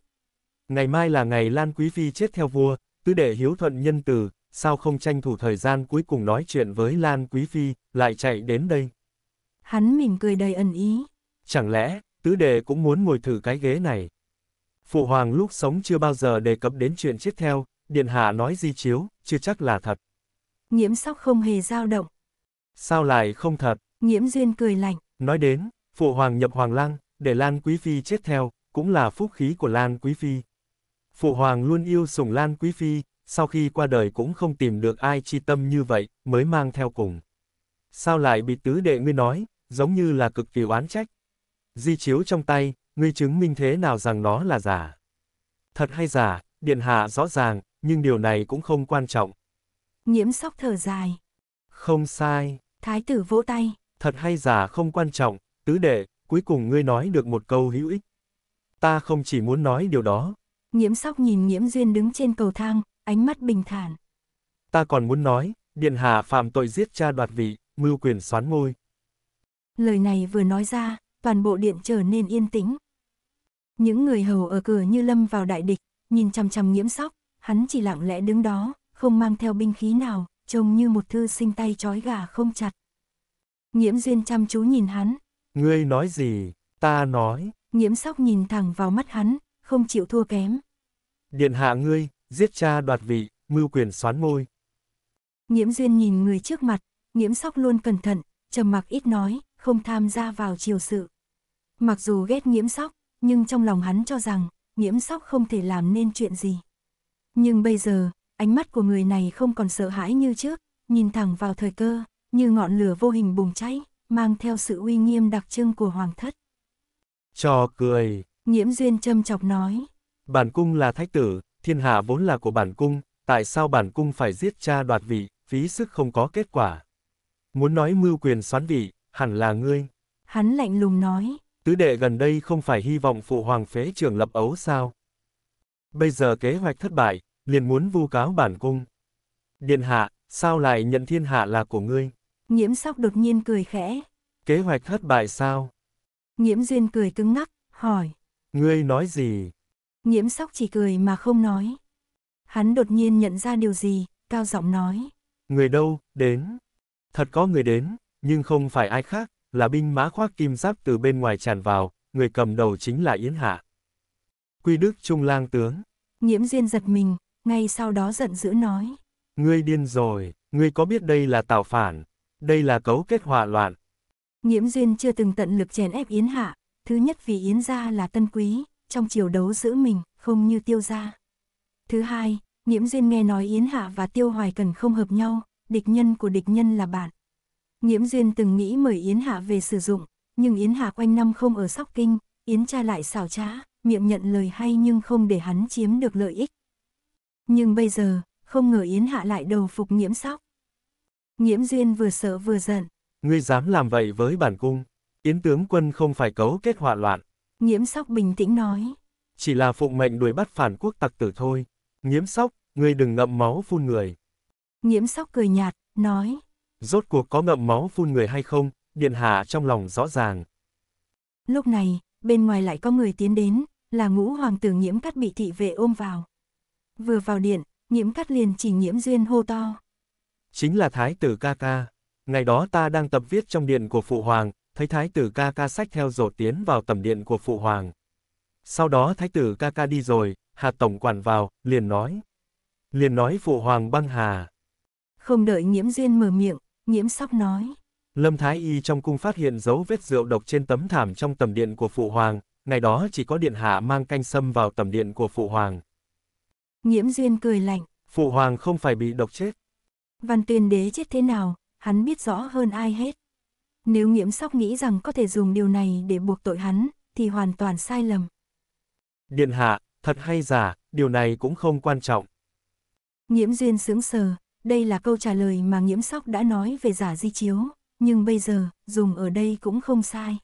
Ngày mai là ngày Lan Quý Phi chết theo vua, tứ đệ hiếu thuận nhân từ, sao không tranh thủ thời gian cuối cùng nói chuyện với Lan Quý Phi, lại chạy đến đây. Hắn mỉm cười đầy ẩn ý. Chẳng lẽ, tứ đệ cũng muốn ngồi thử cái ghế này? Phụ hoàng lúc sống chưa bao giờ đề cập đến chuyện chiếc theo, điện hạ nói di chiếu, chưa chắc là thật. Nhiễm sóc không hề dao động. Sao lại không thật? Nhiễm duyên cười lạnh. Nói đến, phụ hoàng nhập hoàng lang, để Lan Quý Phi chết theo, cũng là phúc khí của Lan Quý Phi. Phụ hoàng luôn yêu sủng Lan Quý Phi, sau khi qua đời cũng không tìm được ai chi tâm như vậy, mới mang theo cùng. Sao lại bị tứ đệ ngươi nói, giống như là cực kỳ oán trách. Di chiếu trong tay, ngươi chứng minh thế nào rằng nó là giả. Thật hay giả, điện hạ rõ ràng, nhưng điều này cũng không quan trọng. Nhiễm sóc thở dài. Không sai. Thái tử vỗ tay. Thật hay giả không quan trọng, tứ đệ, cuối cùng ngươi nói được một câu hữu ích. Ta không chỉ muốn nói điều đó. Nhiễm sóc nhìn nhiễm duyên đứng trên cầu thang, ánh mắt bình thản. Ta còn muốn nói, điện hạ phạm tội giết cha đoạt vị, mưu quyền xoán ngôi. Lời này vừa nói ra, toàn bộ điện trở nên yên tĩnh. Những người hầu ở cửa như lâm vào đại địch, nhìn chằm chằm nghiễm sóc, hắn chỉ lặng lẽ đứng đó, không mang theo binh khí nào, trông như một thư sinh tay trói gà không chặt. Nghiễm duyên chăm chú nhìn hắn. Ngươi nói gì, ta nói. Nghiễm sóc nhìn thẳng vào mắt hắn, không chịu thua kém. Điện hạ ngươi, giết cha đoạt vị, mưu quyền xoán môi. Nghiễm duyên nhìn người trước mặt, nghiễm sóc luôn cẩn thận, trầm mặc ít nói, không tham gia vào triều sự. Mặc dù ghét nhiễm sóc, nhưng trong lòng hắn cho rằng, nhiễm sóc không thể làm nên chuyện gì. Nhưng bây giờ, ánh mắt của người này không còn sợ hãi như trước, nhìn thẳng vào thời cơ, như ngọn lửa vô hình bùng cháy, mang theo sự uy nghiêm đặc trưng của hoàng thất. Cho cười. Nhiễm duyên châm chọc nói. Bản cung là thái tử, thiên hạ vốn là của bản cung, tại sao bản cung phải giết cha đoạt vị, phí sức không có kết quả. Muốn nói mưu quyền xoán vị, Hẳn là ngươi. Hắn lạnh lùng nói. Tứ đệ gần đây không phải hy vọng phụ hoàng phế trưởng lập ấu sao? Bây giờ kế hoạch thất bại, liền muốn vu cáo bản cung. Điện hạ, sao lại nhận thiên hạ là của ngươi? Nhiễm sóc đột nhiên cười khẽ. Kế hoạch thất bại sao? Nhiễm duyên cười cứng ngắc, hỏi. Ngươi nói gì? Nhiễm sóc chỉ cười mà không nói. Hắn đột nhiên nhận ra điều gì, cao giọng nói. Người đâu, đến. Thật có người đến nhưng không phải ai khác, là binh mã khoác kim giáp từ bên ngoài tràn vào, người cầm đầu chính là Yến Hạ. Quy Đức Trung lang tướng. Nhiễm Diên giật mình, ngay sau đó giận dữ nói. Ngươi điên rồi, ngươi có biết đây là tạo phản, đây là cấu kết hòa loạn. Nhiễm Duyên chưa từng tận lực chèn ép Yến Hạ, thứ nhất vì Yến gia là tân quý, trong chiều đấu giữ mình, không như tiêu gia. Thứ hai, Nhiễm Duyên nghe nói Yến Hạ và Tiêu Hoài Cần không hợp nhau, địch nhân của địch nhân là bạn, Nghiễm Duyên từng nghĩ mời Yến Hạ về sử dụng, nhưng Yến Hạ quanh năm không ở Sóc Kinh, Yến cha lại xảo trá, miệng nhận lời hay nhưng không để hắn chiếm được lợi ích. Nhưng bây giờ, không ngờ Yến Hạ lại đầu phục Nghiễm Sóc. Nghiễm Duyên vừa sợ vừa giận. Ngươi dám làm vậy với bản cung, Yến tướng quân không phải cấu kết họa loạn. Nghiễm Sóc bình tĩnh nói. Chỉ là phụ mệnh đuổi bắt phản quốc tặc tử thôi. Nghiễm Sóc, ngươi đừng ngậm máu phun người. Nghiễm Sóc cười nhạt, nói. Rốt cuộc có ngậm máu phun người hay không, điện hạ trong lòng rõ ràng. Lúc này, bên ngoài lại có người tiến đến, là ngũ hoàng tử nhiễm cắt bị thị vệ ôm vào. Vừa vào điện, nhiễm cắt liền chỉ nhiễm duyên hô to. Chính là thái tử ca ca. Ngày đó ta đang tập viết trong điện của phụ hoàng, thấy thái tử ca ca sách theo rột tiến vào tầm điện của phụ hoàng. Sau đó thái tử ca ca đi rồi, hạt tổng quản vào, liền nói. Liền nói phụ hoàng băng hà. Không đợi nhiễm duyên mở miệng, Nhiễm sóc nói. Lâm Thái Y trong cung phát hiện dấu vết rượu độc trên tấm thảm trong tầm điện của Phụ Hoàng, ngày đó chỉ có điện hạ mang canh sâm vào tầm điện của Phụ Hoàng. Nhiễm Duyên cười lạnh. Phụ Hoàng không phải bị độc chết. Văn tuyên đế chết thế nào, hắn biết rõ hơn ai hết. Nếu Nhiễm Sóc nghĩ rằng có thể dùng điều này để buộc tội hắn, thì hoàn toàn sai lầm. Điện hạ, thật hay giả, điều này cũng không quan trọng. Nhiễm Duyên sướng sờ, đây là câu trả lời mà nhiễm Sóc đã nói về giả di chiếu, nhưng bây giờ, dùng ở đây cũng không sai.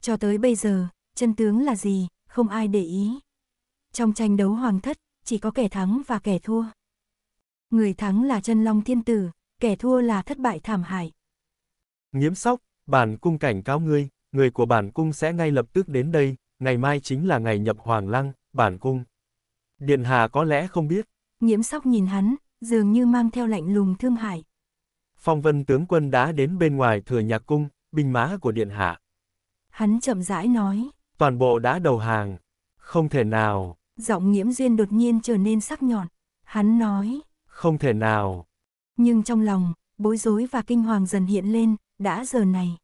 Cho tới bây giờ, chân tướng là gì, không ai để ý. Trong tranh đấu hoàng thất, chỉ có kẻ thắng và kẻ thua. Người thắng là chân long thiên tử, kẻ thua là thất bại thảm hại. nhiễm Sóc, bản cung cảnh cáo ngươi, người của bản cung sẽ ngay lập tức đến đây, ngày mai chính là ngày nhập hoàng lăng, bản cung. Điện hạ có lẽ không biết. nhiễm Sóc nhìn hắn, dường như mang theo lạnh lùng thương hại. Phong vân tướng quân đã đến bên ngoài thừa nhạc cung, binh mã của điện hạ. Hắn chậm rãi nói. Toàn bộ đã đầu hàng. Không thể nào. Giọng nhiễm duyên đột nhiên trở nên sắc nhọn. Hắn nói. Không thể nào. Nhưng trong lòng, bối rối và kinh hoàng dần hiện lên, đã giờ này.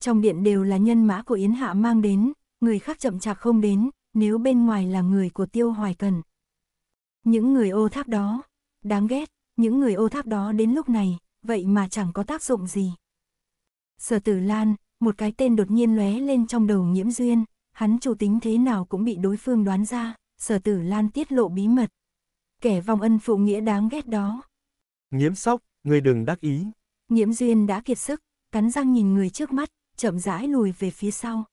Trong điện đều là nhân mã của Yến Hạ mang đến, người khác chậm chạp không đến, nếu bên ngoài là người của Tiêu Hoài Cần. Những người ô tháp đó, Đáng ghét, những người ô tháp đó đến lúc này, vậy mà chẳng có tác dụng gì. Sở tử Lan, một cái tên đột nhiên lóe lên trong đầu nhiễm duyên, hắn chủ tính thế nào cũng bị đối phương đoán ra, sở tử Lan tiết lộ bí mật. Kẻ vòng ân phụ nghĩa đáng ghét đó. Nhiễm sóc, người đừng đắc ý. Nhiễm duyên đã kiệt sức, cắn răng nhìn người trước mắt, chậm rãi lùi về phía sau.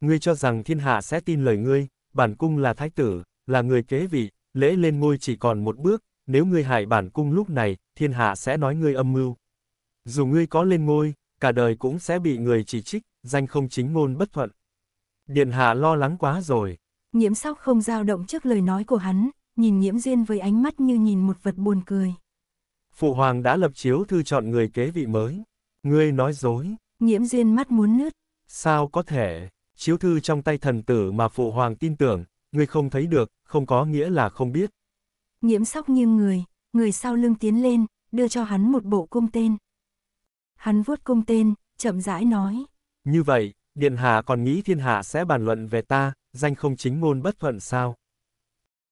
Ngươi cho rằng thiên hạ sẽ tin lời ngươi, bản cung là thái tử, là người kế vị, lễ lên ngôi chỉ còn một bước, nếu ngươi hại bản cung lúc này, thiên hạ sẽ nói ngươi âm mưu. Dù ngươi có lên ngôi, cả đời cũng sẽ bị người chỉ trích, danh không chính ngôn bất thuận. Điện hạ lo lắng quá rồi. Nhiễm sóc không dao động trước lời nói của hắn, nhìn nhiễm duyên với ánh mắt như nhìn một vật buồn cười. Phụ hoàng đã lập chiếu thư chọn người kế vị mới. Ngươi nói dối. Nhiễm duyên mắt muốn nứt. Sao có thể, chiếu thư trong tay thần tử mà phụ hoàng tin tưởng, ngươi không thấy được, không có nghĩa là không biết. Nhiễm sóc nghiêng người, người sau lưng tiến lên, đưa cho hắn một bộ cung tên. Hắn vuốt cung tên, chậm rãi nói. Như vậy, Điện Hạ còn nghĩ thiên hạ sẽ bàn luận về ta, danh không chính ngôn bất thuận sao?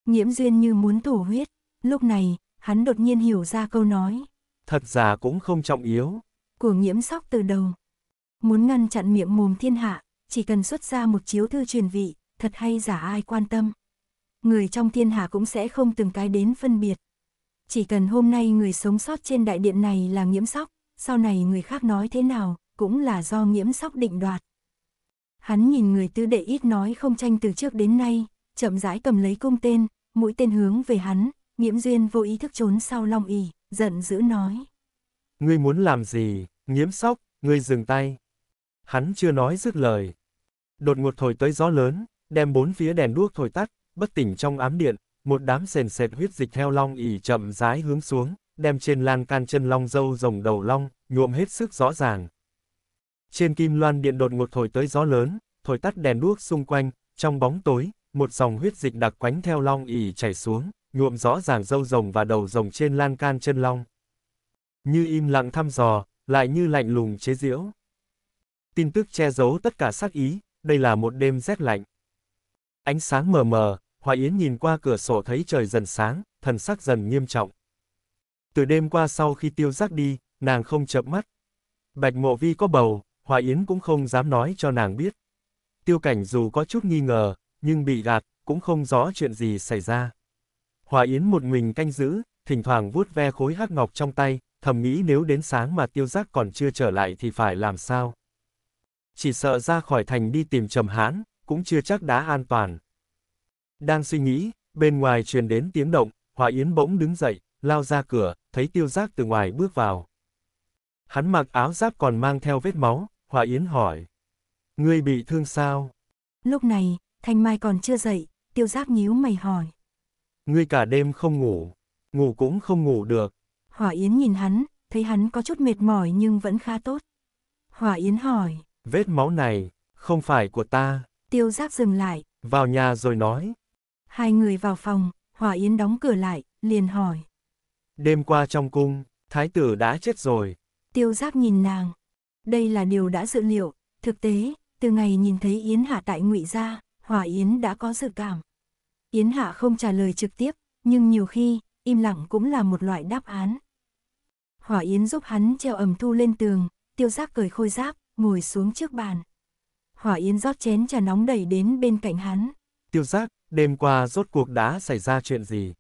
Nhiễm duyên như muốn thổ huyết, lúc này, hắn đột nhiên hiểu ra câu nói. Thật giả cũng không trọng yếu. Của nhiễm sóc từ đầu. Muốn ngăn chặn miệng mồm thiên hạ, chỉ cần xuất ra một chiếu thư truyền vị, thật hay giả ai quan tâm người trong thiên hạ cũng sẽ không từng cái đến phân biệt. Chỉ cần hôm nay người sống sót trên đại điện này là nghiễm sóc, sau này người khác nói thế nào, cũng là do nghiễm sóc định đoạt. Hắn nhìn người tư đệ ít nói không tranh từ trước đến nay, chậm rãi cầm lấy cung tên, mũi tên hướng về hắn, nghiễm duyên vô ý thức trốn sau long ỉ, giận dữ nói. Ngươi muốn làm gì, nghiễm sóc, ngươi dừng tay. Hắn chưa nói dứt lời. Đột ngột thổi tới gió lớn, đem bốn phía đèn đuốc thổi tắt, bất tỉnh trong ám điện, một đám sền sệt huyết dịch heo long ỉ chậm rãi hướng xuống, đem trên lan can chân long dâu rồng đầu long, nhuộm hết sức rõ ràng. Trên kim loan điện đột ngột thổi tới gió lớn, thổi tắt đèn đuốc xung quanh, trong bóng tối, một dòng huyết dịch đặc quánh theo long ỉ chảy xuống, nhuộm rõ ràng dâu rồng và đầu rồng trên lan can chân long. Như im lặng thăm dò, lại như lạnh lùng chế diễu Tin tức che giấu tất cả sắc ý, đây là một đêm rét lạnh. Ánh sáng mờ mờ, Hòa Yến nhìn qua cửa sổ thấy trời dần sáng, thần sắc dần nghiêm trọng. Từ đêm qua sau khi tiêu giác đi, nàng không chợp mắt. Bạch Mộ Vi có bầu, Hoa Yến cũng không dám nói cho nàng biết. Tiêu cảnh dù có chút nghi ngờ, nhưng bị gạt, cũng không rõ chuyện gì xảy ra. Hoa Yến một mình canh giữ, thỉnh thoảng vuốt ve khối hắc ngọc trong tay, thầm nghĩ nếu đến sáng mà tiêu giác còn chưa trở lại thì phải làm sao. Chỉ sợ ra khỏi thành đi tìm trầm hán, cũng chưa chắc đã an toàn. Đang suy nghĩ, bên ngoài truyền đến tiếng động, Hòa Yến bỗng đứng dậy, lao ra cửa, thấy tiêu giác từ ngoài bước vào. Hắn mặc áo giáp còn mang theo vết máu, Hòa Yến hỏi. Ngươi bị thương sao? Lúc này, Thanh Mai còn chưa dậy, tiêu giác nhíu mày hỏi. Ngươi cả đêm không ngủ, ngủ cũng không ngủ được. Hòa Yến nhìn hắn, thấy hắn có chút mệt mỏi nhưng vẫn khá tốt. Hòa Yến hỏi. Vết máu này, không phải của ta. Tiêu giác dừng lại. Vào nhà rồi nói. Hai người vào phòng, Hòa Yến đóng cửa lại, liền hỏi. Đêm qua trong cung, thái tử đã chết rồi. Tiêu giác nhìn nàng. Đây là điều đã dự liệu, thực tế, từ ngày nhìn thấy Yến Hạ tại ngụy Gia, Hòa Yến đã có dự cảm. Yến Hạ không trả lời trực tiếp, nhưng nhiều khi, im lặng cũng là một loại đáp án. Hòa Yến giúp hắn treo ẩm thu lên tường, tiêu giác cởi khôi giáp, ngồi xuống trước bàn. Hòa Yến rót chén trà nóng đầy đến bên cạnh hắn. Tiêu giác, đêm qua rốt cuộc đã xảy ra chuyện gì?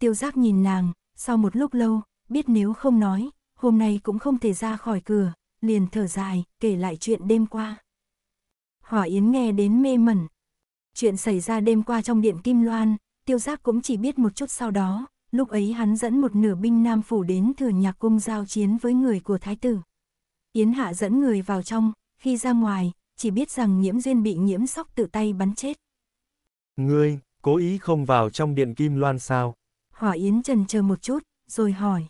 Tiêu giác nhìn nàng, sau một lúc lâu, biết nếu không nói, hôm nay cũng không thể ra khỏi cửa, liền thở dài, kể lại chuyện đêm qua. Hỏa Yến nghe đến mê mẩn. Chuyện xảy ra đêm qua trong điện Kim Loan, tiêu giác cũng chỉ biết một chút sau đó, lúc ấy hắn dẫn một nửa binh Nam Phủ đến thừa nhạc cung giao chiến với người của Thái tử. Yến Hạ dẫn người vào trong, khi ra ngoài, chỉ biết rằng nhiễm duyên bị nhiễm sóc tự tay bắn chết. Ngươi, cố ý không vào trong điện kim loan sao? Hỏa Yến trần chờ một chút, rồi hỏi.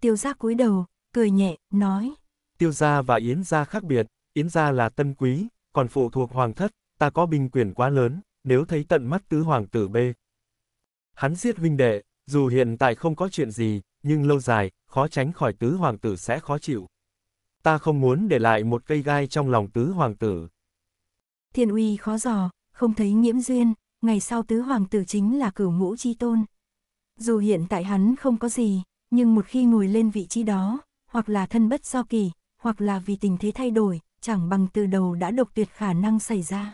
Tiêu Gia cúi đầu, cười nhẹ, nói. Tiêu gia và Yến gia khác biệt, Yến gia là tân quý, còn phụ thuộc hoàng thất, ta có binh quyền quá lớn, nếu thấy tận mắt tứ hoàng tử bê. Hắn giết huynh đệ, dù hiện tại không có chuyện gì, nhưng lâu dài, khó tránh khỏi tứ hoàng tử sẽ khó chịu. Ta không muốn để lại một cây gai trong lòng tứ hoàng tử. Thiên uy khó giò, không thấy nhiễm duyên, ngày sau tứ hoàng tử chính là cửu ngũ chi tôn. Dù hiện tại hắn không có gì, nhưng một khi ngồi lên vị trí đó, hoặc là thân bất do kỳ, hoặc là vì tình thế thay đổi, chẳng bằng từ đầu đã độc tuyệt khả năng xảy ra.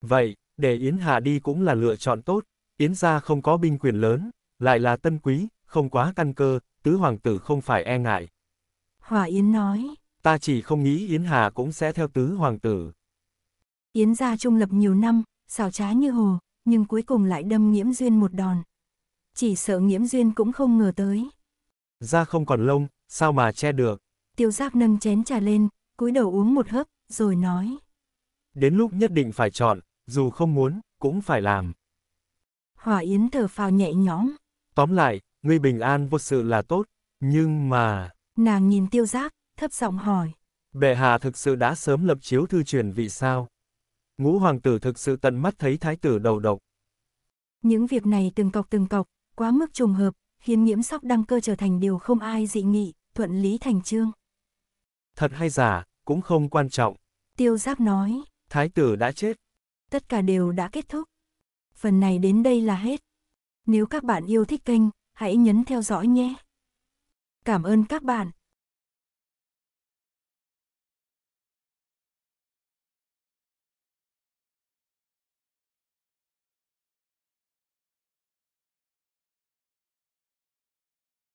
Vậy, để Yến Hà đi cũng là lựa chọn tốt, Yến gia không có binh quyền lớn, lại là tân quý, không quá căn cơ, tứ hoàng tử không phải e ngại. Hòa Yến nói, ta chỉ không nghĩ Yến Hà cũng sẽ theo tứ hoàng tử. Yến gia trung lập nhiều năm, xào trá như hồ, nhưng cuối cùng lại đâm nhiễm Duyên một đòn. Chỉ sợ nhiễm Duyên cũng không ngờ tới. Da không còn lông, sao mà che được. Tiêu giác nâng chén trà lên, cúi đầu uống một hớp, rồi nói. Đến lúc nhất định phải chọn, dù không muốn, cũng phải làm. Hòa Yến thở phào nhẹ nhõm. Tóm lại, ngươi bình an vô sự là tốt, nhưng mà... Nàng nhìn tiêu giác, thấp giọng hỏi. Bệ hạ thực sự đã sớm lập chiếu thư truyền vị sao? ngũ hoàng tử thực sự tận mắt thấy thái tử đầu độc. Những việc này từng cọc từng cọc, quá mức trùng hợp, khiến nhiễm sóc đăng cơ trở thành điều không ai dị nghị, thuận lý thành trương. Thật hay giả, cũng không quan trọng. Tiêu Giáp nói. Thái tử đã chết. Tất cả đều đã kết thúc. Phần này đến đây là hết. Nếu các bạn yêu thích kênh, hãy nhấn theo dõi nhé. Cảm ơn các bạn.